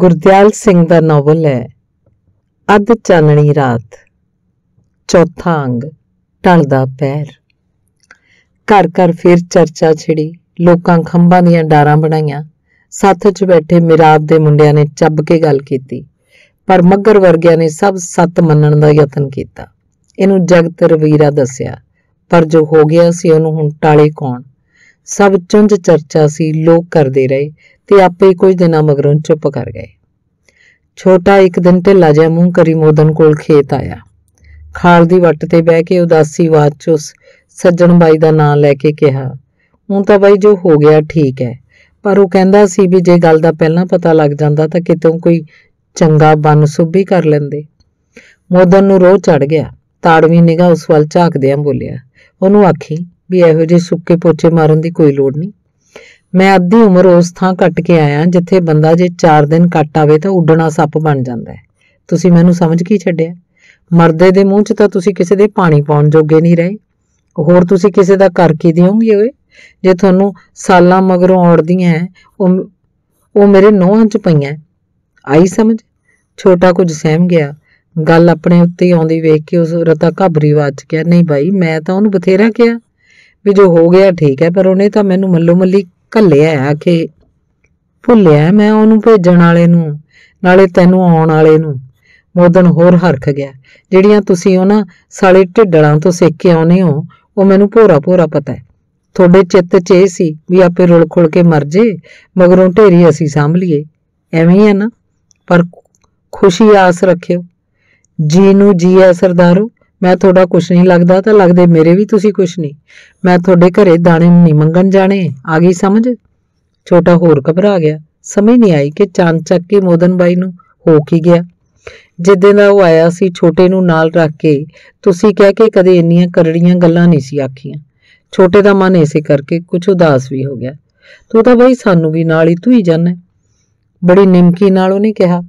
ਗੁਰਦਿਆਲ ਸਿੰਘ ਦਾ novel ਹੈ ਅੱਧ ਚਾਨਣੀ ਰਾਤ ਚੌਥਾ ਅੰਗ ਟਲਦਾ ਪੈਰ ਘਰ ਘਰ ਫਿਰ ਚਰਚਾ ਛਿੜੀ ਲੋਕਾਂ ਖੰਭਾਂ ਦੀਆਂ ਡਾਰਾਂ ਬਣਾਈਆਂ ਸੱਥ 'ਚ ਬੈਠੇ ਮਿਰਾਬ ਦੇ ਮੁੰਡਿਆਂ ਨੇ ਚੱਬ ਕੇ ਗੱਲ ਕੀਤੀ ਪਰ ਮੱਗਰ ਵਰਗਿਆਂ ਨੇ ਸਭ ਸੱਤ ਮੰਨਣ ਦਾ ਯਤਨ ਕੀਤਾ ਇਹਨੂੰ ਜਗਤ ਰਵੀਰਾ ਦੱਸਿਆ ਪਰ ਜੋ ਹੋ ਗਿਆ ਸੀ ਉਹਨੂੰ ਹੁਣ ਟਾਲੇ ਕੌਣ ਸਭ ਚੁੰਝ ਚਰਚਾ ਸੀ ਲੋਕ ਕਰਦੇ ਰਹੇ ਤੇ ਆਪੇ ਕੁਝ ਦਿਨਾਂ ਮਗਰੋਂ ਚੁੱਪ ਕਰ ਗਏ ਛੋਟਾ ਇੱਕ ਦਿਨ ਢਿੱਲਾ ਜਿਹਾ ਮੂੰਹ ਕਰੀ ਮੋਦਨ ਕੋਲ ਖੇਤ ਆਇਆ ਖਾਲ ਦੀ ਵੱਟ ਤੇ ਬਹਿ ਕੇ ਉਦਾਸੀ ਆਵਾਜ਼ 'ਚ ਉਸ ਸੱਜਣ ਬਾਈ ਦਾ ਨਾਂ ਲੈ ਕੇ ਕਿਹਾ ਹੁਣ ਤਾਂ ਬਾਈ ਜੋ ਹੋ ਗਿਆ ਠੀਕ ਹੈ ਪਰ ਉਹ ਕਹਿੰਦਾ ਸੀ ਵੀ ਜੇ ਗੱਲ ਦਾ ਪਹਿਲਾਂ ਪਤਾ ਲੱਗ ਜਾਂਦਾ ਤਾਂ ਕਿਤੋਂ ਕੋਈ ਚੰਗਾ ਬੰਨ ਸੁਭੀ ਕਰ ਲੈਂਦੇ ਮੋਦਨ ਨੂੰ ਰੋਹ ਚੜ ਗਿਆ ਤਾੜਵੀ ਨਿਗਾ ਉਸ ਵੱਲ ਝਾਕਦਿਆਂ ਬੋਲਿਆ ਉਹਨੂੰ ਆਖੀ ਵੀ ਇਹੋ ਜਿਹੇ ਸੁੱਕੇ ਪੋਚੇ ਮਾਰਨ ਦੀ ਕੋਈ ਲੋੜ ਨਹੀਂ ਮੈਂ ਅੱਧੀ ਉਮਰ ਉਸ ਥਾਂ ਕੱਟ ਕੇ ਆਇਆ ਜਿੱਥੇ ਬੰਦਾ ਜੇ 4 ਦਿਨ ਕੱਟ ਆਵੇ ਤਾਂ ਉੱਡਣਾ ਸੱਪ ਬਣ ਜਾਂਦਾ ਹੈ ਤੁਸੀਂ ਮੈਨੂੰ ਸਮਝ ਕੀ ਛੱਡਿਆ ਮਰਦੇ ਦੇ ਮੂੰਹ 'ਚ ਤਾਂ ਤੁਸੀਂ ਕਿਸੇ ਦੇ ਪਾਣੀ ਪਾਉਣ ਜੋਗੇ ਨਹੀਂ ਰਹੇ ਹੋਰ ਤੁਸੀਂ ਕਿਸੇ ਦਾ ਕਰ ਕੀ ਦਿਓਗੇ ਓਏ ਜੇ ਤੁਹਾਨੂੰ ਸਾਲਾਂ ਮਗਰੋਂ ਔੜਦੀਆਂ ਉਹ ਉਹ ਮੇਰੇ ਨੋਹਾਂ 'ਚ ਪਈਆਂ ਆਈ ਸਮਝ ਛੋਟਾ ਕੁਝ ਸਹਿਮ ਗਿਆ ਗੱਲ ਆਪਣੇ ਉੱਤੇ ਆਉਂਦੀ ਵੇਖ ਕੇ ਉਸ ਰਤਾ ਘਬਰੀ ਵਾਚ ਕਿਹਾ ਨਹੀਂ ਭਾਈ ਮੈਂ ਤਾਂ ਉਹਨੂੰ ਬਥੇਰਾ ਕਿਹਾ ਵੀ ਜੋ ਹੋ ਗਿਆ ਠੀਕ ਹੈ ਪਰ ਉਹਨੇ ਤਾਂ ਮੈਨੂੰ ਮੱਲੋ ਮੱਲੀ ਕੱਲਿਆ ਆ ਕਿ ਭੁੱਲਿਆ ਮੈਂ ਉਹਨੂੰ ਭੇਜਣ ਵਾਲੇ ਨੂੰ ਨਾਲੇ ਤੈਨੂੰ ਆਉਣ ਵਾਲੇ ਨੂੰ ਮੋਦਨ ਹੋਰ ਹਰਖ ਗਿਆ ਜਿਹੜੀਆਂ ਤੁਸੀਂ ਉਹ ਨਾ ਸਾਲੇ ਢਿੱਡਲਾਂ ਤੋਂ ਸਿੱਖ ਕੇ ਆਉਨੇ ਹੋ ਉਹ ਮੈਨੂੰ ਭੋਰਾ ਭੋਰਾ ਪਤਾ ਹੈ ਤੁਹਾਡੇ ਚਿੱਤ 'ਚ ਇਹ ਸੀ ਵੀ ਆਪੇ ਰੁਲ ਖੁਲ ਕੇ ਮਰ ਜੇ ਮਗਰੋਂ ਢੇਰੀ ਅਸੀਂ ਸੰਭ ਲਈਏ ਐਵੇਂ ਹੀ ਹੈ ਨਾ ਪਰ ਖੁਸ਼ੀ ਆਸ ਰੱਖਿਓ ਜੀ ਨੂੰ ਜੀ ਐ ਸਰਦਾਰੋ ਮੈਂ ਤੁਹਾਡਾ ਕੁਝ ਨਹੀਂ ਲੱਗਦਾ ਤਾਂ ਲੱਗਦੇ ਮੇਰੇ ਵੀ ਤੁਸੀਂ ਕੁਝ ਨਹੀਂ ਮੈਂ ਤੁਹਾਡੇ ਘਰੇ ਦਾਣੇ ਨਹੀਂ ਮੰਗਣ ਜਾਣੇ ਆ ਗਈ ਸਮਝ ਛੋਟਾ ਹੋਰ ਘਬਰਾ ਗਿਆ ਸਮਝ ਨਹੀਂ ਆਈ ਕਿ ਚੱਕ ਕੇ ਮੋਦਨ ਬਾਈ ਨੂੰ ਹੋ ਕੀ ਗਿਆ ਜਿੱਦੇ ਦਾ ਉਹ ਆਇਆ ਸੀ ਛੋਟੇ ਨੂੰ ਨਾਲ ਰੱਖ ਕੇ ਤੁਸੀਂ ਕਹਿ ਕੇ ਕਦੇ ਇੰਨੀਆਂ ਕਰੜੀਆਂ ਗੱਲਾਂ ਨਹੀਂ ਸੀ ਆਖੀਆਂ ਛੋਟੇ ਦਾ ਮਨ ਐਸੇ ਕਰਕੇ ਕੁਝ ਉਦਾਸ ਵੀ ਹੋ ਗਿਆ ਤੂੰ ਤਾਂ ਬਈ ਸਾਨੂੰ ਵੀ ਨਾਲ ਹੀ ਤੂੰ ਹੀ ਜਾਣਾ ਬੜੀ ਨਿਮਕੀ ਨਾਲ ਉਹਨੇ ਕਿਹਾ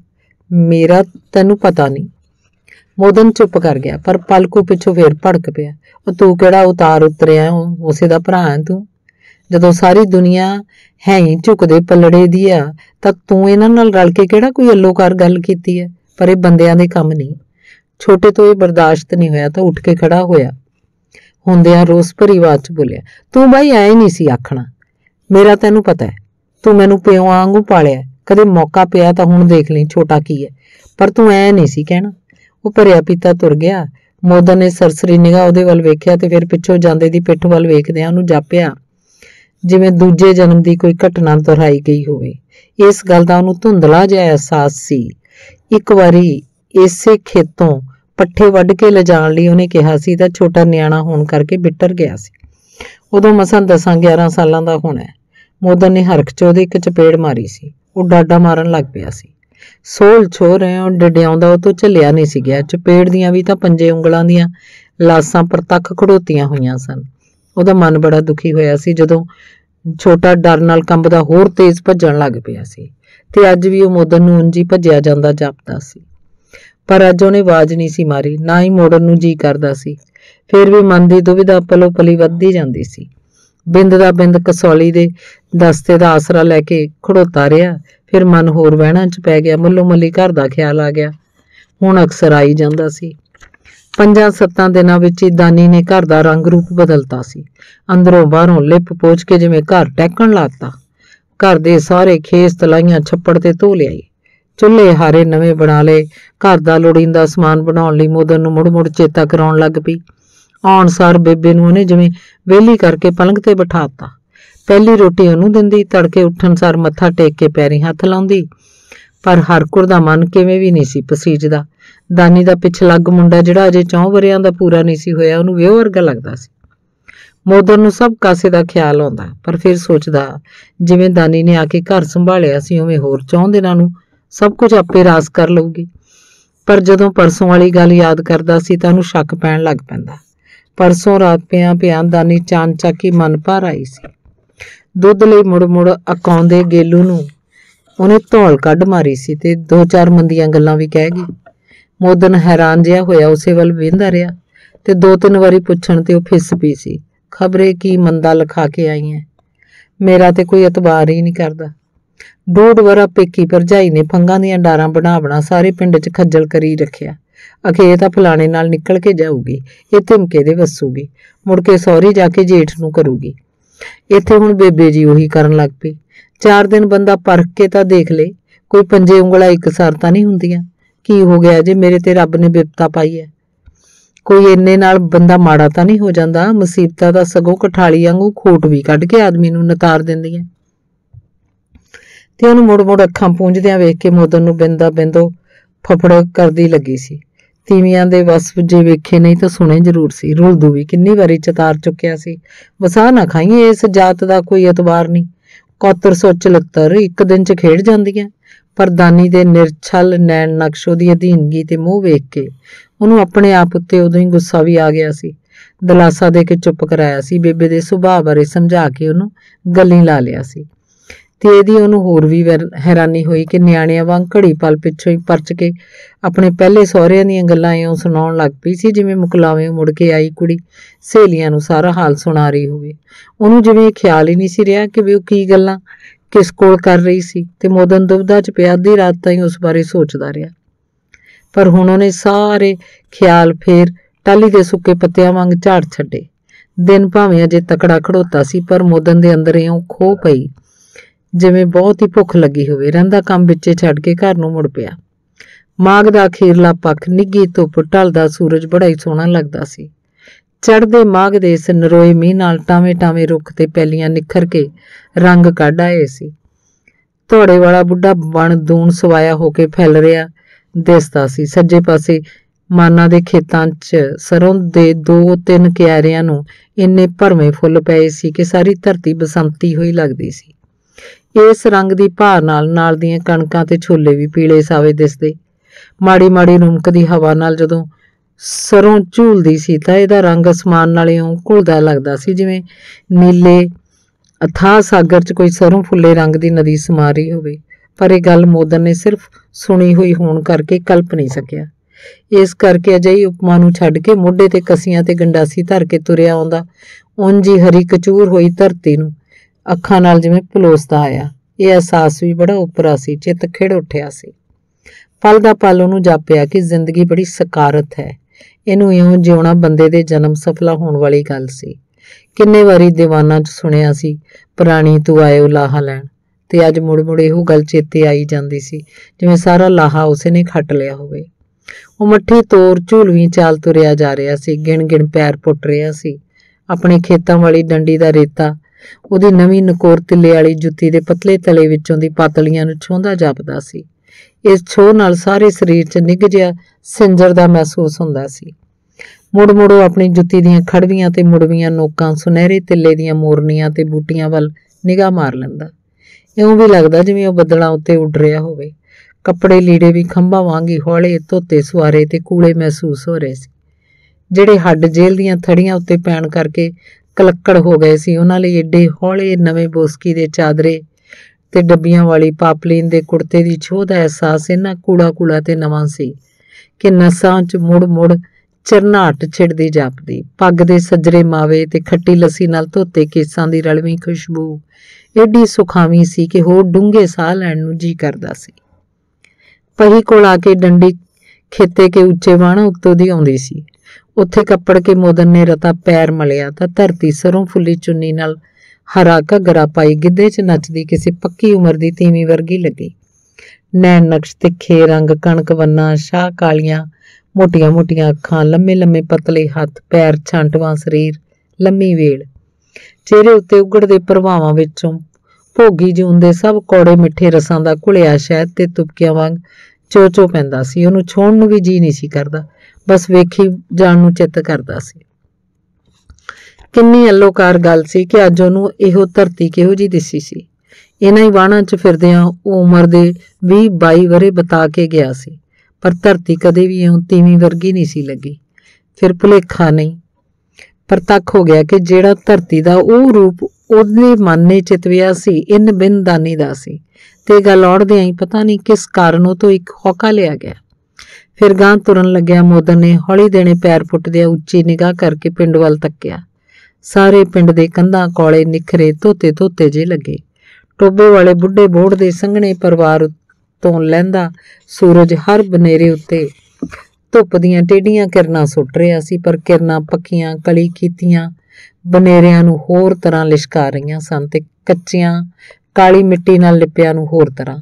ਮੇਰਾ ਤੈਨੂੰ ਪਤਾ ਨਹੀਂ ਮੋਦਨ ਚੁੱਪ ਕਰ ਗਿਆ ਪਰ ਪਲਕੂ ਪਿੱਛੋਂ ਫੇਰ ਭੜਕ ਪਿਆ ਉਹ ਤੂੰ ਕਿਹੜਾ ਉਤਾਰ ਉਤਰਿਆ ਹੋ ਉਸੇ ਦਾ ਭਰਾ ਹੈ ਤੂੰ ਜਦੋਂ ਸਾਰੀ ਦੁਨੀਆ ਹੈ ਹੀ ਝੁਕਦੇ ਪੱਲੜੇ ਦੀ ਆ ਤਾਂ ਤੂੰ ਇਹਨਾਂ ਨਾਲ ਰਲ ਕੇ ਕਿਹੜਾ ਕੋਈ ਅਲੋਕਾਰ ਗੱਲ ਕੀਤੀ ਹੈ ਪਰ ਇਹ ਬੰਦਿਆਂ ਦੇ ਕੰਮ ਨਹੀਂ ਛੋਟੇ ਤੋਂ ਇਹ ਬਰਦਾਸ਼ਤ ਨਹੀਂ ਹੋਇਆ ਤਾਂ ਉੱਠ ਕੇ ਖੜਾ ਹੋਇਆ ਹੁੰਦਿਆਂ ਰੋਸ ਭਰੀ ਆਵਾਜ਼ 'ਚ ਬੋਲਿਆ ਤੂੰ ਬਾਈ ਐ ਨਹੀਂ ਸੀ ਆਖਣਾ ਮੇਰਾ ਤੈਨੂੰ ਪਤਾ ਹੈ ਤੂੰ ਮੈਨੂੰ ਪਿਓ ਵਾਂਗੂ ਪਾਲਿਆ ਕਦੇ ਮੌਕਾ ਪਿਆ ਤਾਂ ਹੁਣ ਦੇਖ ਲਈ ਛੋਟਾ ਕੀ ਹੈ ਪਰ ਤੂੰ ਐ ਨਹੀਂ ਸੀ ਕਹਿਣਾ ਉਹ ਭਰਿਆ ਪੀਤਾ ਤੁਰ ਗਿਆ ਮੋਦਨ ਨੇ ਸਰਸਰੀ ਨਿਗਾਹ ਉਹਦੇ ਵੱਲ ਵੇਖਿਆ ਤੇ ਫਿਰ ਪਿੱਛੋਂ ਜਾਂਦੇ ਦੀ ਪਿੱਠ ਵੱਲ ਵੇਖਦਿਆਂ ਉਹਨੂੰ ਜਾਪਿਆ ਜਿਵੇਂ ਦੂਜੇ ਜਨਮ ਦੀ ਕੋਈ ਘਟਨਾ ਦੁਹਰਾਈ ਗਈ ਹੋਵੇ ਇਸ ਗੱਲ ਦਾ ਉਹਨੂੰ ਧੁੰਦਲਾ ਜਿਹਾ ਅਹਿਸਾਸ ਸੀ ਇੱਕ ਵਾਰੀ ਇਸੇ ਖੇਤੋਂ ਪੱਠੇ ਵੱਢ ਕੇ ਲਿਜਾਣ ਲਈ ਉਹਨੇ ਕਿਹਾ ਸੀ ਤਾਂ ਛੋਟਾ ਨਿਆਣਾ ਹੋਣ ਕਰਕੇ ਬਿੱਟਰ ਗਿਆ ਸੀ ਉਦੋਂ ਮਸਾਂ ਦਸਾਂ 11 ਸਾਲਾਂ ਦਾ ਹੋਣਾ ਮੋਦਨ ਨੇ ਹਰਖ ਚ ਉਹਦੇ ਇੱਕ ਚਪੇੜ ਮਾਰੀ ਸੀ ਉਹ ਡਾਡਾ ਮਾਰਨ ਲੱਗ ਪਿਆ ਸੀ ਸੋਲ ਛੋ ਰਹੇ ਉਹ ਡਡਿਆਉਂਦਾ ਉਹ ਤੋਂ ਝੱਲਿਆ ਨਹੀਂ ਸੀ ਗਿਆ ਚਪੇੜ ਦੀਆਂ ਵੀ ਤਾਂ ਪੰਜੇ ਉਂਗਲਾਂ ਦੀਆਂ ਲਾਸਾਂ ਤੱਕ ਖੜੋਤੀਆਂ ਹੋਈਆਂ ਸਨ ਉਹਦਾ ਮਨ ਬੜਾ ਦੁਖੀ ਹੋਇਆ ਸੀ ਜਦੋਂ ਛੋਟਾ ਡਰ ਨਾਲ ਕੰਬਦਾ ਹੋਰ ਤੇਜ਼ ਭੱਜਣ ਲੱਗ ਪਿਆ ਸੀ ਤੇ ਅੱਜ ਵੀ ਉਹ ਮੋਦਨ ਨੂੰ ਉਂਜੀ ਭੱਜਿਆ ਜਾਂਦਾ ਜਾਪਦਾ ਸੀ ਪਰ ਅੱਜ ਉਹਨੇ ਆਵਾਜ਼ ਨਹੀਂ ਸੀ ਮਾਰੀ ਨਾ ਹੀ ਮੋੜਨ ਨੂੰ ਜੀ ਕਰਦਾ ਸੀ ਫਿਰ ਵੀ ਮਨ ਦੀ ਦੁਵਿਧਾ ਪਲੋ ਪਲੀ ਵੱਧਦੀ ਜਾਂਦੀ ਸੀ ਬਿੰਦ ਦਾ ਬਿੰਦ ਕਸੌਲੀ ਦੇ ਦਸਤੇ ਦਾ ਆਸਰਾ ਲੈ ਕੇ ਖੜੋਤਾ ਰਿਹਾ ਫਿਰ ਮਨ ਹੋਰ ਵਹਿਣਾ 'ਚ ਪੈ ਗਿਆ ਮੱਲੋ ਮੱਲੀ ਘਰ ਦਾ ਖਿਆਲ ਆ ਗਿਆ ਹੁਣ ਅਕਸਰ ਆਈ ਜਾਂਦਾ ਸੀ ਪੰਜਾਂ ਸੱਤਾਂ ਦਿਨਾਂ ਵਿੱਚ ਹੀ ਦਾਨੀ ਨੇ ਘਰ ਦਾ ਰੰਗ ਰੂਪ ਬਦਲਤਾ ਸੀ ਅੰਦਰੋਂ ਬਾਹਰੋਂ ਲਿਪ ਪੋਚ ਕੇ ਜਿਵੇਂ ਘਰ ਟੈਕਣ ਲਾਤਾ ਘਰ ਦੇ ਸਾਰੇ ਖੇਸ ਤਲਾਈਆਂ ਛੱਪੜ ਤੇ ਧੋ ਲਿਆਈ ਚੁੱਲ੍ਹੇ ਹਾਰੇ ਨਵੇਂ ਬਣਾ ਲਏ ਘਰ ਦਾ ਲੋੜੀਂਦਾ ਸਮਾਨ ਬਣਾਉਣ ਲਈ ਮੋਦਨ ਨੂੰ ਮੁੜ-ਮੁੜ ਚੇਤਾ ਕਰਾਉਣ ਲੱਗ ਪਈ ਆਉਣ ਸਾਰ ਬੇਬੇ ਨੂੰ ਉਹਨੇ ਜਿਵੇਂ ਵੇਲੀ ਕਰਕੇ ਪਲੰਘ ਤੇ ਬਿਠਾਤਾ ਪਹਿਲੀ ਰੋਟੀ ਉਹਨੂੰ ਦਿੰਦੀ ਤੜਕੇ ਉੱਠਣ ਸਾਰ ਮੱਥਾ ਟੇਕ ਕੇ ਪੈਰੀ ਹੱਥ ਲਾਉਂਦੀ ਪਰ ਹਰਕੁਰ ਦਾ ਮਨ ਕਿਵੇਂ ਵੀ ਨਹੀਂ ਸੀ ਪਸੀਜਦਾ ਦਾਨੀ ਦਾ ਲੱਗ ਮੁੰਡਾ ਜਿਹੜਾ ਅਜੇ 4 ਵਰਿਆਂ ਦਾ ਪੂਰਾ ਨਹੀਂ ਸੀ ਹੋਇਆ ਉਹਨੂੰ ਵਿਆਹ ਵਰਗਾ ਲੱਗਦਾ ਸੀ ਮੋਦਰ ਨੂੰ ਸਭ ਕਾਸੇ ਦਾ ਖਿਆਲ ਆਉਂਦਾ ਪਰ ਫਿਰ ਸੋਚਦਾ ਜਿਵੇਂ ਦਾਨੀ ਨੇ ਆ ਕੇ ਘਰ ਸੰਭਾਲਿਆ ਸੀ ਉਵੇਂ ਹੋਰ ਚੌਂ ਦਿਨਾਂ ਨੂੰ ਸਭ ਕੁਝ ਆਪੇ ਰਾਸ ਕਰ ਲਊਗੀ ਪਰ ਜਦੋਂ ਪਰਸੋਂ ਵਾਲੀ ਗੱਲ ਯਾਦ ਕਰਦਾ ਸੀ ਤਾਂ ਉਹਨੂੰ ਸ਼ੱਕ ਪੈਣ ਲੱਗ ਪੈਂਦਾ ਪਰਸੋਂ ਰਾਤ ਪਿਆਂ ਪਿਆਂ ਦਾਨੀ ਚਾਂਚਾ ਕੀ ਮਨ ਭਰ ਆਈ ਸੀ ਦੁੱਧ ਲਈ ਮੁੜ-ਮੁੜ ਅਕਾਉਂਦੇ ਗੇਲੂ ਨੂੰ ਉਹਨੇ ਧੌਲ ਕੱਢ ਮਾਰੀ ਸੀ ਤੇ ਦੋ ਚਾਰ ਮੰਦੀਆਂ ਗੱਲਾਂ ਵੀ ਕਹਿ ਗਈ ਮੋਦਨ ਹੈਰਾਨ ਜਿਹਾ ਹੋਇਆ ਉਸੇ ਵੱਲ ਵੇਂਦਾ ਰਿਹਾ ਤੇ ਦੋ ਤਿੰਨ ਵਾਰੀ ਪੁੱਛਣ ਤੇ ਉਹ ਫਿੱਸ ਪਈ ਸੀ ਖਬਰੇ ਕੀ ਮੰਦਾ ਲਿਖਾ ਕੇ ਆਈ ਐ ਮੇਰਾ ਤੇ ਕੋਈ ਇਤਬਾਰ ਹੀ ਨਹੀਂ ਕਰਦਾ ਡੋਡ ਵਰਾ ਪੇਕੀ ਪਰਜਾਈ ਨੇ ਫੰਗਾਂ ਦੀਆਂ ਡਾਰਾਂ ਬਣਾ ਬਣਾ ਸਾਰੇ ਪਿੰਡ 'ਚ ਖੱਜਲ ਕਰੀ ਰੱਖਿਆ ਅਖੇ ਇਹ ਤਾਂ ਫਲਾਣੇ ਨਾਲ ਨਿਕਲ ਕੇ ਜਾਊਗੀ ਇਹ ਧਮਕੇ ਦੇ ਵਸੂਗੀ ਮੁੜ ਕੇ ਸੌਰੀ ਜਾ ਕੇ ਜੇਠ ਨੂੰ ਕਰੂਗੀ ਇੱਥੇ ਹੁਣ ਬੇਬੇ ਜੀ ਉਹੀ ਕਰਨ ਲੱਗ ਪਈ ਚਾਰ ਦਿਨ ਬੰਦਾ ਪਰਖ ਕੇ ਤਾਂ ਦੇਖ ਲੇ ਕੋਈ ਪੰਜੇ ਉਂਗਲਾ ਇੱਕ ਸਾਰ ਤਾਂ ਨਹੀਂ ਹੁੰਦੀਆਂ ਕੀ ਹੋ ਗਿਆ ਜੇ ਮੇਰੇ ਤੇ ਰੱਬ ਨੇ ਬਿਪਤਾ ਪਾਈ ਹੈ ਕੋਈ ਇੰਨੇ ਨਾਲ ਬੰਦਾ ਮਾੜਾ ਤਾਂ ਨਹੀਂ ਹੋ ਜਾਂਦਾ ਮੁਸੀਬਤਾਂ ਦਾ ਸਗੋਂ ਕਠਾਲੀ ਵਾਂਗੂ ਖੋਟ ਵੀ ਕੱਢ ਕੇ ਆਦਮੀ ਨੂੰ ਨਤਾਰ ਹੈ ਤੇ ਉਹਨੂੰ ਮੋੜ-ਮੋੜ ਅੱਖਾਂ ਪੂੰਝਦਿਆਂ ਵੇਖ ਕੇ ਮੋਦਨ ਨੂੰ ਬਿੰਦਾ ਬਿੰਦੋ ਫਫੜ ਕਰਦੀ ਲੱਗੀ ਸੀ ਤੀਵੀਆਂ ਦੇ ਵਸ ਜੇ ਵੇਖੇ ਨਹੀਂ ਤਾਂ ਸੁਣੇ ਜ਼ਰੂਰ ਸੀ ਰੁਲਦੂ ਵੀ ਕਿੰਨੀ ਵਾਰੀ ਚਤਾਰ ਚੁੱਕਿਆ ਸੀ ਵਸਾ ਨਾ ਖਾਈਏ ਇਸ ਜਾਤ ਦਾ ਕੋਈ ਇਤਬਾਰ ਨਹੀਂ ਕੌਤਰ ਸੋਚ ਲੱਤਰ ਇੱਕ ਦਿਨ ਚ ਖੇਡ ਜਾਂਦੀਆਂ ਪਰ ਦਾਨੀ ਦੇ ਨਿਰਛਲ ਨੈਣ ਨਕਸ਼ੋ ਦੀ ਅਧੀਨਗੀ ਤੇ ਮੂੰਹ ਵੇਖ ਕੇ ਉਹਨੂੰ ਆਪਣੇ ਆਪ ਉੱਤੇ ਉਦੋਂ ਹੀ ਗੁੱਸਾ ਵੀ ਆ ਗਿਆ ਸੀ ਦਲਾਸਾ ਦੇ ਕੇ ਚੁੱਪ ਕਰਾਇਆ ਸੀ ਬੇਬੇ ਦੇ ਸੁਭਾਅ ਬਾਰੇ ਸਮਝਾ ਕੇ ਉਹਨੂੰ ਗੱਲੀ ਲਾ ਲਿਆ ਸੀ ਤੇ ਇਹਦੀ ਉਹਨੂੰ ਹੋਰ ਵੀ ਹੈਰਾਨੀ ਹੋਈ ਕਿ ਨਿਆਣਿਆਂ ਵਾਂਗ ਘੜੀ ਪਲ ਪਿੱਛੋਂ ਹੀ ਪਰਚ ਕੇ ਆਪਣੇ ਪਹਿਲੇ ਸਹੁਰਿਆਂ ਦੀਆਂ ਗੱਲਾਂ ਐਉਂ ਸੁਣਾਉਣ ਲੱਗ ਪਈ ਸੀ ਜਿਵੇਂ ਮੁਕਲਾਵੇਂ ਮੁੜ ਕੇ ਆਈ ਕੁੜੀ ਸਹੇਲੀਆਂ ਨੂੰ ਸਾਰਾ ਹਾਲ ਸੁਣਾ ਰਹੀ ਹੋਵੇ ਉਹਨੂੰ ਜਿਵੇਂ ਖਿਆਲ ਹੀ ਨਹੀਂ ਸੀ ਰਿਹਾ ਕਿ ਵੀ ਉਹ ਕੀ ਗੱਲਾਂ ਕਿਸ ਕੋਲ ਕਰ ਰਹੀ ਸੀ ਤੇ ਮੋਦਨ ਦੁਬਦਾ ਚ ਪਿਆ ਅੱਧੀ ਰਾਤ ਤਾਈਂ ਉਸ ਬਾਰੇ ਸੋਚਦਾ ਰਿਹਾ ਪਰ ਹੁਣ ਉਹਨੇ ਸਾਰੇ ਖਿਆਲ ਫੇਰ ਟਾਲੀ ਦੇ ਸੁੱਕੇ ਪੱਤਿਆਂ ਵਾਂਗ ਝਾੜ ਛੱਡੇ ਦਿਨ ਭਾਵੇਂ ਅਜੇ ਤਕੜਾ ਖੜੋਤਾ ਸੀ ਪਰ ਮੋਦਨ ਦੇ ਅੰਦਰ ਇਉਂ ਖੋ ਪਈ ਜਿਵੇਂ ਬਹੁਤ ਹੀ ਭੁੱਖ ਲੱਗੀ ਹੋਵੇ ਰਹਿੰਦਾ ਕੰਮ ਵਿੱਚੇ ਛੱਡ ਕੇ ਘਰ ਨੂੰ ਮੁੜ ਪਿਆ ਮਾਗ ਦਾ ਅਖੀਰਲਾ ਪੱਖ ਨਿੱਗੀ ਧੁੱਪ ਢਲਦਾ ਸੂਰਜ ਬੜਾ ਹੀ ਸੋਹਣਾ ਲੱਗਦਾ ਸੀ ਚੜਦੇ ਮਾਗ ਦੇ ਇਸ ਨਰੋਏ ਮੀਂਹ ਨਾਲ ਟਾਵੇਂ-ਟਾਵੇਂ ਰੁੱਖ ਤੇ ਪੈਲੀਆਂ ਨਿਖਰ ਕੇ ਰੰਗ ਕੱਢ ਆਏ ਸੀ ਧੋੜੇ ਵਾਲਾ ਬੁੱਢਾ ਬਣ ਦੂਣ ਸਵਾਇਆ ਹੋ ਕੇ ਫੈਲ ਰਿਹਾ ਦਿਸਦਾ ਸੀ ਸੱਜੇ ਪਾਸੇ ਮਾਨਾ ਦੇ ਖੇਤਾਂ 'ਚ ਸਰੋਂ ਦੇ ਦੋ ਤਿੰਨ ਕਿਆਰਿਆਂ ਨੂੰ ਇੰਨੇ ਭਰਵੇਂ ਫੁੱਲ ਪਏ ਸੀ ਕਿ ਸਾਰੀ ਧਰਤੀ ਬਸੰਤੀ ਹੋਈ ਲੱਗਦੀ ਸੀ ਇਸ ਰੰਗ ਦੀ ਭਾਰ ਨਾਲ ਨਾਲ ਦੀਆਂ ਕਣਕਾਂ ਤੇ ਛੋਲੇ ਵੀ ਪੀਲੇ ਸਾਵੇ ਦਿਸਦੇ ਮਾੜੀ ਮਾੜੀ ਦੀ ਹਵਾ ਨਾਲ ਜਦੋਂ ਸਰੋਂ ਝੂਲਦੀ ਸੀ ਤਾਂ ਇਹਦਾ ਰੰਗ ਅਸਮਾਨ ਨਾਲਿਓਂ ਘੁਲਦਾ ਲੱਗਦਾ ਸੀ ਜਿਵੇਂ ਨੀਲੇ ਅਥਾ ਸਾਗਰ 'ਚ ਕੋਈ ਸਰੋਂ ਫੁੱਲੇ ਰੰਗ ਦੀ ਨਦੀ ਸਮਾਰੀ ਹੋਵੇ ਪਰ ਇਹ ਗੱਲ ਮੋਦਨ ਨੇ ਸਿਰਫ ਸੁਣੀ ਹੋਈ ਹੋਣ ਕਰਕੇ ਕਲਪ ਨਹੀਂ ਸਕਿਆ ਇਸ ਕਰਕੇ ਅਜਿਹੀ ਉਪਮਾ ਨੂੰ ਛੱਡ ਕੇ ਮੋਢੇ ਤੇ ਕਸੀਆਂ ਤੇ ਗੰਡਾਸੀ ਧਰ ਕੇ ਤੁਰਿਆ ਆਉਂਦਾ ਉਂਝ ਹੀ ਹਰੀ ਕਚੂਰ ਹੋਈ ਧਰਤੀ ਨੂੰ ਅੱਖਾਂ ਨਾਲ ਜਿਵੇਂ ਪਲੋਸਦਾ ਆਇਆ ਇਹ ਅਹਿਸਾਸ ਵੀ ਬੜਾ ਉਪਰਾ ਸੀ ਚਿੱਤ ਖਿੜ ਉੱਠਿਆ ਸੀ ਪਲ ਦਾ ਪਲ ਉਹਨੂੰ ਜਾਪਿਆ ਕਿ ਜ਼ਿੰਦਗੀ ਬੜੀ ਸਕਾਰਤ ਹੈ ਇਹਨੂੰ ਇਉਂ ਜਿਉਣਾ ਬੰਦੇ ਦੇ ਜਨਮ ਸਫਲਾ ਹੋਣ ਵਾਲੀ ਗੱਲ ਸੀ ਕਿੰਨੇ ਵਾਰੀ دیਵਾਨਾਂ 'ਚ ਸੁਣਿਆ ਸੀ ਪ੍ਰਾਣੀ ਤੂੰ ਆਇਓ ਲਾਹਾ ਲੈਣ ਤੇ ਅੱਜ ਮੁੜ ਮੁੜ ਇਹੋ ਗੱਲ ਚੇਤੇ ਆਈ ਜਾਂਦੀ ਸੀ ਜਿਵੇਂ ਸਾਰਾ ਲਾਹਾ ਉਸੇ ਨੇ ਖੱਟ ਲਿਆ ਹੋਵੇ ਉਹ ਮੱਠੀ ਤੋਰ ਝੂਲਵੀਂ ਚਾਲ ਤੁਰਿਆ ਜਾ ਰਿਹਾ ਸੀ ਗਿਣ ਗਿਣ ਪੈਰ ਪੁੱਟ ਰਿਹਾ ਸੀ ਆਪਣੇ ਖੇਤਾਂ ਵਾਲੀ ਡੰਡੀ ਦਾ ਰੇਤਾ ਉਹਦੀ ਨਵੀਂ ਨਕੋਰ ਤਿੱਲੇ ਵਾਲੀ ਜੁੱਤੀ ਦੇ ਪਤਲੇ ਤਲੇ ਵਿੱਚੋਂ ਦੀ ਪਾਤਲੀਆਂ ਨੂੰ ਛੋਂਦਾ ਜਾਪਦਾ ਸੀ ਇਸ ਛੋਹ ਨਾਲ ਸਾਰੇ ਸਰੀਰ 'ਚ ਨਿੱਘ ਜਿਆ ਸਿੰਜਰ ਦਾ ਮਹਿਸੂਸ ਹੁੰਦਾ ਸੀ ਮੁੜ ਮੁੜੋ ਆਪਣੀ ਜੁੱਤੀ ਦੀਆਂ ਖੜਵੀਆਂ ਤੇ ਮੁੜਵੀਆਂ ਨੋਕਾਂ ਸੁਨਹਿਰੇ ਤਿੱਲੇ ਦੀਆਂ ਮੋਰਨੀਆਂ ਤੇ ਬੂਟੀਆਂ ਵੱਲ ਨਿਗਾਹ ਮਾਰ ਲੈਂਦਾ ਇਉਂ ਵੀ ਲੱਗਦਾ ਜਿਵੇਂ ਉਹ ਬੱਦਲਾਂ ਉੱਤੇ ਉੱਡ ਰਿਹਾ ਹੋਵੇ ਕੱਪੜੇ ਲੀੜੇ ਵੀ ਖੰਭਾ ਵਾਂਗੀ ਹੌਲੇ ਧੋਤੇ ਸਵਾਰੇ ਤੇ ਕੂਲੇ ਮਹਿਸੂਸ ਹੋ ਰਹੇ ਸੀ ਜਿਹੜੇ ਹੱਡ ਜੇਲ ਦੀਆਂ ਥੜੀਆਂ ਉੱਤੇ ਪੈਣ ਕਰਕੇ ਕਲੱਕੜ ਹੋ ਗਏ ਸੀ ਉਹਨਾਂ ਲਈ ਏਡੇ ਹੌਲੇ ਨਵੇਂ ਬੋਸਕੀ ਦੇ ਚਾਦਰੇ ਤੇ ਡੱਬੀਆਂ ਵਾਲੀ ਪਾਪਲੀਨ ਦੇ ਕੁੜਤੇ ਦੀ ਛੋਹ ਦਾ ਅਹਿਸਾਸ ਇਹਨਾਂ ਕੂੜਾ-ਕੂੜਾ ਤੇ ਨਵਾਂ ਸੀ ਕਿ ਨਸਾਂ 'ਚ ਮੁੜ-ਮੁੜ ਚਰਨਾਟ ਛਿੜਦੀ ਜਾਪਦੀ ਪੱਗ ਦੇ ਸੱਜਰੇ ਮਾਵੇ ਤੇ ਖੱਟੀ ਲੱਸੀ ਨਾਲ ਧੋਤੇ ਕੇਸਾਂ ਦੀ ਰਲਵੀਂ ਖੁਸ਼ਬੂ ਏਡੀ ਸੁਖਾਵੀ ਸੀ ਕਿ ਹੋਰ ਡੂੰਘੇ ਸਾਹ ਲੈਣ ਨੂੰ ਜੀ ਕਰਦਾ ਸੀ ਪਹੀ ਕੋਲ ਆ ਕੇ ਡੰਡੀ ਖੇਤੇ ਕੇ ਉੱਚੇ ਵਾਣ ਉੱਤੋਂ ਦੀ ਆਉਂਦੀ ਸੀ ਉੱਥੇ ਕੱਪੜ ਕੇ ਮੋਦਨ ਨੇ ਰਤਾ ਪੈਰ ਮਲਿਆ ਤਾਂ ਧਰਤੀ ਸਰੋਂ ਫੁੱਲੀ ਚੁੰਨੀ ਨਾਲ ਹਰਾ ਘਗਰਾ ਪਾਈ ਗਿੱਧੇ 'ਚ ਨੱਚਦੀ ਕਿਸੇ ਪੱਕੀ ਉਮਰ ਦੀ ਤੀਵੀਂ ਵਰਗੀ ਲੱਗੀ ਨੈਣ ਨਕਸ਼ ਤਿੱਖੇ ਰੰਗ ਕਣਕ ਵੰਨਾ ਸ਼ਾਹ ਕਾਲੀਆਂ ਮੋਟੀਆਂ-ਮੋਟੀਆਂ ਅੱਖਾਂ ਲੰਮੇ-ਲੰਮੇ ਪਤਲੇ ਹੱਥ ਪੈਰ ਛਾਂਟਵਾ ਸਰੀਰ ਲੰਮੀ ਵੇਲ ਚਿਹਰੇ ਉੱਤੇ ਉਗੜਦੇ ਪ੍ਰਭਾਵਾਂ ਵਿੱਚੋਂ ਭੋਗੀ ਜੂਨ ਦੇ ਸਭ ਕੋੜੇ ਮਿੱਠੇ ਰਸਾਂ ਦਾ ਘੁਲਿਆ ਸ਼ਹਿਦ ਤੇ ਤੁਪਕਿਆਂ ਵਾਂਗ ਚੋਚੋ ਪੈਂਦਾ ਸੀ ਉਹਨੂੰ ਛੋਣ ਨੂੰ ਵੀ ਜੀ ਨਹੀਂ ਸੀ ਕਰਦਾ ਬਸ ਵੇਖੀ ਜਾਣ ਨੂੰ ਚਿੱਤ ਕਰਦਾ ਸੀ ਕਿੰਨੀ ਅਲੋਕਾਰ ਗੱਲ ਸੀ ਕਿ ਅੱਜ ਉਹਨੂੰ ਇਹੋ ਧਰਤੀ ਕਿਹੋ ਜੀ ਦਿੱਸੀ ਸੀ ਇਹਨਾਂ ਹੀ ਵਾਹਣਾਂ 'ਚ ਫਿਰਦਿਆਂ ਉਹ ਉਮਰ ਦੇ 20 22 ਵਰੇ ਬਤਾ ਕੇ ਗਿਆ ਸੀ ਪਰ ਧਰਤੀ ਕਦੇ ਵੀ ਇਉਂ ਤੀਵੀਂ ਵਰਗੀ ਨਹੀਂ ਸੀ ਲੱਗੀ ਫਿਰ ਭੁਲੇਖਾ ਨਹੀਂ ਪਰ ਤੱਕ ਹੋ ਗਿਆ ਕਿ ਜਿਹੜਾ ਧਰਤੀ ਦਾ ਉਹ ਰੂਪ ਉਹਦੇ ਮਨ ਨੇ ਚਿਤਵਿਆ ਸੀ ਇਨ ਬਿੰਦਾਨੀ ਦਾ ਸੀ ਤੇ ਗੱਲ ਔੜਦਿਆਂ ਹੀ ਪਤਾ ਨਹੀਂ ਕਿਸ ਕਾਰਨ ਉਹ ਤੋਂ ਇੱਕ ਹੌਕਾ ਲਿਆ ਗਿਆ ਫਿਰ ਗਾਂ ਤੁਰਨ ਲੱਗਿਆ ਮੋਦਨ ਨੇ ਹੌਲੀ ਦੇਣੇ ਪੈਰ ਫੁੱਟਦਿਆਂ ਉੱਚੀ ਨਿਗਾਹ ਕਰਕੇ ਪਿੰਡ ਵੱਲ ਤੱਕਿਆ ਸਾਰੇ ਪਿੰਡ ਦੇ ਕੰਧਾਂ ਕੋਲੇ ਨਿਖਰੇ ਧੋਤੇ ਧੋਤੇ ਜੇ ਲੱਗੇ ਟੋਬੇ ਵਾਲੇ ਬੁੱਢੇ ਬੋੜ ਦੇ ਸੰਘਣੇ ਪਰਿਵਾਰ ਤੋਂ ਲੈਂਦਾ ਸੂਰਜ ਹਰ ਬਨੇਰੇ ਉੱਤੇ ਧੁੱਪ ਦੀਆਂ ਟੇਡੀਆਂ ਕਿਰਨਾਂ ਸੁੱਟ ਰਿਹਾ ਸੀ ਪਰ ਕਿਰਨਾਂ ਪੱਕੀਆਂ ਕਲੀ ਕੀਤੀਆਂ ਬਨੇਰਿਆਂ ਨੂੰ ਹੋਰ ਤਰ੍ਹਾਂ ਲਿਸ਼ਕਾ ਰਹੀਆਂ ਸਨ ਤੇ ਕੱਚੀਆਂ ਕਾਲੀ ਮਿੱਟੀ ਨਾਲ ਲਿਪਿਆਂ ਨੂੰ ਹੋਰ ਤਰ੍ਹਾਂ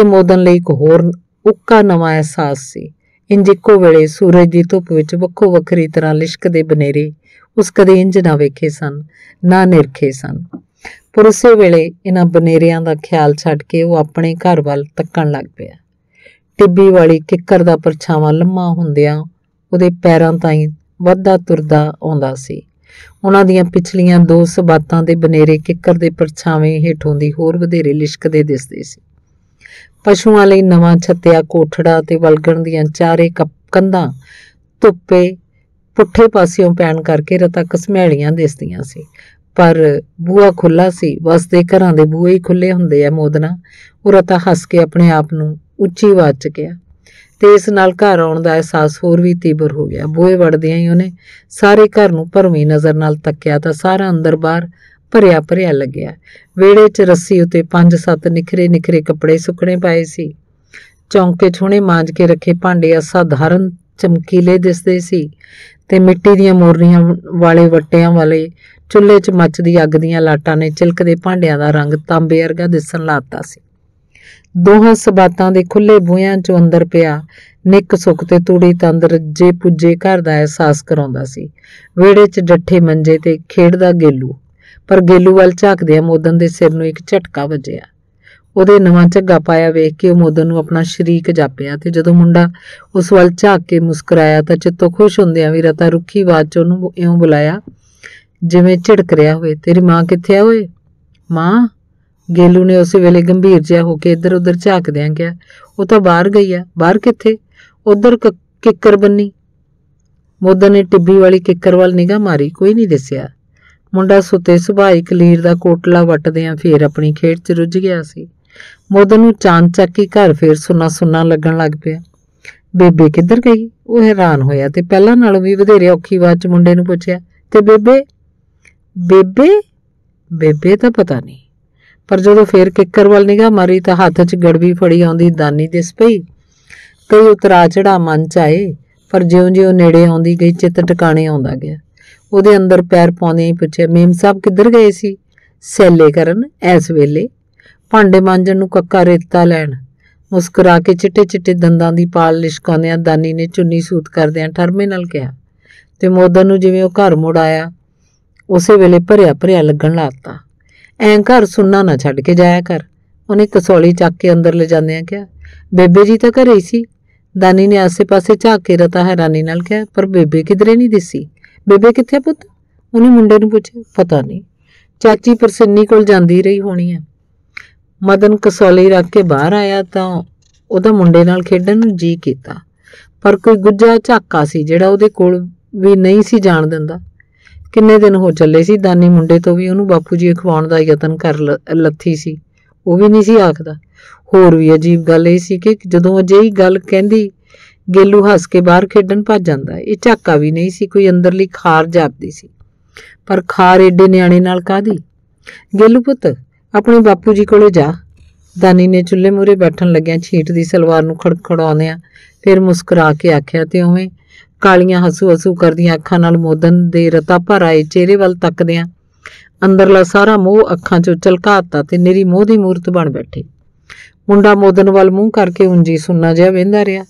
ਇਹ ਮੋਦਨ ਲਈ ਇੱਕ ਹੋਰ ਉੱਕਾ ਨਵਾਂ ਅਹਿਸਾਸ ਸੀ ਇੰਜ ਇੱਕੋ ਵੇਲੇ ਸੂਰਜ ਦੀ ਧੁੱਪ ਵਿੱਚ ਵੱਖੋ ਵੱਖਰੀ ਤਰ੍ਹਾਂ ਲਿਸ਼ਕਦੇ ਬਨੇਰੇ ਉਸ ਕਦੇ ਇੰਜ ਨਾ ਵੇਖੇ ਸਨ ਨਾ ਨਿਰਖੇ ਸਨ ਪਰ ਉਸੇ ਵੇਲੇ ਇਹਨਾਂ ਬਨੇਰਿਆਂ ਦਾ ਖਿਆਲ ਛੱਡ ਕੇ ਉਹ ਆਪਣੇ ਘਰ ਵੱਲ ਤੱਕਣ ਲੱਗ ਪਿਆ ਟਿੱਬੀ ਵਾਲੀ ਕਿੱਕਰ ਦਾ ਪਰਛਾਵਾਂ ਲੰਮਾ ਹੁੰਦਿਆਂ ਉਹਦੇ ਪੈਰਾਂ ਤਾਈਂ ਵੱਧਾ ਤੁਰਦਾ ਆਉਂਦਾ ਸੀ ਉਹਨਾਂ ਦੀਆਂ ਪਿਛਲੀਆਂ ਦੋ ਸਬਾਤਾਂ ਦੇ ਬਨੇਰੇ ਕਿੱਕਰ ਦੇ ਪਰਛਾਵੇਂ ਹੇਠੋਂ ਦੀ ਹੋਰ ਵਧੇਰੇ ਲਿਸ਼ਕਦੇ ਦਿਸਦੇ ਸੀ ਪਸ਼ੂਆਂ ਲਈ ਨਵਾਂ ਛੱਤਿਆ ਕੋਠੜਾ ਤੇ ਵਲਗਣ ਦੀਆਂ ਚਾਰੇ ਕੰਧਾਂ ਧੁੱਪੇ ਪੁੱਠੇ ਪਾਸਿਓਂ ਪੈਣ ਕਰਕੇ ਰਤਾ ਕਸਮੈਲੀਆਂ ਦਿਸਦੀਆਂ ਸੀ ਪਰ ਬੂਹਾ ਖੁੱਲਾ ਸੀ ਵਸਦੇ ਘਰਾਂ ਦੇ ਬੂਹੇ ਹੀ ਖੁੱਲੇ ਹੁੰਦੇ ਆ ਮੋਦਨਾ ਉਹ ਰਤਾ ਹੱਸ ਕੇ ਆਪਣੇ ਆਪ ਨੂੰ ਉੱਚੀ ਆਵਾਜ਼ ਚ ਕਿਹਾ ਤੇ ਇਸ ਨਾਲ ਘਰ ਆਉਣ ਦਾ ਅਹਿਸਾਸ ਹੋਰ ਵੀ ਤੀਬਰ ਹੋ ਗਿਆ ਬੂਹੇ ਵੜਦਿਆਂ ਹੀ ਉਹਨੇ ਸਾਰੇ ਘਰ ਨੂੰ ਭਰਵੀਂ ਨਜ਼ਰ ਨਾਲ ਤੱਕਿਆ ਤਾਂ ਸਾਰਾ ਅੰਦਰ ਬਾਹਰ ਭਰਿਆ ਭਰਿਆ ਲੱਗਿਆ ਵੇੜੇ 'ਚ ਰੱਸੀ ਉੱਤੇ ਪੰਜ ਸੱਤ ਨਿਖਰੇ ਨਿਖਰੇ ਕੱਪੜੇ ਸੁੱਕਣੇ ਪਏ ਸੀ ਚੌਂਕੇ ਛੋਣੇ ਮਾਂਜ ਕੇ ਰੱਖੇ ਭਾਂਡੇ ਅਸਾਧਾਰਨ ਚਮਕੀਲੇ ਦਿਸਦੇ ਸੀ ਤੇ ਮਿੱਟੀ ਦੀਆਂ ਮੋਰਨੀਆਂ ਵਾਲੇ ਵੱਟਿਆਂ ਵਾਲੇ ਚੁੱਲ੍ਹੇ 'ਚ ਮੱਚਦੀ ਅੱਗ ਦੀਆਂ ਲਾਟਾਂ ਨੇ ਚਿਲਕਦੇ ਭਾਂਡਿਆਂ ਦਾ ਰੰਗ ਤਾਂਬੇ ਵਰਗਾ ਦਿਸਣ ਲੱਗਾ ਸੀ ਦੋਹਾਂ ਸਬਾਤਾਂ ਦੇ ਖੁੱਲੇ ਬੂਹਿਆਂ 'ਚੋਂ ਅੰਦਰ ਪਿਆ ਨਿੱਕ ਸੁੱਕ ਤੇ ਤੂੜੀ ਤੰਦਰ ਜੇ ਪੁੱਜੇ ਘਰ ਦਾ ਅਹਿਸਾਸ ਕਰਾਉਂਦਾ ਸੀ ਵੇੜੇ 'ਚ ਡੱਠੇ ਮੰਜੇ ਤੇ ਖੇਡਦਾ ਗੇਲੂ ਪਰ ਗੇਲੂ ਵੱਲ ਝਾਕਦਿਆਂ ਮੋਦਨ ਦੇ ਸਿਰ ਨੂੰ ਇੱਕ ਝਟਕਾ ਵੱਜਿਆ ਉਹਦੇ ਨਵਾਂ ਝੱਗਾ ਪਾਇਆ ਵੇਖ ਕੇ ਉਹ ਮੋਦਨ ਨੂੰ ਆਪਣਾ ਸ਼ਰੀਕ ਜਾਪਿਆ ਤੇ ਜਦੋਂ ਮੁੰਡਾ ਉਸ ਵੱਲ ਝਾਕ ਕੇ ਮੁਸਕਰਾਇਆ ਤਾਂ ਚਿੱਤੋਂ ਖੁਸ਼ ਹੁੰਦਿਆਂ ਵੀ ਰਤਾ ਰੁੱਖੀ ਆਵਾਜ਼ 'ਚ ਉਹਨੂੰ ਇਉਂ ਬੁਲਾਇਆ ਜਿਵੇਂ ਝਿੜਕ ਰਿਹਾ ਹੋਵੇ ਤੇਰੀ ਮਾਂ ਕਿੱਥੇ ਆ ਓਏ ਮਾਂ ਗੇਲੂ ਨੇ ਉਸੇ ਵੇਲੇ ਗੰਭੀਰ ਜਿਹਾ ਹੋ ਕੇ ਇੱਧਰ ਉੱਧਰ ਝਾਕਦਿਆਂ ਗਿਆ ਉਹ ਤਾਂ ਬਾਹਰ ਗਈ ਆ ਬਾਹਰ ਕਿੱਥੇ ਉਧਰ ਕਿੱਕਰ ਬੰਨੀ ਮੋਦਨ ਨੇ ਟਿੱਬੀ ਵਾਲੀ ਕਿੱਕਰ ਵੱਲ ਨਿਗਾਹ ਮਾਰੀ ਕੋਈ ਨਹੀਂ ਦਿਸਿਆ ਮੁੰਡਾ ਸੁੱਤੇ ਸੁਭਾਈ ਕਲੀਰ ਦਾ ਕੋਟਲਾ ਵੱਟਦਿਆਂ ਫੇਰ ਆਪਣੀ ਖੇਡ 'ਚ ਰੁੱਝ ਗਿਆ ਸੀ ਮੋਦਨ ਨੂੰ ਚਾਨਚੱਕ ਹੀ ਘਰ ਫੇਰ ਸੁਨਾ ਸੁਨਾ ਲੱਗਣ ਲੱਗ ਪਿਆ ਬੇਬੇ ਕਿੱਧਰ ਗਈ ਉਹ ਹੈਰਾਨ ਹੋਇਆ ਤੇ ਪਹਿਲਾਂ ਨਾਲੋਂ ਵੀ ਵਧੇਰੇ ਔਖੀ ਬਾਤ 'ਚ ਮੁੰਡੇ ਨੂੰ ਪੁੱਛਿਆ ਤੇ ਬੇਬੇ ਬੇਬੇ ਬੇਬੇ ਤਾਂ ਪਤਾ ਨਹੀਂ ਪਰ ਜਦੋਂ ਫੇਰ ਕਿੱਕਰ ਵੱਲ ਨਿਗਾਹ ਮਾਰੀ ਤਾਂ ਹੱਥ 'ਚ ਗੜਵੀ ਫੜੀ ਆਉਂਦੀ ਦਾਨੀ ਦਿਸ ਪਈ ਕਈ ਉਤਰਾ ਚੜਾ ਮਨ 'ਚ ਆਏ ਪਰ ਜਿਉਂ-ਜਿਉਂ ਨੇੜੇ ਆਉਂਦੀ ਗਈ ਚਿੱਤ ਟਿਕਾਣੇ ਆਉਂਦਾ ਗਿਆ ਉਹਦੇ ਅੰਦਰ ਪੈਰ ਪਾਉਂਦੇ ਹੀ ਪੁੱਛਿਆ ਮੇਮ ਸਾਹਿਬ ਕਿੱਧਰ ਗਏ ਸੀ ਸੈਲੇ ਕਰਨ ਐਸ ਵੇਲੇ ਭਾਂਡੇ ਮਾਂਜਣ ਨੂੰ ਕੱਕਾ ਰੇਤਾ ਲੈਣ ਮੁਸਕਰਾ ਕੇ ਚਿੱਟੇ ਚਿੱਟੇ ਦੰਦਾਂ ਦੀ ਪਾਲ ਲਿਸ਼ਕਾਉਂਦਿਆਂ ਦਾਨੀ ਨੇ ਚੁੰਨੀ ਸੂਤ ਕਰਦਿਆਂ ਠਰਮੇ ਨਾਲ ਕਿਹਾ ਤੇ ਮੋਦਨ ਨੂੰ ਜਿਵੇਂ ਉਹ ਘਰ ਮੁੜ ਆਇਆ ਉਸੇ ਵੇਲੇ ਭਰਿਆ ਭਰਿਆ ਲੱਗਣ ਲੱਗਾ ਐ ਘਰ ਸੁਣਨਾ ਨਾ ਛੱਡ ਕੇ ਜਾਇਆ ਕਰ ਉਹਨੇ ਕਸੌਲੀ ਚੱਕ ਕੇ ਅੰਦਰ ਲੈ ਜਾਂਦੇ ਆ ਕਿਹਾ ਬੇਬੇ ਜੀ ਤਾਂ ਘਰੇ ਹੀ ਸੀ ਦਾਨੀ ਨੇ ਆਸੇ-ਪਾਸੇ ਝਾਕ ਕੇ ਰਤਾ ਹੈਰਾਨੀ ਨਾਲ ਕਿਹਾ ਪਰ ਬੇਬੇ ਕਿਧਰੇ ਨਹੀਂ ਦਿਸੀ ਬੇਬੇ ਕਿੱਥੇ ਪੁੱਤ ਉਹਨੇ ਮੁੰਡੇ ਨੂੰ ਪੁੱਛਿਆ ਪਤਾ ਨਹੀਂ ਚਾਚੀ ਪਰਸਿੰਨੀ ਕੋਲ ਜਾਂਦੀ ਰਹੀ ਹੋਣੀ ਐ ਮਦਨ ਕਸੌਲੀ ਰੱਖ ਕੇ ਬਾਹਰ ਆਇਆ ਤਾਂ ਉਹਦਾ ਮੁੰਡੇ ਨਾਲ ਖੇਡਣ ਨੂੰ ਜੀ ਕੀਤਾ ਪਰ ਕੋਈ ਗੁੱਜਾ ਝਾਕਾ ਸੀ ਜਿਹੜਾ ਉਹਦੇ ਕੋਲ ਵੀ ਨਹੀਂ ਸੀ ਜਾਣ ਦਿੰਦਾ ਕਿੰਨੇ ਦਿਨ ਹੋ ਚੱਲੇ ਸੀ ਦਾਨੀ ਮੁੰਡੇ ਤੋਂ ਵੀ ਉਹਨੂੰ ਬਾਪੂ ਜੀ ਖਵਾਉਣ ਦਾ ਯਤਨ ਕਰ ਲੱਥੀ ਸੀ ਉਹ ਵੀ ਨਹੀਂ ਸੀ ਆਖਦਾ ਹੋਰ ਵੀ ਅਜੀਬ ਗੱਲ ਇਹ ਸੀ ਕਿ ਜਦੋਂ ਅਜਿਹੀ ਗੱਲ ਕਹਿੰਦੀ ਗੇਲੂ ਹੱਸ ਕੇ ਬਾਹਰ ਖੇਡਣ ਭੱਜ ਜਾਂਦਾ ਇਹ ਝਾਕਾ ਵੀ ਨਹੀਂ ਸੀ ਕੋਈ ਅੰਦਰਲੀ ਖਾਰ ਜਾਪਦੀ ਸੀ ਪਰ ਖਾਰ ਏਡੇ ਨਿਆਣੇ ਨਾਲ ਕਾਦੀ ਗੇਲੂ ਪੁੱਤ ਆਪਣੇ ਬਾਪੂ ਜੀ ਕੋਲੇ ਜਾ ਦਾਨੀ ਨੇ ਚੁੱਲ੍ਹੇ ਮੂਰੇ ਬੈਠਣ ਲੱਗਿਆਂ ਛੀਟ ਦੀ ਸਲਵਾਰ ਨੂੰ ਖੜਖੜਾਉਂਦਿਆਂ ਫਿਰ ਮੁਸਕਰਾ ਕੇ ਆਖਿਆ ਤੇ ਉਵੇਂ ਕਾਲੀਆਂ ਹਸੂ-ਹਸੂ ਕਰਦੀਆਂ ਅੱਖਾਂ ਨਾਲ ਮੋਦਨ ਦੇ ਰਤਾ ਭਰ ਆਏ ਚਿਹਰੇ ਵੱਲ ਤੱਕਦਿਆਂ ਅੰਦਰਲਾ ਸਾਰਾ ਮੋਹ ਅੱਖਾਂ 'ਚੋਂ ਚਲਕਾਤਾ ਤੇ ਨੇਰੀ ਮੋਹ ਦੀ ਮੂਰਤ ਬਣ ਬੈਠੀ ਮੁੰਡਾ ਮੋਦਨ ਵੱਲ ਮੂੰਹ ਕਰਕੇ ਉਂਜੀ ਸੁੰਨਾ ਜਿਹਾ ਵੇਂਦਾ ਰਿਹਾ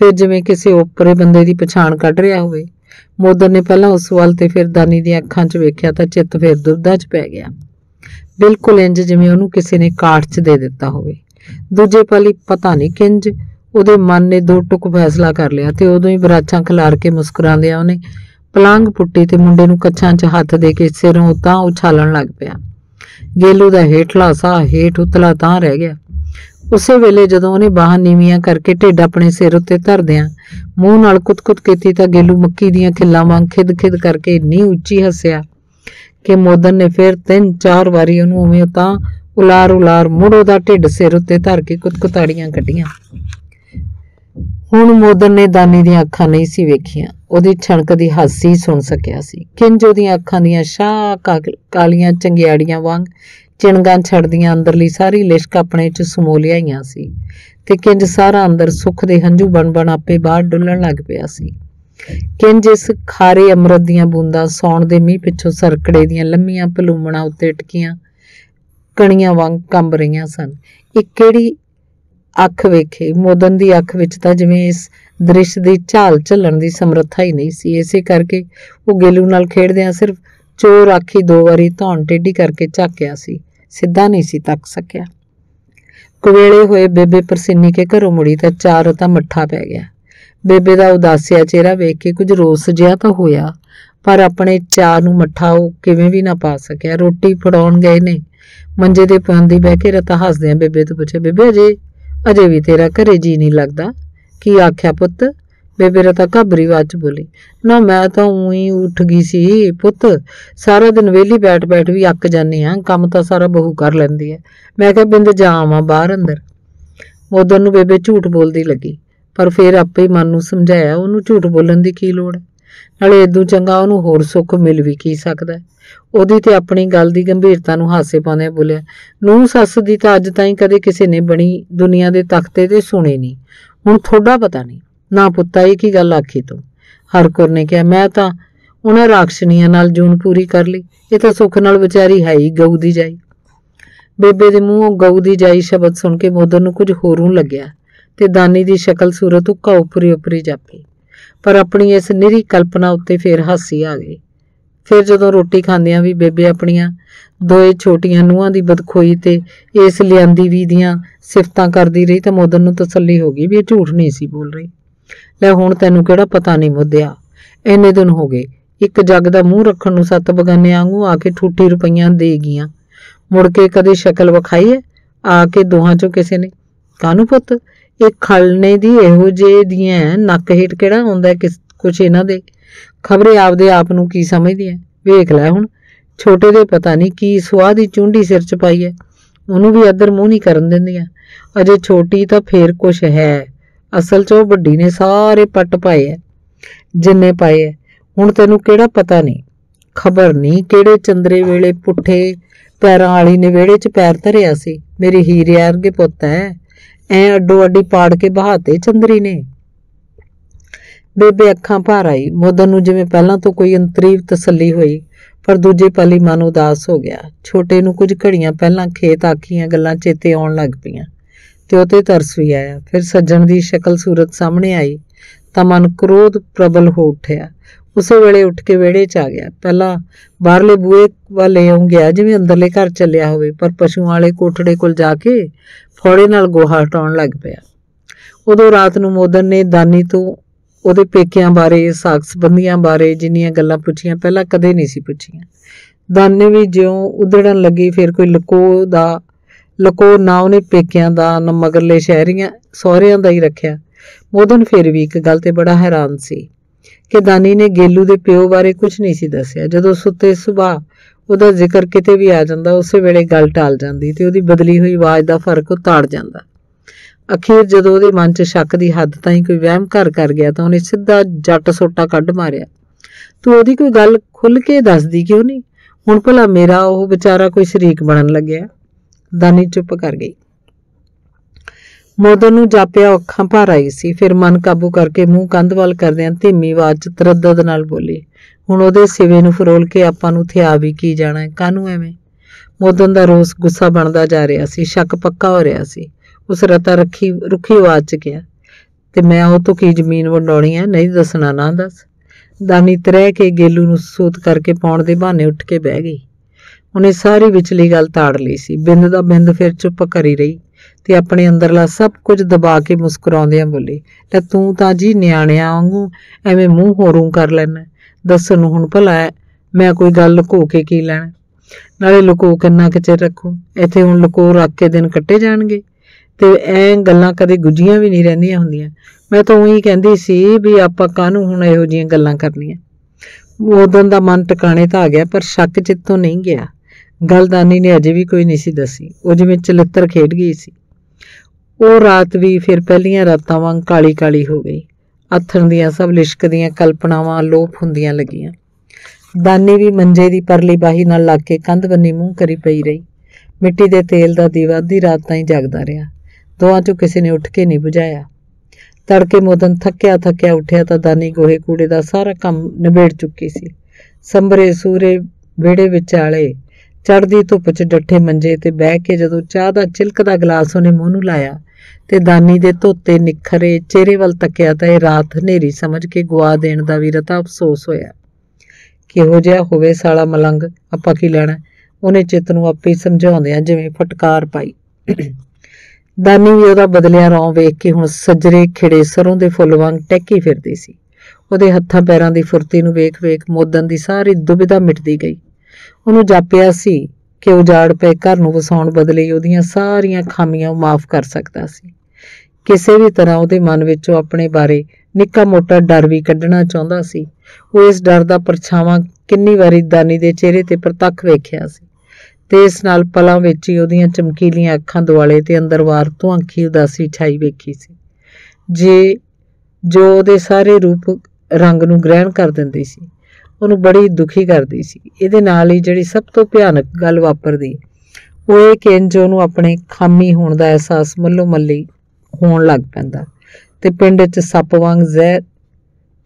ਫਿਰ ਜਿਵੇਂ ਕਿਸੇ ਉੱਪਰੇ ਬੰਦੇ ਦੀ ਪਛਾਣ ਕੱਢ ਰਿਹਾ ਹੋਵੇ ਮੋਦਰ ਨੇ ਪਹਿਲਾਂ ਉਸ ਵੱਲ ਤੇ ਫਿਰ ਦਾਨੀ ਦੀਆਂ ਅੱਖਾਂ 'ਚ ਵੇਖਿਆ ਤਾਂ ਚਿੱਤ ਫਿਰ ਦੁਰਦਾ 'ਚ ਪੈ ਗਿਆ ਬਿਲਕੁਲ ਇੰਜ ਜਿਵੇਂ ਉਹਨੂੰ ਕਿਸੇ ਨੇ ਕਾਟ 'ਚ ਦੇ ਦਿੱਤਾ ਹੋਵੇ ਦੂਜੇ ਪਾਲੀ ਪਤਾ ਨਹੀਂ ਕਿੰਜ ਉਹਦੇ ਮਨ ਨੇ ਦੋ ਟੁਕ ਫੈਸਲਾ ਕਰ ਲਿਆ ਤੇ ਉਦੋਂ ਹੀ ਬਰਾਚਾਂ ਖਿਲਾਰ ਕੇ ਮੁਸਕਰਾਉਂਦਿਆਂ ਉਹਨੇ ਪਲੰਗ ਪੁੱਟੀ ਤੇ ਮੁੰਡੇ ਨੂੰ ਕੱਛਾਂ 'ਚ ਹੱਥ ਦੇ ਕੇ ਸਿਰੋਂ ਤਾਂ ਉਛਾਲਣ ਲੱਗ ਪਿਆ ਗੇਲੂ ਦਾ ਹੇਠਲਾ ਸਾਹ ਹੇਠ ਉਤਲਾ ਤਾਂ ਰਹਿ ਗਿਆ ਉਸੇ ਵੇਲੇ ਜਦੋਂ ਉਹਨੇ ਬਾਹਾਂ ਨੀਵੀਆਂ ਕਰਕੇ ਢਿੱਡ ਆਪਣੇ ਸਿਰ ਉੱਤੇ ਧਰਦਿਆਂ ਮੂੰਹ ਨਾਲ ਕੁਤਕੁਤ ਕੀਤੀ ਤਾਂ ਗੇਲੂ ਮੱਕੀ ਦੀਆਂ ਖਿੱਲਾਂ ਵਾਂਗ ਖਿਦ-ਖਿਦ ਕਰਕੇ ਇੰਨੀ ਉੱਚੀ ਹੱਸਿਆ ਕਿ ਮੋਦਨ ਨੇ ਫਿਰ ਤਿੰਨ ਚਾਰ ਵਾਰੀ ਉਹਨੂੰ ਉਵੇਂ ਤਾਂ ਉਲਾਰ-ਉਲਾਰ ਮੋੜੋ ਦਾ ਢਿੱਡ ਸਿਰ ਉੱਤੇ ਧਰ ਕੇ ਕੁਤਕੁਤਾੜੀਆਂ ਕੱਢੀਆਂ ਹੁਣ ਮੋਦਨ ਨੇ ਦਾਨੀ ਦੀਆਂ ਅੱਖਾਂ ਨਹੀਂ ਸੀ ਵੇਖੀਆਂ ਉਹਦੀ ਛਣਕ ਦੀ ਹਾਸੀ ਸੁਣ ਸਕਿਆ ਸੀ ਕਿੰਜ ਉਹਦੀਆਂ ਅੱਖਾਂ ਦੀਆਂ ਸ਼ਾਹ ਕਾਲੀਆਂ ਚੰਗਿਆੜੀਆਂ ਵਾਂਗ ਚਿਣਗਾਂ ਛੱਡਦੀਆਂ ਅੰਦਰਲੀ ਸਾਰੀ ਲਿਸ਼ਕ ਆਪਣੇ 'ਚ ਸਮੋ ਲਿਆਈਆਂ ਸੀ ਤੇ ਕਿੰਜ ਸਾਰਾ ਅੰਦਰ ਸੁੱਖ ਦੇ ਹੰਝੂ ਬਣ ਬਣ ਆਪੇ ਬਾਹਰ ਡੁੱਲਣ ਲੱਗ ਪਿਆ ਸੀ ਕਿੰਜ ਇਸ ਖਾਰੇ ਅਮਰਤ ਦੀਆਂ ਬੂੰਦਾਂ ਸੌਣ ਦੇ ਮੀਂਹ ਪਿੱਛੋਂ ਸਰਕੜੇ ਦੀਆਂ ਲੰਮੀਆਂ ਪਲੂਮਣਾ ਉੱਤੇ ਟਕੀਆਂ ਕਣੀਆਂ ਵਾਂਗ ਕੰਬ ਰਹੀਆਂ ਸਨ ਇਹ ਕਿਹੜੀ ਅੱਖ ਵੇਖੇ ਮੋਦਨ ਦੀ ਅੱਖ ਵਿੱਚ ਤਾਂ ਜਿਵੇਂ ਇਸ ਦ੍ਰਿਸ਼ ਦੀ ਝਾਲ ਝੱਲਣ ਦੀ ਸਮਰੱਥਾ ਹੀ ਨਹੀਂ ਸੀ ਇਸੇ ਕਰਕੇ ਉਹ ਗੇਲੂ ਨਾਲ ਖੇਡਦਿਆਂ ਸਿਰਫ ਚੋਰ ਆਖੀ ਦੋ ਵਾਰੀ ਧੌਣ ਟੇਢੀ ਕਰਕੇ ਝਾਕਿਆ ਸੀ ਸਿੱਧਾ ਨਹੀਂ ਸੀ ਤੱਕ ਸਕਿਆ ਕੁਵੇਲੇ ਹੋਏ ਬੇਬੇ ਪਰਸਿੰਨੀ ਕੇ ਘਰੋਂ ਮੁੜੀ ਤਾਂ ਚਾਰ ਤਾਂ ਮੱਠਾ ਪੈ ਗਿਆ ਬੇਬੇ ਦਾ ਉਦਾਸਿਆ ਚਿਹਰਾ ਵੇਖ ਕੇ ਕੁਝ ਰੋਸ ਜਿਹਾ ਤਾਂ ਹੋਇਆ ਪਰ ਆਪਣੇ ਚਾਰ ਨੂੰ ਮੱਠਾ ਉਹ ਕਿਵੇਂ ਵੀ ਨਾ ਪਾ ਸਕਿਆ ਰੋਟੀ ਫੜਾਉਣ ਗਏ ਨੇ ਮੰਜੇ ਦੇ ਪੰਦੀ ਬਹਿ ਕੇ ਰਤਾ ਹੱਸਦੇ ਆ ਬੇਬੇ ਤੋਂ ਪੁੱਛੇ ਬੇਬੇ ਅਜੇ ਅਜੇ ਵੀ ਤੇਰਾ ਘਰੇ ਜੀ ਨਹੀਂ ਲੱਗਦਾ ਕੀ ਆਖਿਆ ਪੁੱਤ ਬੇਬੇ ਰਤਾ ਘਬਰੀ ਵੱਜ ਬੋਲੀ ਨਾ ਮੈਂ ਤਾਂ ਉਹੀ ਉੱਠ ਗਈ ਸੀ ਪੁੱਤ ਸਾਰਾ ਦਿਨ ਵਿਹਲੀ ਬੈਠ ਬੈਠ ਵੀ ਅੱਕ ਜਾਂਦੇ ਆ ਕੰਮ ਤਾਂ ਸਾਰਾ ਬਹੂ ਕਰ ਲੈਂਦੀ ਐ ਮੈਂ ਕਿਹਾ ਬਿੰਦ ਜਾਵਾਂ ਬਾਹਰ ਅੰਦਰ ਮੋਦਨ ਨੂੰ ਬੇਬੇ ਝੂਠ ਬੋਲਦੀ ਲੱਗੀ ਪਰ ਫੇਰ ਆਪੇ ਹੀ ਮਨ ਨੂੰ ਸਮਝਾਇਆ ਉਹਨੂੰ ਝੂਠ ਬੋਲਣ ਦੀ ਕੀ ਲੋੜ ਨਾਲੇ ਇਦੋਂ ਚੰਗਾ ਉਹਨੂੰ ਹੋਰ ਸੁੱਖ ਮਿਲ ਵੀ ਕੀ ਸਕਦਾ ਉਹਦੀ ਤੇ ਆਪਣੀ ਗੱਲ ਦੀ ਗੰਭੀਰਤਾ ਨੂੰ ਹਾਸੇ ਪਾਉਂਦੇ ਬੋਲਿਆ ਨੂੰ ਸੱਸ ਦੀ ਤਾਂ ਅੱਜ ਤਾਈਂ ਕਦੇ ਕਿਸੇ ਨੇ ਬਣੀ ਦੁਨੀਆ ਦੇ ਤਖਤੇ ਤੇ ਸੁਣੀ ਨਹੀਂ ਹੁਣ ਥੋੜਾ ਪਤਾ ਨਹੀਂ ਨਾ ਪੁੱਤਾ ਇਹ ਕੀ ਗੱਲ ਆਖੀ ਤੂੰ ਹਰਕੁਰ ਨੇ ਕਿਹਾ ਮੈਂ ਤਾਂ ਉਹਨਾਂ ਰਾਖਸ਼ਣੀਆਂ ਨਾਲ ਜੂਨ ਪੂਰੀ ਕਰ ਲਈ ਇਹ ਤਾਂ ਸੁੱਖ ਨਾਲ ਵਿਚਾਰੀ ਹੈ ਹੀ ਗਊ ਦੀ ਜਾਈ ਬੇਬੇ ਦੇ ਮੂੰਹੋਂ ਗਊ ਦੀ ਜਾਈ ਸ਼ਬਦ ਸੁਣ ਕੇ ਮੋਦਰ ਨੂੰ ਕੁਝ ਹੋਰੋਂ ਲੱਗਿਆ ਤੇ ਦਾਨੀ ਦੀ ਸ਼ਕਲ ਸੂਰਤ ਉੱਕਾ ਉਪਰੀ ਉਪਰੀ ਜਾਪੀ ਪਰ ਆਪਣੀ ਇਸ ਨਿਰੀ ਕਲਪਨਾ ਉੱਤੇ ਫੇਰ ਹਾਸੀ ਆ ਗਈ ਫਿਰ ਜਦੋਂ ਰੋਟੀ ਖਾਂਦਿਆਂ ਵੀ ਬੇਬੇ ਆਪਣੀਆਂ ਦੋਏ ਛੋਟੀਆਂ ਨੂਹਾਂ ਦੀ ਬਦਖੋਈ ਤੇ ਇਸ ਲਿਆਂਦੀ ਵੀ ਦੀਆਂ ਸਿਫਤਾਂ ਕਰਦੀ ਰਹੀ ਤਾਂ ਮੋਦਰ ਨੂੰ ਤਸੱਲੀ ਹੋ ਗਈ ਵੀ ਇਹ ਝੂਠ ਨਹੀਂ ਸੀ ਬੋਲ ਰਹੀ ਲੈ ਹੁਣ ਤੈਨੂੰ ਕਿਹੜਾ ਪਤਾ ਨਹੀਂ ਮੁੱਦਿਆ ਇੰਨੇ ਦਿਨ ਹੋ ਗਏ ਇੱਕ ਜੱਗ ਦਾ ਮੂੰਹ ਰੱਖਣ ਨੂੰ ਸੱਤ ਬਗਾਨੇ ਵਾਂਗੂ ਆ ਕੇ ਠੂਠੀ ਰੁਪਈਆਂ ਦੇ ਗਈਆਂ ਮੁੜ ਕੇ ਕਦੇ ਸ਼ਕਲ ਵਿਖਾਈ ਐ ਆ ਕੇ ਦੋਹਾਂ ਚੋਂ ਕਿਸੇ ਨੇ ਕਾਨੂੰ ਪੁੱਤ ਇਹ ਖਲਨੇ ਦੀ ਇਹੋ ਜੇ ਦੀਆਂ ਨੱਕ ਹੇਟ ਕਿਹੜਾ ਹੁੰਦਾ ਕਿਸ ਕੁਛ ਇਹਨਾਂ ਦੇ ਖਬਰੇ ਆਪਦੇ ਆਪ ਨੂੰ ਕੀ ਸਮਝਦੀ ਐ ਵੇਖ ਲੈ ਹੁਣ ਛੋਟੇ ਦੇ ਪਤਾ ਨਹੀਂ ਕੀ ਸਵਾਹ ਦੀ ਚੁੰਡੀ ਸਿਰ 'ਚ ਪਾਈ ਐ ਉਹਨੂੰ ਵੀ ਅਦਰ ਮੂੰਹ ਨਹੀਂ ਕਰਨ ਦਿੰਦੀਆਂ ਅਜੇ ਛੋਟੀ ਤਾਂ ਫੇਰ ਕੁਛ ਹੈ ਅਸਲ 'ਚ ਉਹ ਵੱਡੀ ਨੇ ਸਾਰੇ ਪੱਟ ਪਾਏ ਐ ਜਿੰਨੇ ਪਾਏ ਐ ਹੁਣ ਤੈਨੂੰ ਕਿਹੜਾ ਪਤਾ ਨਹੀਂ ਖਬਰ ਨਹੀਂ ਕਿਹੜੇ ਚੰਦਰੇ ਵੇਲੇ ਪੁੱਠੇ ਪੈਰਾਂ ਵਾਲੀ ਨੇ ਵਿਹੜੇ 'ਚ ਪੈਰ ਧਰਿਆ ਸੀ ਮੇਰੇ ਹੀਰੇ ਵਰਗੇ ਪੁੱਤ ਐ ਐ ਅੱਡੋ ਅੱਡੀ ਪਾੜ ਕੇ ਬਹਾਤੇ ਚੰਦਰੀ ਨੇ ਬੇਬੇ ਅੱਖਾਂ ਭਰ ਆਈ ਮੋਦਨ ਨੂੰ ਜਿਵੇਂ ਪਹਿਲਾਂ ਤੋਂ ਕੋਈ ਅੰਤਰੀਵ ਤਸੱਲੀ ਹੋਈ ਪਰ ਦੂਜੇ ਪਾਲੀ ਮਨ ਉਦਾਸ ਹੋ ਗਿਆ ਛੋਟੇ ਨੂੰ ਕੁਝ ਘੜੀਆਂ ਪਹਿਲਾਂ ਖੇਤ ਆਖੀਆਂ ਗੱਲਾਂ ਚੇਤੇ ਆਉਣ ਲੱਗ ਪਈਆਂ ਤੇ ਉਹਤੇ ਤਰਸ ਵੀ ਆਇਆ ਫਿਰ ਸੱਜਣ ਦੀ ਸ਼ਕਲ ਸੂਰਤ ਸਾਹਮਣੇ ਆਈ ਤਾਂ ਮਨ ਕ੍ਰੋਧ ਪ੍ਰਬਲ ਹੋ ਉੱਠਿਆ ਉਸੇ ਵੇਲੇ ਉੱਠ ਕੇ ਵਿਹੜੇ 'ਚ ਆ ਗਿਆ ਪਹਿਲਾਂ ਬਾਹਰਲੇ ਬੂਏ ਵਾਲੇ ਉਹ ਗਿਆ ਜਿਵੇਂ ਅੰਦਰਲੇ ਘਰ ਚੱਲਿਆ ਹੋਵੇ ਪਰ ਪਸ਼ੂ ਵਾਲੇ ਕੋਠੜੇ ਕੋਲ ਜਾ ਕੇ ਫੌੜੇ ਨਾਲ ਗੋਹਾ ਹਟਾਉਣ ਲੱਗ ਪਿਆ ਉਦੋਂ ਰਾਤ ਨੂੰ ਮੋਦਨ ਨੇ ਦਾਨੀ ਤੋਂ ਉਹਦੇ ਪੇਕਿਆਂ ਬਾਰੇ ਸਾਖ ਸੰਬੰਧੀਆਂ ਬਾਰੇ ਜਿੰਨੀਆਂ ਗੱਲਾਂ ਪੁੱਛੀਆਂ ਪਹਿਲਾਂ ਕਦੇ ਨਹੀਂ ਸੀ ਪੁੱਛੀਆਂ ਦਾਨੇ ਵੀ ਜਿਉਂ ਉਧੜਨ ਲੱਗੀ ਫਿਰ ਕੋਈ ਲਕੋ ਦਾ ਲਕੋ ਨਾ ਉਹਨੇ ਪੇਕਿਆਂ ਦਾ ਨਾ ਮਗਰਲੇ ਸ਼ਹਿਰੀਆਂ ਸਹੁਰਿਆਂ ਦਾ ਹੀ ਰੱਖਿਆ ਮੋਦਨ ਫਿਰ ਵੀ ਇੱਕ ਗੱਲ ਤੇ ਬੜਾ ਹੈਰਾਨ ਸੀ ਕਿ ਦਾਨੀ ਨੇ ਗੇਲੂ ਦੇ ਪਿਓ ਬਾਰੇ ਕੁਝ ਨਹੀਂ ਸੀ ਦੱਸਿਆ ਜਦੋਂ ਸੁੱਤੇ ਸੁਭਾ ਉਹਦਾ ਜ਼ਿਕਰ ਕਿਤੇ ਵੀ ਆ ਜਾਂਦਾ ਉਸੇ ਵੇਲੇ ਗੱਲ ਟਾਲ ਜਾਂਦੀ ਤੇ ਉਹਦੀ ਬਦਲੀ ਹੋਈ ਆਵਾਜ਼ ਦਾ ਫਰਕ ਉਤਾੜ ਜਾਂਦਾ ਅਖੀਰ ਜਦੋਂ ਉਹਦੇ ਮਨ 'ਚ ਸ਼ੱਕ ਦੀ ਹੱਦ ਤਾਂ ਹੀ ਕੋਈ ਵਹਿਮ ਘਰ ਕਰ ਗਿਆ ਤਾਂ ਉਹਨੇ ਸਿੱਧਾ ਜੱਟ ਸੋਟਾ ਕੱਢ ਮਾਰਿਆ ਤੂੰ ਉਹਦੀ ਕੋਈ ਗੱਲ ਖੁੱਲ ਕੇ ਦੱਸਦੀ ਕਿਉਂ ਨਹੀਂ ਹੁਣ ਭਲਾ ਮੇਰਾ ਉਹ ਵਿਚਾਰਾ ਕੋਈ ਸ਼ਰੀਕ ਬਣਨ ਲੱਗਿਆ ਦਾਨੀ ਚੁੱਪ ਕਰ ਗਈ ਮੋਦਨ ਨੂੰ ਜਾਪਿਆ ਅੱਖਾਂ ਭਰ ਆਈ ਸੀ ਫਿਰ ਮਨ ਕਾਬੂ ਕਰਕੇ ਮੂੰਹ ਕੰਧ ਵੱਲ ਕਰਦਿਆਂ ਧੀਮੀ ਆਵਾਜ਼ 'ਚ ਤਰਦਦ ਨਾਲ ਬੋਲੀ ਹੁਣ ਉਹਦੇ ਸਿਵੇ ਨੂੰ ਫਰੋਲ ਕੇ ਆਪਾਂ ਨੂੰ ਥਿਆ ਵੀ ਕੀ ਜਾਣਾ ਹੈ ਕਾਹਨੂੰ ਐਵੇਂ ਮੋਦਨ ਦਾ ਰੋਸ ਗੁੱਸਾ ਬਣਦਾ ਜਾ ਰਿਹਾ ਸੀ ਸ਼ੱਕ ਪੱਕਾ ਹੋ ਰਿਹਾ ਸੀ ਉਸ ਰਤਾ ਰੱਖੀ ਰੁੱਖੀ ਆਵਾਜ਼ 'ਚ ਗਿਆ ਤੇ ਮੈਂ ਉਹ ਤੋਂ ਕੀ ਜ਼ਮੀਨ ਵੰਡਾਉਣੀ ਹੈ ਨਹੀਂ ਦੱਸਣਾ ਨਾ ਦੱਸ ਦਾਨੀ ਤਰੇ ਕੇ ਗੇਲੂ ਨੂੰ ਸੂਤ ਕਰਕੇ ਪਾਉਣ ਦੇ ਬਹਾਨੇ ਉੱਠ ਕੇ ਬਹਿ ਗਈ ਉਹਨੇ ਸਾਰੀ ਵਿਚਲੀ ਗੱਲ ਤਾੜ ਲਈ ਸੀ ਬਿੰਦ ਦਾ ਬਿੰਦ ਫਿਰ ਚੁੱਪ ਕਰੀ ਰਹੀ ਤੇ ਆਪਣੇ ਅੰਦਰਲਾ ਸਭ ਕੁਝ ਦਬਾ ਕੇ ਮੁਸਕਰਾਉਂਦਿਆਂ ਬੋਲੀ ਲੈ ਤੂੰ ਤਾਂ ਜੀ ਨਿਆਣਿਆਂ ਵਾਂਗੂ ਐਵੇਂ ਮੂੰਹ ਹੋਰੂ ਕਰ ਲੈਣਾ ਦੱਸਣ ਨੂੰ ਹੁਣ ਭਲਾ ਮੈਂ ਕੋਈ ਗੱਲ ਲੁਕੋ ਕੇ ਕੀ ਲੈਣਾ ਨਾਲੇ ਲੁਕੋ ਕਿੰਨਾ ਕਿਚੇ ਰੱਖੋ ਇੱਥੇ ਹੁਣ ਲੁਕੋ ਰੱਖ ਕੇ ਦਿਨ ਕੱਟੇ ਜਾਣਗੇ ਤੇ ਐ ਗੱਲਾਂ ਕਦੇ ਗੁੱਜੀਆਂ ਵੀ ਨਹੀਂ ਰਹਿੰਦੀਆਂ ਹੁੰਦੀਆਂ ਮੈਂ ਤਾਂ ਉਹੀ ਕਹਿੰਦੀ ਸੀ ਵੀ ਆਪਾਂ ਕਾਹਨੂੰ ਹੁਣ ਇਹੋ ਜੀਆਂ ਗੱਲਾਂ ਕਰਨੀਆਂ ਉਹਦੋਂ ਦਾ ਮਨ ਟਿਕਾਣੇ ਤਾਂ ਆ ਗਿਆ ਪਰ ਸ਼ੱਕ ਚਿੱਤੋਂ ਨਹੀਂ ਗਿਆ ਗਲਦਾਨੀ ਨੇ ਅਜੇ ਵੀ ਕੋਈ ਨਹੀਂ ਸੀ ਦੱਸੀ ਉਹ ਜਿਵੇਂ ਚਲਿੱਤਰ ਖੇਡ ਗਈ ਸੀ ਉਹ ਰਾਤ ਵੀ ਫਿਰ ਪਹਿਲੀਆਂ ਰਾਤਾਂ ਵਾਂਗ ਕਾਲੀ-ਕਾਲੀ ਹੋ ਗਈ ਆਥਣ ਦੀਆਂ ਸਭ ਲਿਸ਼ਕਦੀਆਂ ਕਲਪਨਾਵਾਂ ਲੋਪ ਹੁੰਦੀਆਂ ਲੱਗੀਆਂ ਦਾਨੀ ਵੀ ਮੰਜੇ ਦੀ ਪਰਲੀ ਬਾਹੀ ਨਾਲ ਲੱਗ ਕੇ ਕੰਧ ਬੰਨੀ ਮੂੰਹ ਕਰੀ ਪਈ ਰਹੀ ਮਿੱਟੀ ਦੇ ਤੇਲ ਦਾ ਦੀਵਾ ਦੀ ਰਾਤ ਤਾਈਂ ਜਗਦਾ ਰਿਹਾ ਦੋਹਾਂ ਚੋਂ ਕਿਸੇ ਨੇ ਉੱਠ ਕੇ ਨਹੀਂ ਬੁਝਾਇਆ ਤੜਕੇ ਮੋਦਨ ਥੱਕਿਆ ਥੱਕਿਆ ਉੱਠਿਆ ਤਾਂ ਦਾਨੀ ਗੋਹੇ ਕੂੜੇ ਦਾ ਸਾਰਾ ਕੰਮ ਨਿਬੇੜ ਚੁੱਕੀ ਸੀ ਸੰਭਰੇ ਸੂਰੇ ਵਿੜੇ ਵਿਚਾਲੇ ਚੜਦੀ ਧੁੱਪ 'ਚ ਡੱਠੇ ਮੰਜੇ ਤੇ ਬਹਿ ਕੇ ਜਦੋਂ ਚਾਹ ਦਾ ਚਿਲਕਦਾ ਗਲਾਸ ਉਹਨੇ ਮੂੰਹ ਨੂੰ ਲਾਇਆ ਤੇ ਦਾਨੀ ਦੇ ਧੋਤੇ ਨਿਖਰੇ ਚਿਹਰੇ ਵੱਲ ਤੱਕਿਆ ਤਾਂ ਇਹ ਰਾਤ ਹਨੇਰੀ ਸਮਝ ਕੇ ਗਵਾ ਦੇਣ ਦਾ ਵੀ ਰਤਾ ਅਫਸੋਸ ਹੋਇਆ ਕਿਹੋ ਜਿਹਾ ਹੋਵੇ ਸਾਲਾ ਮਲੰਗ ਆਪਾਂ ਕੀ ਲੈਣਾ ਉਹਨੇ ਚਿੱਤ ਨੂੰ ਆਪੇ ਸਮਝਾਉਂਦਿਆਂ ਜਿਵੇਂ ਫਟਕਾਰ ਪਾਈ ਦਾਨੀ ਵੀ ਉਹਦਾ ਬਦਲਿਆ ਰੌਂ ਵੇਖ ਕੇ ਹੁਣ ਸੱਜਰੇ ਖਿੜੇ ਸਰੋਂ ਦੇ ਫੁੱਲ ਵਾਂਗ ਟੈਕੀ ਫਿਰਦੀ ਸੀ ਉਹਦੇ ਹੱਥਾਂ ਪੈਰਾਂ ਦੀ ਫੁਰਤੀ ਨੂੰ ਵੇਖ-ਵੇਖ ਮੋਦਨ ਦੀ ਸਾਰੀ ਦੁਬਿਧਾ ਮਿਟਦੀ ਗਈ ਉਹਨੂੰ ਜਾਪਿਆ ਸੀ ਕਿ ਉਜਾੜ ਪਏ ਘਰ ਨੂੰ ਵਸਾਉਣ ਬਦਲੇ ਉਹਦੀਆਂ ਸਾਰੀਆਂ ਖਾਮੀਆਂ ਮਾਫ ਕਰ ਸਕਦਾ ਸੀ ਕਿਸੇ ਵੀ ਤਰ੍ਹਾਂ ਉਹਦੇ ਮਨ ਵਿੱਚੋਂ ਆਪਣੇ ਬਾਰੇ ਨਿੱਕਾ ਮੋਟਾ ਡਰ ਵੀ ਕੱਢਣਾ ਚਾਹੁੰਦਾ ਸੀ ਉਹ ਇਸ ਡਰ ਦਾ ਪਰਛਾਵਾਂ ਕਿੰਨੀ ਵਾਰੀ ਦਾਨੀ ਦੇ ਚਿਹਰੇ ਤੇ ਪ੍ਰਤੱਖ ਵੇਖਿਆ ਸੀ ਤੇ ਇਸ ਨਾਲ ਪਲਾਂ ਵਿੱਚ ਹੀ ਉਹਦੀਆਂ ਚਮਕੀਲੀਆਂ ਅੱਖਾਂ ਦੁਆਲੇ ਤੇ ਅੰਦਰਵਾਰ ਤੋਂ ਅੱਖੀ ਉਦਾਸੀ ਛਾਈ ਵੇਖੀ ਸੀ ਜੇ ਜੋ ਉਹਦੇ ਸਾਰੇ ਰੂਪ ਰੰਗ ਨੂੰ ਗ੍ਰਹਿਣ ਕਰ ਦਿੰਦੀ ਸੀ ਉਹਨੂੰ ਬੜੀ ਦੁਖੀ ਕਰਦੀ ਸੀ ਇਹਦੇ ਨਾਲ ਹੀ ਜਿਹੜੀ ਸਭ ਤੋਂ ਭਿਆਨਕ ਗੱਲ ਵਾਪਰਦੀ ਉਹ ਇਹ ਕਿ ਜੋ ਉਹਨੂੰ ਆਪਣੇ ਖਾਮੀ ਹੋਣ ਦਾ ਅਹਿਸਾਸ ਮੱਲੋ ਮੱਲੀ ਹੋਣ ਲੱਗ ਪੈਂਦਾ ਤੇ ਪਿੰਡ ਵਿੱਚ ਸੱਪ ਵਾਂਗ ਜ਼ਹਿਰ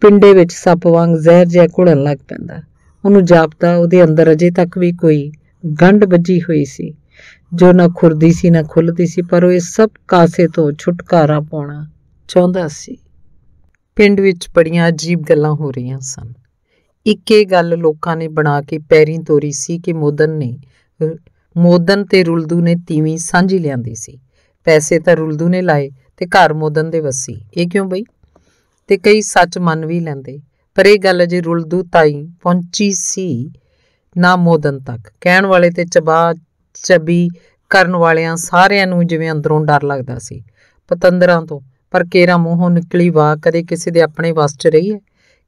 ਪਿੰਡੇ ਵਿੱਚ ਸੱਪ ਵਾਂਗ ਜ਼ਹਿਰ ਜਿਹਾ ਘੁਲਣ ਲੱਗ ਪੈਂਦਾ ਉਹਨੂੰ ਜਾਪਦਾ ਉਹਦੇ ਅੰਦਰ ਅਜੇ ਤੱਕ ਵੀ ਕੋਈ ਗੰਢ ਵੱਜੀ ਹੋਈ ਸੀ ਜੋ ਨਾ ਖੁਰਦੀ ਸੀ ਨਾ ਖੁੱਲਦੀ ਸੀ ਪਰ ਉਹ ਇਸ ਸਭ ਕਾਸੇ ਤੋਂ ਛੁਟਕਾਰਾ ਪਾਉਣਾ ਚਾਹੁੰਦਾ ਸੀ ਪਿੰਡ ਵਿੱਚ ਬੜੀਆਂ ਅਜੀਬ ਗੱਲਾਂ ਹੋ ਰਹੀਆਂ ਸਨ ਇੱਕੇ ਗੱਲ ਲੋਕਾਂ ਨੇ ਬਣਾ ਕੇ ਪੈਰੀ ਤੋਰੀ ਸੀ ਕਿ ਮੋਦਨ ਨੇ ਮੋਦਨ ਤੇ ਰੁਲਦੂ ਨੇ ਤੀਵੀਂ ਸਾਂਝੀ ਲਿਆਂਦੀ ਸੀ ਪੈਸੇ ਤਾਂ ਰੁਲਦੂ ਨੇ ਲਾਏ ਤੇ ਘਰ ਮੋਦਨ ਦੇ ਵਸੀ ਇਹ ਕਿਉਂ ਬਈ ਤੇ ਕਈ ਸੱਚ ਮੰਨ ਵੀ ਲੈਂਦੇ ਪਰ ਇਹ ਗੱਲ ਜੇ ਰੁਲਦੂ ਤਾਈ ਪਹੁੰਚੀ ਸੀ ਨਾ ਮੋਦਨ ਤੱਕ ਕਹਿਣ ਵਾਲੇ ਤੇ ਚਬਾ ਚਬੀ ਕਰਨ ਵਾਲਿਆਂ ਸਾਰਿਆਂ ਨੂੰ ਜਿਵੇਂ ਅੰਦਰੋਂ ਡਰ ਲੱਗਦਾ ਸੀ ਪਤੰਦਰਾਂ ਤੋਂ ਪਰ ਕੇਰਾ ਮੂੰਹੋਂ ਨਿਕਲੀ ਵਾ ਕਦੇ ਕਿਸੇ ਦੇ ਆਪਣੇ ਵਸ 'ਚ ਰਹੀ ਹੈ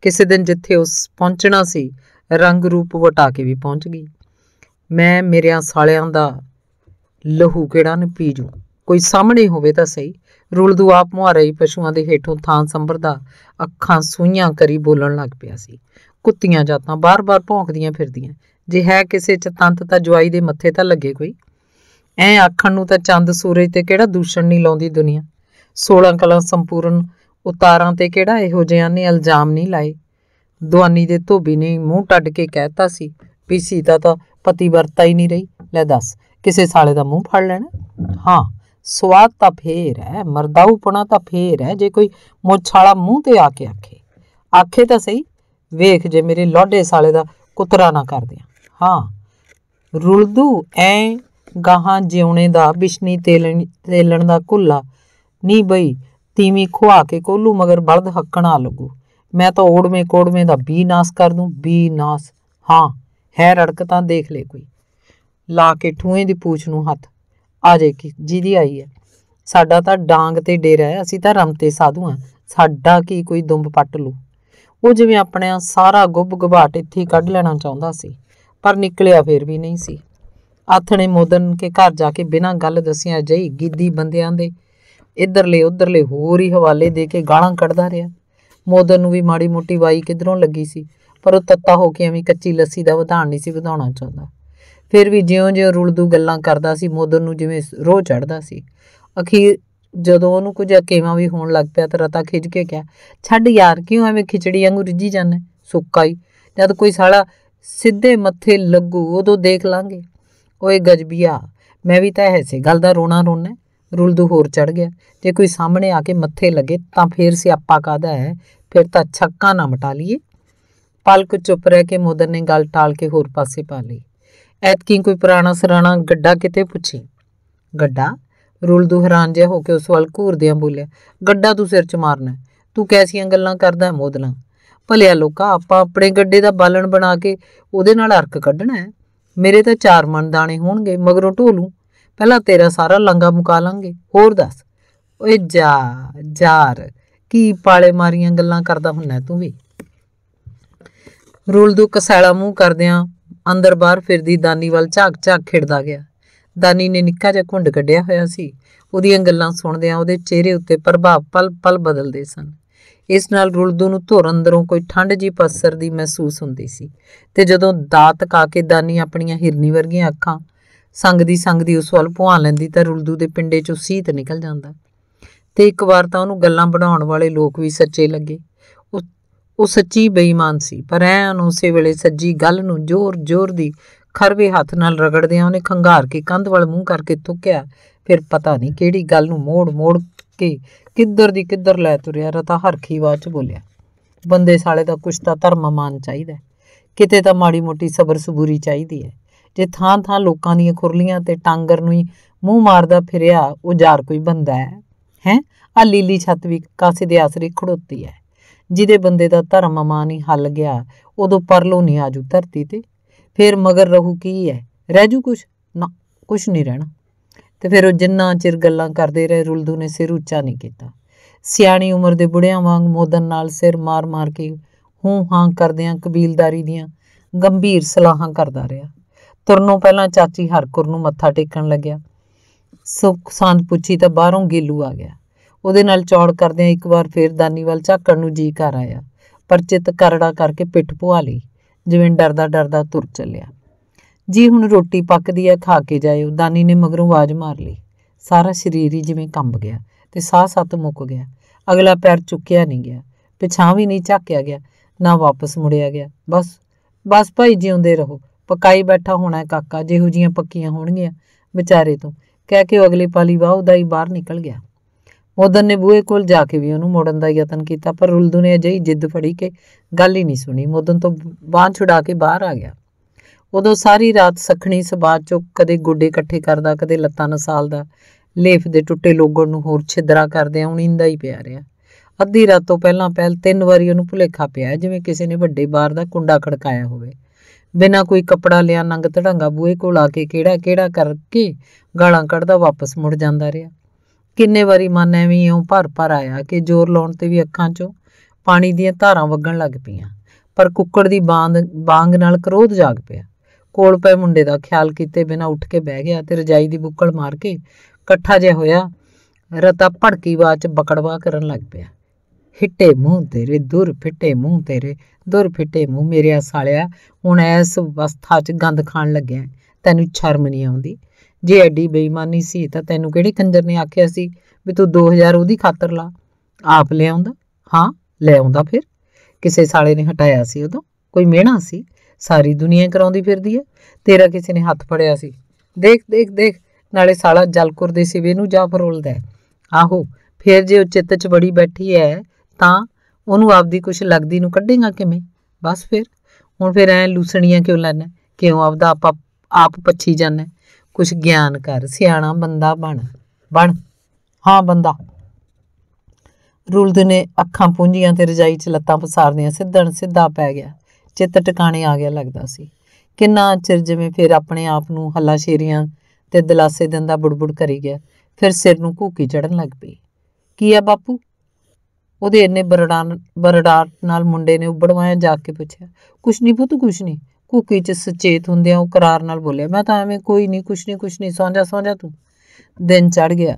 ਕਿਸੇ ਦਿਨ ਜਿੱਥੇ ਉਸ ਪਹੁੰਚਣਾ ਸੀ ਰੰਗ ਰੂਪ ਵਟਾ ਕੇ ਵੀ ਪਹੁੰਚ ਗਈ ਮੈਂ ਮੇਰਿਆਂ ਸਾਲਿਆਂ ਦਾ ਲਹੂ ਕਿਹੜਾ ਨ ਪੀਜੂ ਕੋਈ ਸਾਹਮਣੇ ਹੋਵੇ ਤਾਂ ਸਹੀ ਰੁਲਦੂ ਆਪ ਮੁਹਾਰੇ ਪਸ਼ੂਆਂ ਦੇ ਹੇਠੋਂ ਥਾਂ ਸੰਭਰਦਾ ਅੱਖਾਂ ਸੂਈਆਂ ਕਰੀ ਬੋਲਣ ਲੱਗ ਪਿਆ ਸੀ ਕੁੱਤੀਆਂ ਜਾਤਾਂ ਬਾਰ-ਬਾਰ ਭੌਂਕਦੀਆਂ ਫਿਰਦੀਆਂ ਜੇ ਹੈ ਕਿਸੇ ਚ ਤੰਤ ਤਾਂ ਜਵਾਈ ਦੇ ਮੱਥੇ ਤਾਂ ਲੱਗੇ ਕੋਈ ਐ ਆਖਣ ਨੂੰ ਤਾਂ ਚੰਦ ਸੂਰਜ ਤੇ ਕਿਹੜਾ ਦੂਸ਼ਣ ਨਹੀਂ ਲਾਉਂਦੀ ਦੁਨੀਆ 16 ਕਲਾ ਸੰਪੂਰਨ ਉਤਾਰਾਂ ਤੇ ਕਿਹੜਾ ਇਹੋ ਜਿਹਾ ਨੇ ਇਲਜ਼ਾਮ ਨਹੀਂ ਲਾਏ ਦੁਆਨੀ ਦੇ ਧੋਬੀ ਨੇ ਮੂੰਹ ਟੱਡ ਕੇ ਕਹਿਤਾ ਸੀ ਵੀ ਸੀਤਾ ਤਾਂ ਪਤੀ ਵਰਤਾ ਹੀ ਨਹੀਂ ਰਹੀ ਲੈ ਦੱਸ ਕਿਸੇ ਸਾਲੇ ਦਾ ਮੂੰਹ ਫੜ ਲੈਣਾ ਹਾਂ ਸਵਾਦ ਤਾਂ ਫੇਰ ਹੈ ਮਰਦਾਊਪਣਾ ਤਾਂ ਫੇਰ ਹੈ ਜੇ ਕੋਈ ਮੁੱਛ ਵਾਲਾ ਮੂੰਹ ਤੇ ਆ ਕੇ ਆਖੇ ਆਖੇ ਤਾਂ ਸਹੀ ਵੇਖ ਜੇ ਮੇਰੇ ਲੋਡੇ ਸਾਲੇ ਦਾ ਕੁਤਰਾ ਨਾ ਕਰਦੇ ਹਾਂ ਰੁਲਦੂ ਐ ਗਾਹਾਂ ਜਿਉਣੇ ਦਾ ਬਿਸ਼ਨੀ ਤੇਲਣ ਤੇਲਣ ਦਾ ਕੁੱਲਾ ਨਹੀਂ ਬਈ ਤੀਵੀਂ ਖੁਆ ਕੇ ਕੋਲੂ ਮਗਰ ਬਲਦ ਹੱਕਣਾ ਲੱਗੂ ਮੈਂ ਤਾਂ ਓੜਵੇਂ ਕੋੜਵੇਂ ਦਾ ਬੀ ਨਾਸ ਕਰ ਦੂੰ ਬੀ ਨਾਸ ਹਾਂ ਹੈ ਰੜਕ ਤਾਂ ਦੇਖ ਲੈ ਕੋਈ ਲਾ ਕੇ ਠੂਏ ਦੀ ਪੂਛ ਨੂੰ ਹੱਥ ਆ ਜੇ ਕੀ ਜਿਹਦੀ ਆਈ ਹੈ ਸਾਡਾ ਤਾਂ ਡਾਂਗ ਤੇ ਡੇਰਾ ਹੈ ਅਸੀਂ ਤਾਂ ਰਮਤੇ ਸਾਧੂ ਆ ਸਾਡਾ ਕੀ ਕੋਈ ਦੁੰਬ ਪੱਟ ਲੂ ਉਹ ਜਿਵੇਂ ਆਪਣਾ ਸਾਰਾ ਗੁੱਬ ਗਬਾਟ ਇੱਥੇ ਕੱਢ ਲੈਣਾ ਚਾਹੁੰਦਾ ਸੀ ਪਰ ਨਿਕਲਿਆ ਫੇਰ ਵੀ ਨਹੀਂ ਸੀ ਆਥਣੇ ਮੋਦਨ ਕੇ ਘਰ ਜਾ ਕੇ ਬਿਨਾਂ ਗੱਲ ਦੱਸਿਆਂ ਜਈ ਗਿੱਦੀ ਬੰਦਿਆਂ ਦੇ ਇਧਰਲੇ ਉਧਰਲੇ ਹੋਰ ਹੀ ਹਵਾਲੇ ਦੇ ਕੇ ਗਾਲਾਂ ਕੱਢਦਾ ਰਿਹਾ ਮੋਦਰ ਨੂੰ ਵੀ ਮਾੜੀ ਮੋਟੀ ਵਾਈ ਕਿਧਰੋਂ ਲੱਗੀ ਸੀ ਪਰ ਉਹ ਤੱਤਾ ਹੋ ਕੇ ਐਵੇਂ ਕੱਚੀ ਲੱਸੀ ਦਾ ਵਧਾਣ ਨਹੀਂ ਸੀ ਵਧਾਉਣਾ ਚਾਹੁੰਦਾ ਫਿਰ ਵੀ ਜਿਉਂ-ਜਿਉਂ ਰੁਲਦੂ ਗੱਲਾਂ ਕਰਦਾ ਸੀ ਮੋਦਰ ਨੂੰ ਜਿਵੇਂ ਰੋਹ ਚੜਦਾ ਸੀ ਅਖੀਰ ਜਦੋਂ ਉਹਨੂੰ ਕੁਝ ਅਕੇਵਾ ਵੀ ਹੋਣ ਲੱਗ ਪਿਆ ਤਾਂ ਰਤਾ ਖਿੱਚ ਕੇ ਕਿਹਾ ਛੱਡ ਯਾਰ ਕਿਉਂ ਐਵੇਂ ਖਿਚੜੀ ਵਾਂਗੂ ਰਿੱਜੀ ਜਾਂਦਾ ਸੁੱਕਾ ਹੀ ਜਦ ਕੋਈ ਸਾਲਾ ਸਿੱਧੇ ਮੱਥੇ ਲੱਗੂ ਉਦੋਂ ਦੇਖ ਲਾਂਗੇ ਓਏ ਗਜਬੀਆ ਮੈਂ ਵੀ ਤਾਂ ਐਸੇ ਗੱਲ ਦਾ ਰੋਣਾ ਰੋਣਾ ਰੁਲਦੂ ਹੋਰ ਚੜ ਗਿਆ ਜੇ ਕੋਈ ਸਾਹਮਣੇ ਆ ਕੇ ਮੱਥੇ ਲੱਗੇ ਤਾਂ ਫੇਰ ਸਿਆਪਾ ਕਾਦਾ ਹੈ ਫਿਰ ਤਾਂ ਛੱਕਾ ਨਾ ਮਟਾ ਲਈਏ ਪਲਕ ਚੁੱਪ ਰਹਿ ਕੇ ਮੋਦਰ ਨੇ ਗੱਲ ਟਾਲ ਕੇ ਹੋਰ ਪਾਸੇ ਪਾ ਲਈ ਐਤਕੀ ਕੋਈ ਪੁਰਾਣਾ ਸਰਾਣਾ ਗੱਡਾ ਕਿਤੇ ਪੁੱਛੀ ਗੱਡਾ ਰੁਲਦੂ ਹੈਰਾਨ ਜਿਹਾ ਹੋ ਕੇ ਉਸ ਵੱਲ ਘੂਰਦਿਆਂ ਬੋਲਿਆ ਗੱਡਾ ਤੂੰ ਸਿਰ 'ਚ ਮਾਰਨਾ ਤੂੰ ਕੈਸੀਆਂ ਗੱਲਾਂ ਕਰਦਾ ਮੋਦਲਾ ਭਲਿਆ ਲੋਕਾ ਆਪਾਂ ਆਪਣੇ ਗੱਡੇ ਦਾ ਬਾਲਣ ਬਣਾ ਕੇ ਉਹਦੇ ਨਾਲ ਹਰਕ ਕੱਢਣਾ ਹੈ ਮੇਰੇ ਤਾਂ ਚਾਰ ਮਨ ਦਾਣੇ ਹੋਣਗੇ ਮਗਰੋਂ ਢੋਲੂ ਪਹਿਲਾਂ ਤੇਰਾ ਸਾਰਾ ਲੰਗਾ ਮੁਕਾ ਲਾਂਗੇ ਹੋਰ ਦੱਸ ਓਏ ਜਾ ਜਾਰ ਕੀ ਪਾਲੇ ਮਾਰੀਆਂ ਗੱਲਾਂ ਕਰਦਾ ਹੁੰਨਾ ਤੂੰ ਵੀ ਰੂਲ ਦੂ ਕਸੈਲਾ ਮੂੰਹ ਕਰਦਿਆਂ ਅੰਦਰ ਬਾਹਰ ਫਿਰਦੀ ਦਾਨੀ ਵੱਲ ਝਾਕ ਝਾਕ ਖਿੜਦਾ ਗਿਆ ਦਾਨੀ ਨੇ ਨਿੱਕਾ ਜਿਹਾ ਘੁੰਡ ਕੱਢਿਆ ਹੋਇਆ ਸੀ ਉਹਦੀਆਂ ਗੱਲਾਂ ਸੁਣਦਿਆਂ ਉਹਦੇ ਚਿਹਰੇ ਉੱਤੇ ਪ੍ਰਭਾਵ ਪਲ ਪਲ ਬਦਲਦੇ ਸਨ ਇਸ ਨਾਲ ਰੁਲਦੂ ਨੂੰ ਧੁਰ ਅੰਦਰੋਂ ਕੋਈ ਠੰਡ ਜੀ ਪਸਰ ਦੀ ਮਹਿਸੂਸ ਹੁੰਦੀ ਸੀ ਤੇ ਜਦੋਂ ਦਾਤ ਕਾ ਕੇ ਦਾਨੀ ਆਪਣੀਆਂ ਹਿਰਨੀ ਵਰਗੀਆਂ ਅੱਖਾਂ ਸੰਗ ਦੀ ਸੰਗ ਦੀ ਉਸ ਵੱਲ ਭੁਆ ਲੈਂਦੀ ਤਾਂ ਰੁਲਦੂ ਦੇ ਪਿੰਡੇ ਚੋਂ ਸੀਤ ਨਿਕਲ ਜਾਂਦਾ ਤੇ ਇੱਕ ਵਾਰ ਤਾਂ ਉਹਨੂੰ ਗੱਲਾਂ ਬਣਾਉਣ ਵਾਲੇ ਲੋਕ ਵੀ ਸੱਚੇ ਲੱਗੇ ਉਹ ਸੱਚੀ ਬੇਈਮਾਨ ਸੀ ਪਰ ਐਨ ਉਸੇ ਵੇਲੇ ਸੱਜੀ ਗੱਲ ਨੂੰ ਜ਼ੋਰ-ਜ਼ੋਰ ਦੀ ਖਰਵੇ ਹੱਥ ਨਾਲ ਰਗੜਦਿਆਂ ਉਹਨੇ ਖੰਗਾਰ ਕੇ ਕੰਧ ਵੱਲ ਮੂੰਹ ਕਰਕੇ ਤੁੱਕਿਆ ਫਿਰ ਪਤਾ ਨਹੀਂ ਕਿਹੜੀ ਗੱਲ ਨੂੰ ਮੋੜ-ਮੋੜ ਕੇ ਕਿੱਧਰ ਦੀ ਕਿੱਧਰ ਲੈ ਤੁਰਿਆ ਰਤਾ ਹਰਖੀ ਬਾਤ ਚ ਬੋਲਿਆ ਬੰਦੇ ਸਾਲੇ ਦਾ ਕੁਛ ਤਾਂ ਧਰਮ ਮਾਨ ਚਾਹੀਦਾ ਕਿਤੇ ਤਾਂ ਮਾੜੀ ਮੋਟੀ ਸਬਰ ਸਬੂਰੀ ਚਾਹੀਦੀ ਹੈ ਜੇ ਥਾਂ ਥਾਂ ਲੋਕਾਂ ਦੀਆਂ ਖੁਰਲੀਆਂ ਤੇ ਟਾਂਗਰ ਨੂੰ ਹੀ ਮੂੰਹ ਮਾਰਦਾ ਫਿਰਿਆ ਉਹ ਜਾਰ ਕੋਈ ਬੰਦਾ ਹੈ ਹੈ ਆ ਲੀਲੀ ਛੱਤ ਵੀ ਕਾਸੇ ਦੇ ਆਸਰੇ ਖੜੋਤੀ ਹੈ ਜਿਹਦੇ ਬੰਦੇ ਦਾ ਧਰਮ ਮਾਨ ਹੀ ਹੱਲ ਗਿਆ ਉਦੋਂ ਪਰਲੋ ਨਹੀਂ ਆਜੂ ਧਰਤੀ ਤੇ ਫਿਰ ਮਗਰ ਰਹੂ ਕੀ ਹੈ ਰਹਿ ਜੂ ਕੁਛ ਨਾ ਕੁਛ ਨਹੀਂ ਰਹਿਣਾ ਤੇ ਫਿਰ ਉਹ ਜਿੰਨਾ ਚਿਰ ਗੱਲਾਂ ਕਰਦੇ ਰਹੇ ਰੁਲਦੂ ਨੇ ਸਿਰ ਉੱਚਾ ਨਹੀਂ ਕੀਤਾ ਸਿਆਣੀ ਉਮਰ ਦੇ ਬੁੜਿਆਂ ਵਾਂਗ ਮੋਦਨ ਨਾਲ ਸਿਰ ਮਾਰ-ਮਾਰ ਕੇ ਹੂੰ ਹਾਂ ਕਰਦਿਆਂ ਕਬੀਲਦਾਰੀ ਦੀਆਂ ਗੰਭੀਰ ਸਲਾਹਾਂ ਕਰਦਾ ਰਿਹਾ ਤੁਰਨੋਂ ਪਹਿਲਾਂ ਚਾਚੀ ਹਰਕੁਰ ਨੂੰ ਮੱਥਾ ਟੇਕਣ ਲੱਗਿਆ ਸੁਖਸਾਂਤ ਪੁੱਛੀ ਤਾਂ ਬਾਹਰੋਂ ਗੇਲੂ ਆ ਗਿਆ ਉਹਦੇ ਨਾਲ ਚੌੜ ਕਰਦਿਆਂ ਇੱਕ ਵਾਰ ਫੇਰ ਦਾਨੀਵਾਲ ਝਾਕਣ ਨੂੰ ਜੀ ਕਰ ਆਇਆ ਪਰ ਚਿਤ ਕਰੜਾ ਕਰਕੇ ਪਿੱਠ ਪੁਆ ਲਈ ਜਿਵੇਂ ਡਰਦਾ ਡਰਦਾ ਤੁਰ ਚੱਲਿਆ ਜੀ ਹੁਣ ਰੋਟੀ ਪੱਕਦੀ ਐ ਖਾ ਕੇ ਜਾਇਓ ਦਾਨੀ ਨੇ ਮਗਰੋਂ ਆਵਾਜ਼ ਮਾਰ ਲਈ ਸਾਰਾ ਸਰੀਰ ਹੀ ਜਿਵੇਂ ਕੰਬ ਗਿਆ ਤੇ ਸਾਹ ਸੱਤ ਮੁੱਕ ਗਿਆ ਅਗਲਾ ਪੈਰ ਚੁੱਕਿਆ ਨਹੀਂ ਗਿਆ ਪਿਛਾਂ ਵੀ ਨਹੀਂ ਝਾਕਿਆ ਗਿਆ ਨਾ ਵਾਪਸ ਮੁੜਿਆ ਗਿਆ ਬਸ ਬਸ ਭਾਈ ਜਿਉਂਦੇ ਰਹੋ ਪਕਾਈ ਬੈਠਾ ਹੋਣਾ ਕਾਕਾ ਜਿਹੋ ਜੀਆਂ ਪੱਕੀਆਂ ਹੋਣਗੀਆਂ ਵਿਚਾਰੇ ਤੋਂ ਕਹਿ ਕੇ ਉਹ ਅਗਲੇ ਪਾਲੀ ਵਾਹ ਉਹਦਾ ਹੀ ਬਾਹਰ ਨਿਕਲ ਗਿਆ ਮੋਦਨ ਨੇ ਬੂਹੇ ਕੋਲ ਜਾ ਕੇ ਵੀ ਉਹਨੂੰ ਮੋੜਨ ਦਾ ਯਤਨ ਕੀਤਾ ਪਰ ਰੁਲਦੂ ਨੇ ਅਜਿਹੀ ਜਿੱਦ ਫੜੀ ਕਿ ਗੱਲ ਹੀ ਨਹੀਂ ਸੁਣੀ ਮੋਦਨ ਤੋਂ ਬਾਹਰ ਛੁਡਾ ਕੇ ਬਾਹਰ ਆ ਗਿਆ ਉਦੋਂ ਸਾਰੀ ਰਾਤ ਸਖਣੀ ਸਬਾਤ ਚੋਂ ਕਦੇ ਗੋਡੇ ਇਕੱਠੇ ਕਰਦਾ ਕਦੇ ਲੱਤਾਂ ਨਸਾਲਦਾ ਲੇਫ ਦੇ ਟੁੱਟੇ ਲੋਗਣ ਨੂੰ ਹੋਰ ਛਿਦਰਾ ਕਰਦੇ ਉਣੀਂਦਾ ਹੀ ਪਿਆ ਰਿਹਾ ਅੱਧੀ ਰਾਤ ਤੋਂ ਪਹਿਲਾਂ ਪਹਿਲ ਤਿੰਨ ਵਾਰੀ ਉਹਨੂੰ ਭੁਲੇਖਾ ਪਿਆ ਜਿਵੇਂ ਕਿਸੇ ਨੇ ਵੱਡੇ ਬਾਰ ਦਾ ਕੁੰਡਾ ਖੜਕਾਇਆ ਹੋਵੇ ਬਿਨਾ ਕੋਈ ਕੱਪੜਾ ਲਿਆ ਨੰਗ ਧੜੰਗਾ ਬੂਏ ਕੋਲ ਆ ਕੇ ਕਿਹੜਾ ਕਿਹੜਾ ਕਰਕੇ ਗਾਲਾਂ ਕੱਢਦਾ ਵਾਪਸ ਮੁੜ ਜਾਂਦਾ ਰਿਹਾ ਕਿੰਨੇ ਵਾਰੀ ਮਨ ਐਵੇਂ ਹੀ ਭਰ ਭਰ ਆਇਆ ਕਿ ਜ਼ੋਰ ਲਾਉਣ ਤੇ ਵੀ ਅੱਖਾਂ 'ਚੋਂ ਪਾਣੀ ਦੀਆਂ ਧਾਰਾਂ ਵਗਣ ਲੱਗ ਪਈਆਂ ਪਰ ਕੁੱਕੜ ਦੀ ਬਾੰਦ ਬਾਂਗ ਨਾਲ ਕਰੋਧ ਜਾਗ ਪਿਆ ਕੋਲ ਪਏ ਮੁੰਡੇ ਦਾ ਖਿਆਲ ਕੀਤੇ ਬਿਨਾ ਉੱਠ ਕੇ ਬਹਿ ਗਿਆ ਤੇ ਰਜਾਈ ਦੀ ਬੁੱਕਲ ਮਾਰ ਕੇ ਇਕੱਠਾ ਜਿਹਾ ਹੋਇਆ ਰਤਾ ਭੜਕੀ ਬਾਅਦ ਚ ਬਕੜਵਾ ਕਰਨ ਲੱਗ ਪਿਆ ਫਿੱਟੇ ਮੂੰਹ ਤੇਰੇ ਦੁਰ ਫਿੱਟੇ ਮੂੰਹ ਤੇਰੇ ਦੁਰ ਫਿੱਟੇ ਮੂੰਹ ਮੇਰੇ ਸਾਲਿਆ ਹੁਣ ਐਸ ਅਵਸਥਾ 'ਚ ਗੰਦ ਖਾਣ ਲੱਗਿਆ ਤੈਨੂੰ ਛਰਮ ਨਹੀਂ ਆਉਂਦੀ ਜੇ ਐਡੀ ਬੇਈਮਾਨੀ ਸੀ ਤਾਂ ਤੈਨੂੰ ਕਿਹੜੇ ਕੰਜਰ ਨੇ ਆਖਿਆ ਸੀ ਵੀ ਤੂੰ 2000 ਉਹਦੀ ਖਾਤਰ ਲਾ ਆਪ ਲੈ ਆਉਂਦਾ ਹਾਂ ਲੈ ਆਉਂਦਾ ਫਿਰ ਕਿਸੇ ਸਾਲੇ ਨੇ ਹਟਾਇਆ ਸੀ ਉਦੋਂ ਕੋਈ ਮਿਹਣਾ ਸੀ ਸਾਰੀ ਦੁਨੀਆ ਕਰਾਉਂਦੀ ਫਿਰਦੀ ਐ ਤੇਰਾ ਕਿਸੇ ਨੇ ਹੱਥ ਫੜਿਆ ਸੀ ਦੇਖ ਦੇਖ ਦੇਖ ਨਾਲੇ ਸਾਲਾ ਜਲਕੁਰ ਦੇ ਸਿਵੇ ਨੂੰ ਜਾ ਫਰੋਲਦਾ ਆਹੋ ਫਿਰ ਜੇ ਉਹ ਚਿੱਤ 'ਚ ਬੜੀ ਬੈਠੀ ਐ ਤਾਂ ਉਹਨੂੰ ਆਪਦੀ ਕੁਛ ਲੱਗਦੀ ਨੂੰ ਕੱਢੇਗਾ ਕਿਵੇਂ ਬਸ ਫਿਰ ਹੁਣ ਫਿਰ ਐ ਲੂਸਣੀਆਂ ਕਿਉਂ ਲੈਣਾ ਕਿਉਂ ਆਪਦਾ ਆਪ ਆਪ ਪੱਛੀ ਜਾਣਾ ਕੁਛ ਗਿਆਨ ਕਰ ਸਿਆਣਾ ਬੰਦਾ ਬਣ ਬਣ ਹਾਂ ਬੰਦਾ ਰੁਲਦ ਨੇ ਅੱਖਾਂ ਪੁੰਝੀਆਂ ਤੇ ਰਜਾਈ 'ਚ ਲੱਤਾਂ ਪਸਾਰਦੀਆਂ ਸਿੱਧਣ ਸਿੱਧਾ ਪੈ ਗਿਆ ਚਿੱਤ ਟਿਕਾਣੇ ਆ ਗਿਆ ਲੱਗਦਾ ਸੀ ਕਿੰਨਾ ਚਿਰ ਜਿਵੇਂ ਫਿਰ ਆਪਣੇ ਆਪ ਨੂੰ ਹੱਲਾ ਸ਼ੇਰੀਆਂ ਤੇ ਦਿਲਾਸੇ ਦਿੰਦਾ ਬੁੜਬੁੜ ਕਰੀ ਗਿਆ ਫਿਰ ਸਿਰ ਨੂੰ ਘੂਕੀ ਚੜਨ ਲੱਗ ਪਈ ਕੀ ਆ ਬਾਪੂ ਉਹਦੇ ਇੰਨੇ ਬਰੜਾ ਬਰੜਾਟ ਨਾਲ ਮੁੰਡੇ ਨੇ ਉੱਬੜਵਾਇਆ ਜਾ ਕੇ ਪੁੱਛਿਆ ਕੁਛ ਨਹੀਂ ਪੁੱਤ ਕੁਛ ਨਹੀਂ ਕੁਕੀ ਚ ਸੁਚੇਤ ਹੁੰਦਿਆਂ ਉਹ ਕਰਾਰ ਨਾਲ ਬੋਲਿਆ ਮੈਂ ਤਾਂ ਐਵੇਂ ਕੋਈ ਨਹੀਂ ਕੁਛ ਨਹੀਂ ਕੁਛ ਨਹੀਂ ਸੌਂ ਜਾ ਸੌਂ ਜਾ ਤੂੰ ਦਿਨ ਚੜ ਗਿਆ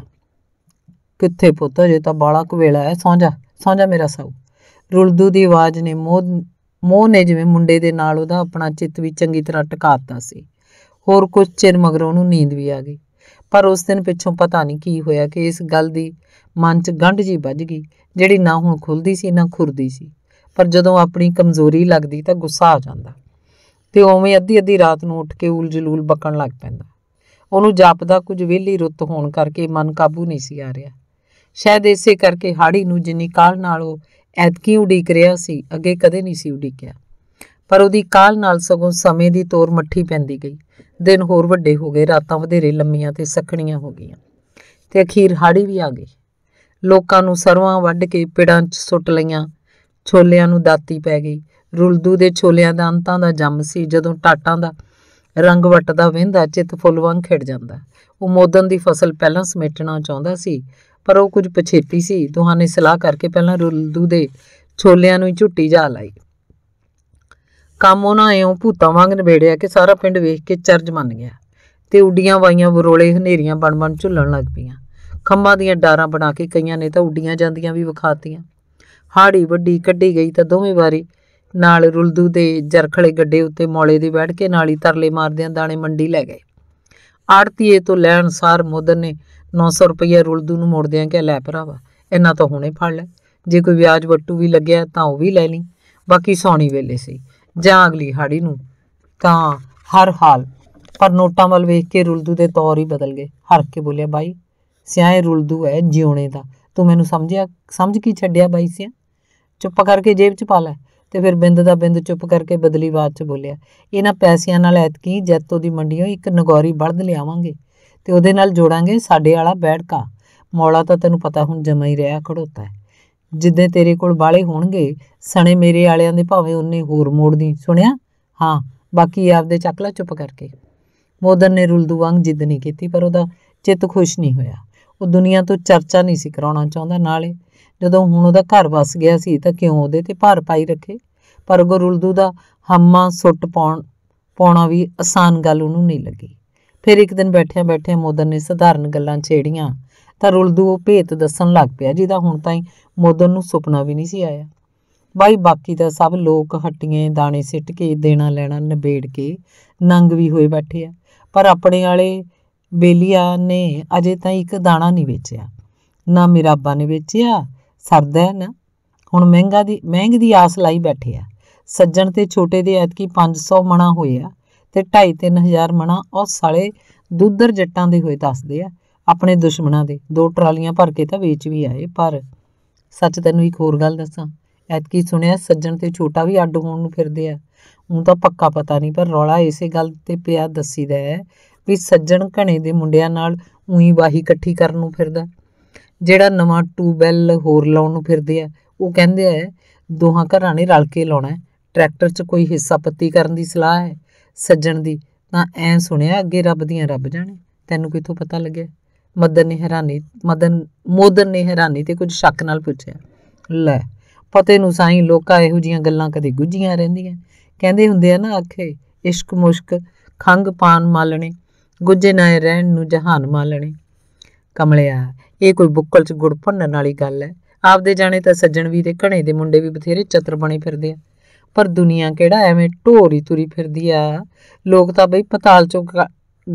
ਕਿੱਥੇ ਪੁੱਤ ਜੇ ਤਾਂ ਬਾਲਾ ਕੁਵੇਲਾ ਹੈ ਸੌਂ ਜਾ ਸੌਂ ਜਾ ਮੇਰਾ ਸਾਊ ਰੁਲਦੂ ਦੀ ਆਵਾਜ਼ ਨੇ ਮੋਹ ਮੋਹ ਨੇ ਜਿਵੇਂ ਮੁੰਡੇ ਦੇ ਨਾਲ ਉਹਦਾ ਆਪਣਾ ਚਿੱਤ ਵੀ ਚੰਗੀ ਤਰ੍ਹਾਂ ਟਿਕਾਤਾ ਸੀ ਹੋਰ ਕੁਝ ਚਿਰ ਮਗਰੋਂ ਉਹਨੂੰ ਨੀਂਦ ਵੀ ਆ ਗਈ ਪਰ ਉਸ ਦਿਨ ਪਿੱਛੋਂ ਪਤਾ ਨਹੀਂ ਕੀ ਹੋਇਆ ਕਿ ਇਸ ਗੱਲ ਦੀ ਮਨ 'ਚ ਗੰਢ ਜੀ ਵੱਜ ਗਈ ਜਿਹੜੀ ਨਾ ਹੁਣ ਖੁੱਲਦੀ ਸੀ ਨਾ ਖੁਰਦੀ ਸੀ ਪਰ ਜਦੋਂ ਆਪਣੀ ਕਮਜ਼ੋਰੀ ਲੱਗਦੀ ਤਾਂ ਗੁੱਸਾ ਆ ਜਾਂਦਾ ਤੇ ਉਵੇਂ ਅੱਧੀ ਅੱਧੀ ਰਾਤ ਨੂੰ ਉੱਠ ਕੇ ਊਲ ਜਲੂਲ ਬਕਣ ਲੱਗ ਪੈਂਦਾ ਉਹਨੂੰ ਜਾਪਦਾ ਕੁਝ ਵਿਹਲੀ ਰੁੱਤ ਹੋਣ ਕਰਕੇ ਮਨ ਕਾਬੂ ਨਹੀਂ ਸੀ ਆ ਰਿਹਾ ਸ਼ਾਇਦ ਇਸੇ ਕਰਕੇ ਹਾੜੀ ਨੂੰ ਜਿੰਨੀ ਕਾਲ ਨਾਲ ਉਹ ਐਤਕੀ ਉਡੀਕ ਰਿਹਾ ਸੀ ਅੱਗੇ ਕਦੇ ਨਹੀਂ ਸੀ ਉਡੀਕਿਆ ਪਰ ਉਹਦੀ ਕਾਲ ਨਾਲ ਸਗੋਂ ਸਮੇਂ ਦੀ ਤੋਰ ਮੱਠੀ ਪੈਂਦੀ ਗਈ ਦਿਨ ਹੋਰ ਵੱਡੇ ਹੋ ਗਏ ਰਾਤਾਂ ਵਧੇਰੇ ਲੰਮੀਆਂ ਤੇ ਸਖਣੀਆਂ ਹੋ ਗਈਆਂ ਤੇ ਅਖੀਰ ਹਾੜੀ ਵੀ ਆ ਗਈ ਲੋਕਾਂ ਨੂੰ ਸਰਵਾਂ ਵੱਢ ਕੇ ਪਿੜਾਂ 'ਚ ਸੁੱਟ ਲਈਆਂ ਛੋਲਿਆਂ ਨੂੰ ਦਾਤੀ ਪੈ ਗਈ ਰੁਲਦੂ ਦੇ ਛੋਲਿਆਂ ਦਾ ਅੰਤਾਂ ਦਾ ਜੰਮ ਸੀ ਜਦੋਂ ਟਾਟਾਂ ਦਾ ਰੰਗ ਵਟਦਾ ਵਹਿੰਦਾ ਚਿੱਤ ਫੁੱਲ ਵਾਂਗ ਖਿੜ ਜਾਂਦਾ ਉਹ ਮੋਦਨ ਦੀ ਫਸਲ ਪਹਿਲਾਂ ਸਮੇਟਣਾ ਚਾਹੁੰਦਾ ਸੀ ਪਰ ਉਹ ਕੁਝ ਪਛੇਤੀ ਸੀ ਦੋਹਾਂ ਨੇ ਸਲਾਹ ਕਰਕੇ ਪਹਿਲਾਂ ਰੁਲਦੂ ਦੇ ਛੋਲਿਆਂ ਨੂੰ ਝੁੱਟੀ ਜਾ ਲਾਈ ਕੰਮ ਉਹਨਾਂ ਐਉਂ ਭੂਤਾਂ ਵਾਂਗ ਨਿਬੇੜਿਆ ਕਿ ਸਾਰਾ ਪਿੰਡ ਵੇਖ ਕੇ ਚਰਜ ਮੰਨ ਗਿਆ ਤੇ ਉੱਡੀਆਂ ਵਾਈਆਂ ਬਰੋਲੇ ਹਨੇਰੀਆਂ ਬਣ-ਬਣ ਝੁੱਲਣ ਲੱਗ ਪਈਆਂ ਖੰਭਾਂ ਦੀਆਂ ਡਾਰਾਂ ਬਣਾ ਕੇ ਕਈਆਂ ਨੇ ਤਾਂ ਉੱਡੀਆਂ ਜਾਂਦੀਆਂ ਵੀ ਵਿਖਾਤੀਆਂ ਹਾੜੀ ਵੱਡੀ ਕੱਢੀ ਗਈ ਤਾਂ ਦੋਵੇਂ ਵਾਰੀ ਨਾਲ ਰੁਲਦੂ ਦੇ ਜਰਖਲੇ ਗੱਡੇ ਉੱਤੇ ਮੌਲੇ ਦੇ ਬੈਠ ਕੇ ਨਾਲੀ ਤਰਲੇ ਮਾਰਦਿਆਂ ਦਾਣੇ ਮੰਡੀ ਲੈ ਗਏ ਆੜਤੀਏ ਤੋਂ ਲੈਣ ਸਾਰ ਮੋਦਰ ਨੇ 900 ਰੁਪਏ ਰੁਲਦੂ ਨੂੰ ਮੋੜਦਿਆਂ ਕਿ ਲੈ ਭਰਾਵਾ ਇਹਨਾਂ ਤਾਂ ਹੁਣੇ ਫੜ ਲੈ ਜੇ ਕੋਈ ਵਿਆਜ ਵੱਟੂ ਵੀ ਲੱਗਿਆ ਤਾਂ ਉਹ ਵੀ ਲੈ ਲਈ ਬਾਕੀ ਸੌਣੀ ਵੇਲੇ ਸੀ ਜਾਂ ਅਗਲੀ ਹਾੜੀ ਨੂੰ ਤਾਂ ਹਰ ਹਾਲ ਪਰ ਨੋਟਾਂ ਵੱਲ ਵੇਖ ਕੇ ਰੁਲਦੂ ਦੇ ਤੌਰ ਹੀ ਬਦਲ ਗਏ ਹਰ ਕੇ ਬੋਲਿਆ ਬਾਈ ਸਿਆਏ ਰੁਲਦੂ ਹੈ ਜਿਉਣੇ ਦਾ ਤੂੰ ਮੈਨੂੰ ਸਮਝਿਆ ਸਮਝ ਕੀ ਛੱਡਿਆ ਬਾਈ ਸਿਆ ਚੁੱਪ ਕਰਕੇ ਜੇਬ 'ਚ ਪਾ ਲੈ ਤੇ ਫਿਰ ਬਿੰਦ ਦਾ ਬਿੰਦ ਚੁੱਪ ਕਰਕੇ ਬਦਲੀ ਬਾਤ 'ਚ ਬੋਲਿਆ ਇਹਨਾਂ ਪੈਸਿਆਂ ਨਾਲ ਐਤਕੀ ਜੈਤੋ ਦੀ ਮੰਡੀੋਂ ਇੱਕ ਨਗੌਰੀ ਬੜਦ ਲਿਆਵਾਂਗੇ ਤੇ ਉਹਦੇ ਨਾਲ ਜੋੜਾਂਗੇ ਸਾਡੇ ਵਾਲਾ ਬੈੜਕਾ ਮੌਲਾ ਤਾਂ ਤੈਨੂੰ ਪਤਾ ਹੁਣ ਜਮਾ ਹੀ ਰਿਹਾ ਖੜੋਤਾ ਹੈ ਜਿੱਦੇ ਤੇਰੇ ਕੋਲ ਬਾਲੇ ਹੋਣਗੇ ਸਣੇ ਮੇਰੇ ਵਾਲਿਆਂ ਦੇ ਭਾਵੇਂ ਉਹਨੇ ਹੋਰ ਮੋੜ ਦੀ ਸੁਣਿਆ ਹਾਂ ਬਾਕੀ ਆਪਦੇ ਚੱਕ ਲੈ ਚੁੱਪ ਕਰਕੇ ਮੋਦਰ ਨੇ ਰੁਲਦੂ ਵਾਂਗ ਜਿੱਦ ਨਹੀਂ ਕੀਤੀ ਪਰ ਉਹਦਾ ਚਿੱਤ ਖੁਸ਼ ਨਹੀਂ ਹੋਇਆ ਉਹ ਦੁਨੀਆ ਤੋਂ ਚਰਚਾ ਨਹੀਂ ਸੀ ਕਰਾਉਣਾ ਚਾਹੁੰਦਾ ਨਾਲੇ ਜਦੋਂ ਹੁਣ ਉਹਦਾ ਘਰ ਵਸ ਗਿਆ ਸੀ ਤਾਂ ਕਿਉਂ ਉਹਦੇ ਤੇ ਭਾਰ ਪਾਈ ਰੱਖੇ ਪਰ ਰੁਲਦੂ ਦਾ ਹੰਮਾ ਸੁੱਟ ਪਾਉਣ ਪਾਉਣਾ ਵੀ ਆਸਾਨ ਗੱਲ ਉਹਨੂੰ ਨਹੀਂ ਲੱਗੀ ਫਿਰ ਇੱਕ ਦਿਨ ਬੈਠਿਆਂ ਬੈਠਿਆਂ ਮੋਦਰ ਨੇ ਸਧਾਰਨ ਗੱਲਾਂ ਛੇੜੀਆਂ ਤਾਂ ਰੁਲਦੂ ਉਹ ਭੇਤ ਦੱਸਣ ਲੱਗ ਪਿਆ ਜਿਹਦਾ ਹੁਣ ਤਾਈਂ ਮੋਦਨ ਨੂੰ ਸੁਪਨਾ ਵੀ ਨਹੀਂ ਸੀ ਆਇਆ ਬਾਈ ਬਾਕੀ ਤਾਂ ਸਭ ਲੋਕ ਹੱਟੀਆਂ ਦਾਣੇ ਸਿੱਟ ਕੇ ਦੇਣਾ ਲੈਣਾ ਨਿਬੇੜ ਕੇ ਨੰਗ ਵੀ ਹੋਏ ਬੈਠੇ ਆ ਪਰ ਆਪਣੇ ਵਾਲੇ ਬੇਲੀਆ ਨੇ ਅਜੇ ਤਾਂ ਇੱਕ ਦਾਣਾ ਨਹੀਂ ਵੇਚਿਆ ਨਾ ਮਿਰਾਬਾ ਨੇ ਵੇਚਿਆ ਸਰਦਾ ਹੈ ਨਾ ਹੁਣ ਮਹਿੰਗਾ ਦੀ ਮਹਿੰਗ ਦੀ ਆਸ ਲਾਈ ਬੈਠੇ ਆ ਸੱਜਣ ਤੇ ਛੋਟੇ ਦੇ ਐਤਕੀ 500 ਮਣਾ ਹੋਏ ਆ ਤੇ 2.5 3000 ਮਣਾ ਉਹ ਸਾਲੇ ਦੁੱਧਰ ਜੱਟਾਂ ਦੇ ਹੋਏ ਦੱਸਦੇ ਆ ਆਪਣੇ ਦੁਸ਼ਮਣਾਂ ਦੇ ਦੋ ਟਰਾਲੀਆਂ ਭਰ ਕੇ ਤਾਂ ਵੇਚ ਵੀ ਆਏ ਪਰ ਸੱਚ ਤੈਨੂੰ ਇੱਕ ਹੋਰ ਗੱਲ ਦੱਸਾਂ ਐਤਕੀ ਸੁਣਿਆ ਸੱਜਣ ਤੇ ਛੋਟਾ ਵੀ ਅੱਡ ਹੋਣ ਨੂੰ ਫਿਰਦੇ ਆ ਉਹ ਤਾਂ ਪੱਕਾ ਪਤਾ ਨਹੀਂ ਪਰ ਰੌਲਾ ਇਸੇ ਗੱਲ ਤੇ ਪਿਆ ਦੱਸੀਦਾ ਹੈ ਵੀ ਸੱਜਣ ਘਣੇ ਦੇ ਮੁੰਡਿਆਂ ਨਾਲ ਉਹੀ ਵਾਹੀ ਇਕੱਠੀ ਕਰਨ ਨੂੰ ਫਿਰਦਾ ਜਿਹੜਾ ਨਵਾਂ ਟੂ ਬੈਲ ਹੋਰ ਲਾਉਣ ਨੂੰ ਫਿਰਦੇ ਆ ਉਹ ਕਹਿੰਦੇ ਆ ਦੋਹਾਂ ਘਰਾਂ ਨੇ ਰਲ ਕੇ ਲਾਉਣਾ ਟਰੈਕਟਰ 'ਚ ਕੋਈ ਹਿੱਸਾ ਪੱਤੀ ਕਰਨ ਦੀ ਸਲਾਹ ਹੈ ਸੱਜਣ ਦੀ ਤਾਂ ਐ ਸੁਣਿਆ ਅੱਗੇ ਰੱਬ ਦੀਆਂ ਰੱਬ ਜਾਣੇ ਤੈਨੂੰ ਕਿੱਥੋਂ ਪਤਾ ਲੱਗਿਆ ਮਦਨ ਨੇ ਹੈਰਾਨੀ ਮਦਨ ਮੋਦਨ ਨੇ ਹੈਰਾਨੀ ਤੇ ਕੁਝ ਸ਼ੱਕ ਨਾਲ ਪੁੱਛਿਆ ਲੈ ਪਤੇ ਨੂੰ ਸਾਈਂ ਲੋਕਾਂ ਇਹੋ ਜੀਆਂ ਗੱਲਾਂ ਕਦੇ ਗੁੱਝੀਆਂ ਰਹਿੰਦੀਆਂ ਕਹਿੰਦੇ ਹੁੰਦੇ ਆ ਨਾ ਆਖੇ ਇਸ਼ਕ ਮੁਸ਼ਕ ਖੰਗ ਪਾਨ ਮਾਲਣੇ ਗੁੱਜੇ ਨਾ ਰਹਿਣ ਨੂੰ ਜਹਾਨ ਮਾਲਣੇ ਕਮਲਿਆ ਇਹ ਕੋਈ ਬੁੱਕਲ 'ਚ ਗੁੜ ਭੰਨਣ ਵਾਲੀ ਗੱਲ ਹੈ ਆਪਦੇ ਜਾਣੇ ਤਾਂ ਸੱਜਣ ਵੀ ਦੇ ਘਣੇ ਦੇ ਮੁੰਡੇ ਵੀ ਬਥੇਰੇ ਚਤਰ ਬਣੇ ਫਿਰਦੇ ਆ ਪਰ ਦੁਨੀਆ ਕਿਹੜਾ ਐਵੇਂ ਢੋਰੀ ਤੁਰੀ ਫਿਰਦੀ ਆ ਲੋਕ ਤਾਂ ਬਈ ਪਤਾਲ 'ਚੋਂ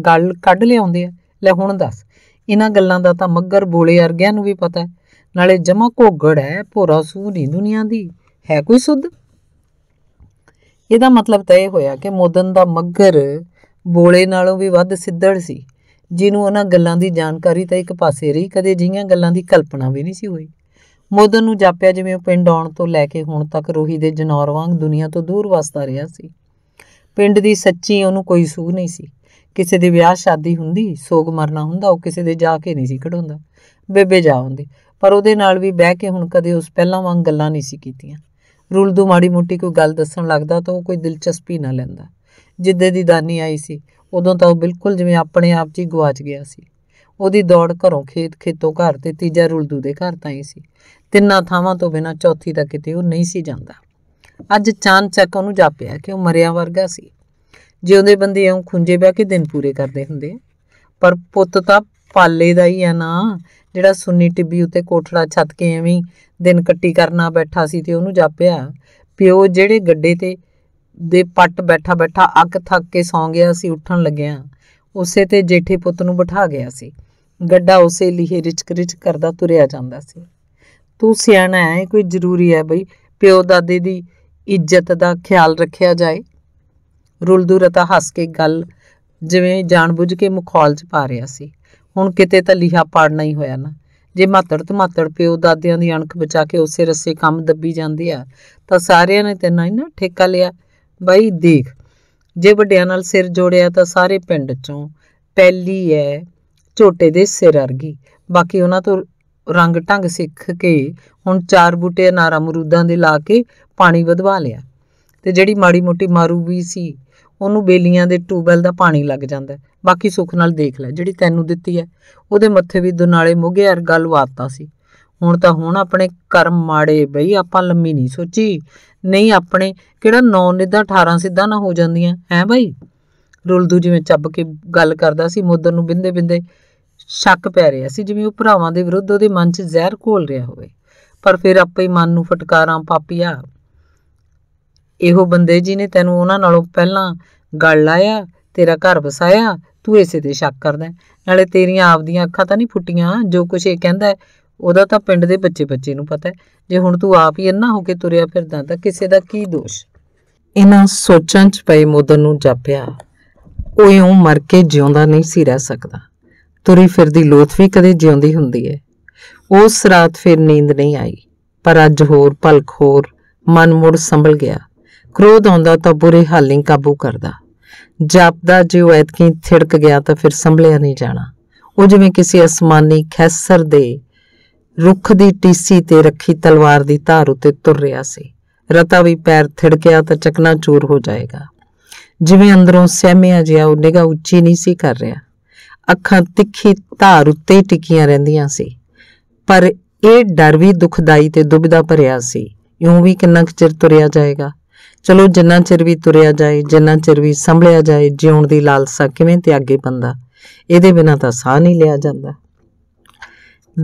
ਗੱਲ ਕੱਢ ਲਿਆਉਂਦੇ ਆ ਲੈ ਹੁਣ ਦੱਸ ਇਹਨਾਂ ਗੱਲਾਂ ਦਾ ਤਾਂ ਮੱਗਰ ਬੋਲੇ ਅਰਗਿਆਂ ਨੂੰ ਵੀ ਪਤਾ ਹੈ ਨਾਲੇ ਜਮਾ ਘੋਗੜ ਹੈ ਭੋਰਾ ਸੂ ਨਹੀਂ ਦੁਨੀਆ ਦੀ ਹੈ ਕੋਈ ਸੁੱਧ ਇਹਦਾ ਮਤਲਬ ਤਾਂ ਇਹ ਹੋਇਆ ਕਿ ਮੋਦਨ ਦਾ ਮੱਗਰ ਬੋਲੇ ਨਾਲੋਂ ਵੀ ਵੱਧ ਸਿੱਧੜ ਸੀ ਜਿਹਨੂੰ ਉਹਨਾਂ ਗੱਲਾਂ ਦੀ ਜਾਣਕਾਰੀ ਤਾਂ ਇੱਕ ਪਾਸੇ ਰਹੀ ਕਦੇ ਜਿਹੀਆਂ ਗੱਲਾਂ ਦੀ ਕਲਪਨਾ ਵੀ ਨਹੀਂ ਸੀ ਹੋਈ ਮੋਦਨ ਨੂੰ ਜਾਪਿਆ ਜਿਵੇਂ ਉਹ ਪਿੰਡ ਆਉਣ ਤੋਂ ਲੈ ਕੇ ਹੁਣ ਤੱਕ ਰੋਹੀ ਦੇ ਜਨੌਰ ਵਾਂਗ ਦੁਨੀਆ ਤੋਂ ਦੂਰ ਵਸਦਾ ਰਿਹਾ ਸੀ ਪਿੰਡ ਦੀ ਸੱਚੀ ਉਹਨੂੰ ਕੋਈ ਸੂਹ ਨਹੀਂ ਸੀ ਕਿਸੇ ਦੀ ਵਿਆਹ ਸ਼ਾਦੀ ਹੁੰਦੀ ਸੋਗ ਮਰਨਾ ਹੁੰਦਾ ਉਹ ਕਿਸੇ ਦੇ ਜਾ ਕੇ ਨਹੀਂ ਸੀ ਖੜਾਉਂਦਾ ਬੇਬੇ ਜਾ ਹੁੰਦੀ ਪਰ ਉਹਦੇ ਨਾਲ ਵੀ ਬਹਿ ਕੇ ਹੁਣ ਕਦੇ ਉਸ ਪਹਿਲਾਂ ਵਾਂਗ ਗੱਲਾਂ ਨਹੀਂ ਸੀ ਕੀਤੀਆਂ ਰੁਲਦੂ ਮਾੜੀ ਮੋਟੀ ਕੋਈ ਗੱਲ ਦੱਸਣ ਲੱਗਦਾ ਤਾਂ ਉਹ ਕੋਈ ਦਿਲਚਸਪੀ ਨਾ ਲੈਂਦਾ ਜਿੱਦੇ ਦੀ ਦਾਨੀ ਆਈ ਸੀ ਉਦੋਂ ਤਾਂ ਉਹ ਬਿਲਕੁਲ ਜਿਵੇਂ ਆਪਣੇ ਆਪ 'ਚ ਹੀ ਗਵਾਚ ਗਿਆ ਸੀ ਉਹਦੀ ਦੌੜ ਘਰੋਂ ਖੇਤ ਖੇਤੋਂ ਘਰ ਤੇ ਤੀਜਾ ਰੁਲਦੂ ਦੇ ਘਰ ਤਾਂ ਹੀ ਸੀ ਤਿੰਨਾਂ ਥਾਵਾਂ ਤੋਂ ਬਿਨਾ ਚੌਥੀ ਤੱਕ ਕਿਤੇ ਉਹ ਨਹੀਂ ਸੀ ਜਾਂਦਾ ਅੱਜ ਕੋ ਉਹਨੂੰ ਜਾਪਿਆ ਕਿ ਉਹ ਮਰਿਆ ਵਰਗਾ ਸੀ ਜਿਉਂਦੇ ਬੰਦੇ ਆਉਂ ਖੁੰਝੇ ਬਹਿ ਕੇ ਦਿਨ ਪੂਰੇ ਕਰਦੇ ਹੁੰਦੇ ਪਰ ਪੁੱਤ ਤਾਂ ਪਾਲੇ ਦਾ ਹੀ ਆ ਨਾ ਜਿਹੜਾ ਸੁੰਨੀ ਟਿੱਬੀ ਉੱਤੇ ਕੋਠੜਾ ਛੱਤ ਕੇ ਐਵੇਂ ਦਿਨ ਕੱਟੀ ਕਰਨਾ ਬੈਠਾ ਸੀ ਤੇ ਉਹਨੂੰ ਜਾਪਿਆ ਪਿਓ ਜਿਹੜੇ ਗੱਡੇ ਤੇ ਦੇ ਪੱਟ ਬੈਠਾ ਬੈਠਾ ਅੱਕ ਥੱਕ ਕੇ ਸੌਂ ਗਿਆ ਸੀ ਉੱਠਣ ਲੱਗਿਆ ਉਸੇ ਤੇ ਜੇਠੇ ਪੁੱਤ ਨੂੰ ਬਿਠਾ ਗਿਆ ਸੀ ਗੱਡਾ ਉਸੇ ਲਈ ਰਿਚਕ ਰਿਚਕ ਕਰਦਾ ਤੁਰਿਆ ਜਾਂਦਾ ਸੀ ਤੂੰ ਸਿਆਣਾ ਹੈ ਕੋਈ ਜ਼ਰੂਰੀ ਹੈ ਬਈ ਪਿਓ ਦਾਦੇ ਦੀ ਇੱਜ਼ਤ ਦਾ ਖਿਆਲ ਰੱਖਿਆ ਜਾਏ ਰੁਲਦੁਰਤਾ ਹੱਸ ਕੇ ਗੱਲ ਜਿਵੇਂ ਜਾਣਬੁੱਝ ਕੇ ਮੁਖੌਲ 'ਚ ਪਾ ਰਿਆ ਸੀ ਹੁਣ ਕਿਤੇ ਤਾਂ ਲੀਹਾ ਪਾੜਨਾ ਹੀ ਹੋਇਆ ਨਾ ਜੇ ਮਾਤੜ ਮਾਤੜ ਪਿਓ ਦਾਦਿਆਂ ਦੀ ਅਣਖ ਬਚਾ ਕੇ ਉਸੇ ਰਸੇ ਕੰਮ ਦੱਬੀ ਜਾਂਦੇ ਆ ਤਾਂ ਸਾਰਿਆਂ ਨੇ ਤੈਨਾਂ ਹੀ ਨਾ ਠੇਕਾ ਲਿਆ ਬਾਈ ਦੇਖ ਜੇ ਵੱਡਿਆਂ ਨਾਲ ਸਿਰ ਜੋੜਿਆ ਤਾਂ ਸਾਰੇ ਪਿੰਡ 'ਚੋਂ ਪਹਿਲੀ ਐ ਝੋਟੇ ਦੇ ਸਿਰ ਅਰਗੀ ਬਾਕੀ ਉਹਨਾਂ ਤੋਂ ਰੰਗ ਢੰਗ ਸਿੱਖ ਕੇ ਹੁਣ ਚਾਰ ਬੂਟੇ ਨਾਰਾ ਮਰੂਦਾਂ ਦੇ ਲਾ ਕੇ ਪਾਣੀ ਵਧਵਾ ਲਿਆ ਤੇ ਜਿਹੜੀ ਮਾੜੀ ਮੋਟੀ ਮਾਰੂ ਵੀ ਸੀ ਉਹਨੂੰ ਬੇਲੀਆਂ ਦੇ ਟੂਬੈਲ ਦਾ ਪਾਣੀ ਲੱਗ ਜਾਂਦਾ ਬਾਕੀ ਸੁੱਖ ਨਾਲ ਦੇਖ ਲੈ ਜਿਹੜੀ ਤੈਨੂੰ ਦਿੱਤੀ ਹੈ ਉਹਦੇ ਮੱਥੇ ਵੀ ਦੁਨਾਲੇ ਮੋਗੇ ਅਰ ਗੱਲ ਵਾਤਾ ਸੀ ਹੁਣ ਤਾਂ ਹੁਣ ਆਪਣੇ ਕਰਮ ਮਾੜੇ ਬਈ ਆਪਾਂ ਲੰਮੀ ਨਹੀਂ ਸੋਚੀ ਨਹੀਂ ਆਪਣੇ ਕਿਹੜਾ ਨੌ ਨਿੱਧਾ 18 ਸਿੱਧਾ ਨਾ ਹੋ ਜਾਂਦੀਆਂ ਹੈ ਬਾਈ ਰੁਲਦੂ ਜਿਵੇਂ ਚੱਬ ਕੇ ਗੱਲ ਕਰਦਾ ਸੀ ਮੋਦਰ ਨੂੰ ਬਿੰਦੇ ਬਿੰਦੇ ਸ਼ੱਕ ਪੈ ਰਿਹਾ ਸੀ ਜਿਵੇਂ ਉਹ ਭਰਾਵਾਂ ਦੇ ਵਿਰੁੱਧ ਉਹਦੇ ਮਨ 'ਚ ਜ਼ਹਿਰ ਘੋਲ ਰਿਹਾ ਹੋਵੇ ਪਰ ਫਿਰ ਆਪੇ ਹੀ ਮਨ ਨੂੰ ਫਟਕਾਰਾਂ ਪਾਪੀਆ ਇਹੋ ਬੰਦੇ ਜੀ ਨੇ ਤੈਨੂੰ ਉਹਨਾਂ ਨਾਲੋਂ ਪਹਿਲਾਂ ਗੱਲ ਲਾਇਆ ਤੇਰਾ ਘਰ ਵਸਾਇਆ ਤੂੰ ਇਸੇ ਤੇ ਸ਼ੱਕ ਕਰਦਾ ਨਾਲੇ ਤੇਰੀਆਂ ਆਪਦੀਆਂ ਅੱਖਾਂ ਤਾਂ ਨਹੀਂ ਫੁੱਟੀਆਂ ਜੋ ਕੁਛ ਇਹ ਕਹਿੰਦਾ ਉਹਦਾ ਤਾਂ ਪਿੰਡ ਦੇ ਬੱਚੇ-ਬੱਚੇ ਨੂੰ ਪਤਾ ਹੈ ਜੇ ਹੁਣ ਤੂੰ ਆਪ ਹੀ ਇੰਨਾ ਹੋ ਕੇ ਤੁਰਿਆ ਫਿਰਦਾ ਤਾਂ ਕਿਸੇ ਦਾ ਕੀ ਦੋਸ਼ ਇਹਨਾਂ ਸੋਚਾਂ 'ਚ ਪਏ ਮੋਦਨ ਨੂੰ ਜਾਪਿਆ ਉਹ ਇਉਂ ਮਰ ਕੇ ਜਿਉਂਦਾ ਨਹੀਂ ਸੀ ਰਹਿ ਸਕਦਾ ਤੁਰੀ ਫਿਰਦੀ ਲੋਥ ਵੀ ਕਦੇ ਜਿਉਂਦੀ ਹੁੰਦੀ ਹੈ ਉਸ ਰਾਤ ਫਿਰ ਨੀਂਦ ਨਹੀਂ ਆਈ ਪਰ ਅੱਜ ਹੋਰ ਭਲਖ ਹੋਰ ਮਨ ਮੁੜ ਸੰਭਲ ਗਿਆ ਕ੍ਰੋਧ ਆਉਂਦਾ ਤਾਂ ਬੁਰੇ ਹਾਲ ਕਾਬੂ ਕਰਦਾ ਜਾਪਦਾ ਜੇ ਉਹ ਐਤਕੀ ਥਿੜਕ ਗਿਆ ਤਾਂ ਫਿਰ ਸੰਭਲਿਆ ਨਹੀਂ ਜਾਣਾ ਉਹ ਜਿਵੇਂ ਕਿਸੇ ਅਸਮਾਨੀ ਖੈਸਰ ਦੇ ਰੁੱਖ ਦੀ ਟੀਸੀ ਤੇ ਰੱਖੀ ਤਲਵਾਰ ਦੀ ਧਾਰ ਉਤੇ ਤੁਰ ਰਿਹਾ ਸੀ ਰਤਾ ਵੀ ਪੈਰ ਥਿੜਕਿਆ ਤਾਂ ਚਕਨਾ ਚੂਰ ਹੋ ਜਾਏਗਾ ਜਿਵੇਂ ਅੰਦਰੋਂ ਸਹਿਮਿਆ ਜਿਹਾ ਉਹ ਨਿਗਾ ਉੱਚੀ ਨਹੀਂ ਸੀ ਕਰ ਰਿਹਾ ਅੱਖਾਂ ਤਿੱਖੀ ਧਾਰ ਉੱਤੇ ਟਿਕੀਆਂ ਰਹਿੰਦੀਆਂ ਸੀ ਪਰ ਇਹ ਡਰ ਵੀ ਦੁਖਦਾਈ ਤੇ ਦੁਬਿਧਾ ਭਰਿਆ ਸੀ ਇਉਂ ਵੀ ਕਿੰਨਾ ਚਿਰ ਤੁਰਿਆ ਜਾਏਗਾ ਚਲੋ ਜਿੰਨਾ ਚਿਰ ਵੀ ਤੁਰਿਆ ਜਾਏ ਜਿੰਨਾ ਚਿਰ ਵੀ ਸੰਭਲਿਆ ਜਾਏ ਜਿਉਣ ਦੀ ਲਾਲਸਾ ਕਿਵੇਂ ਤਿਆਗੇ ਬੰਦਾ ਇਹਦੇ ਬਿਨਾ ਤਾਂ ਸਾਹ ਨਹੀਂ ਲਿਆ ਜਾਂਦਾ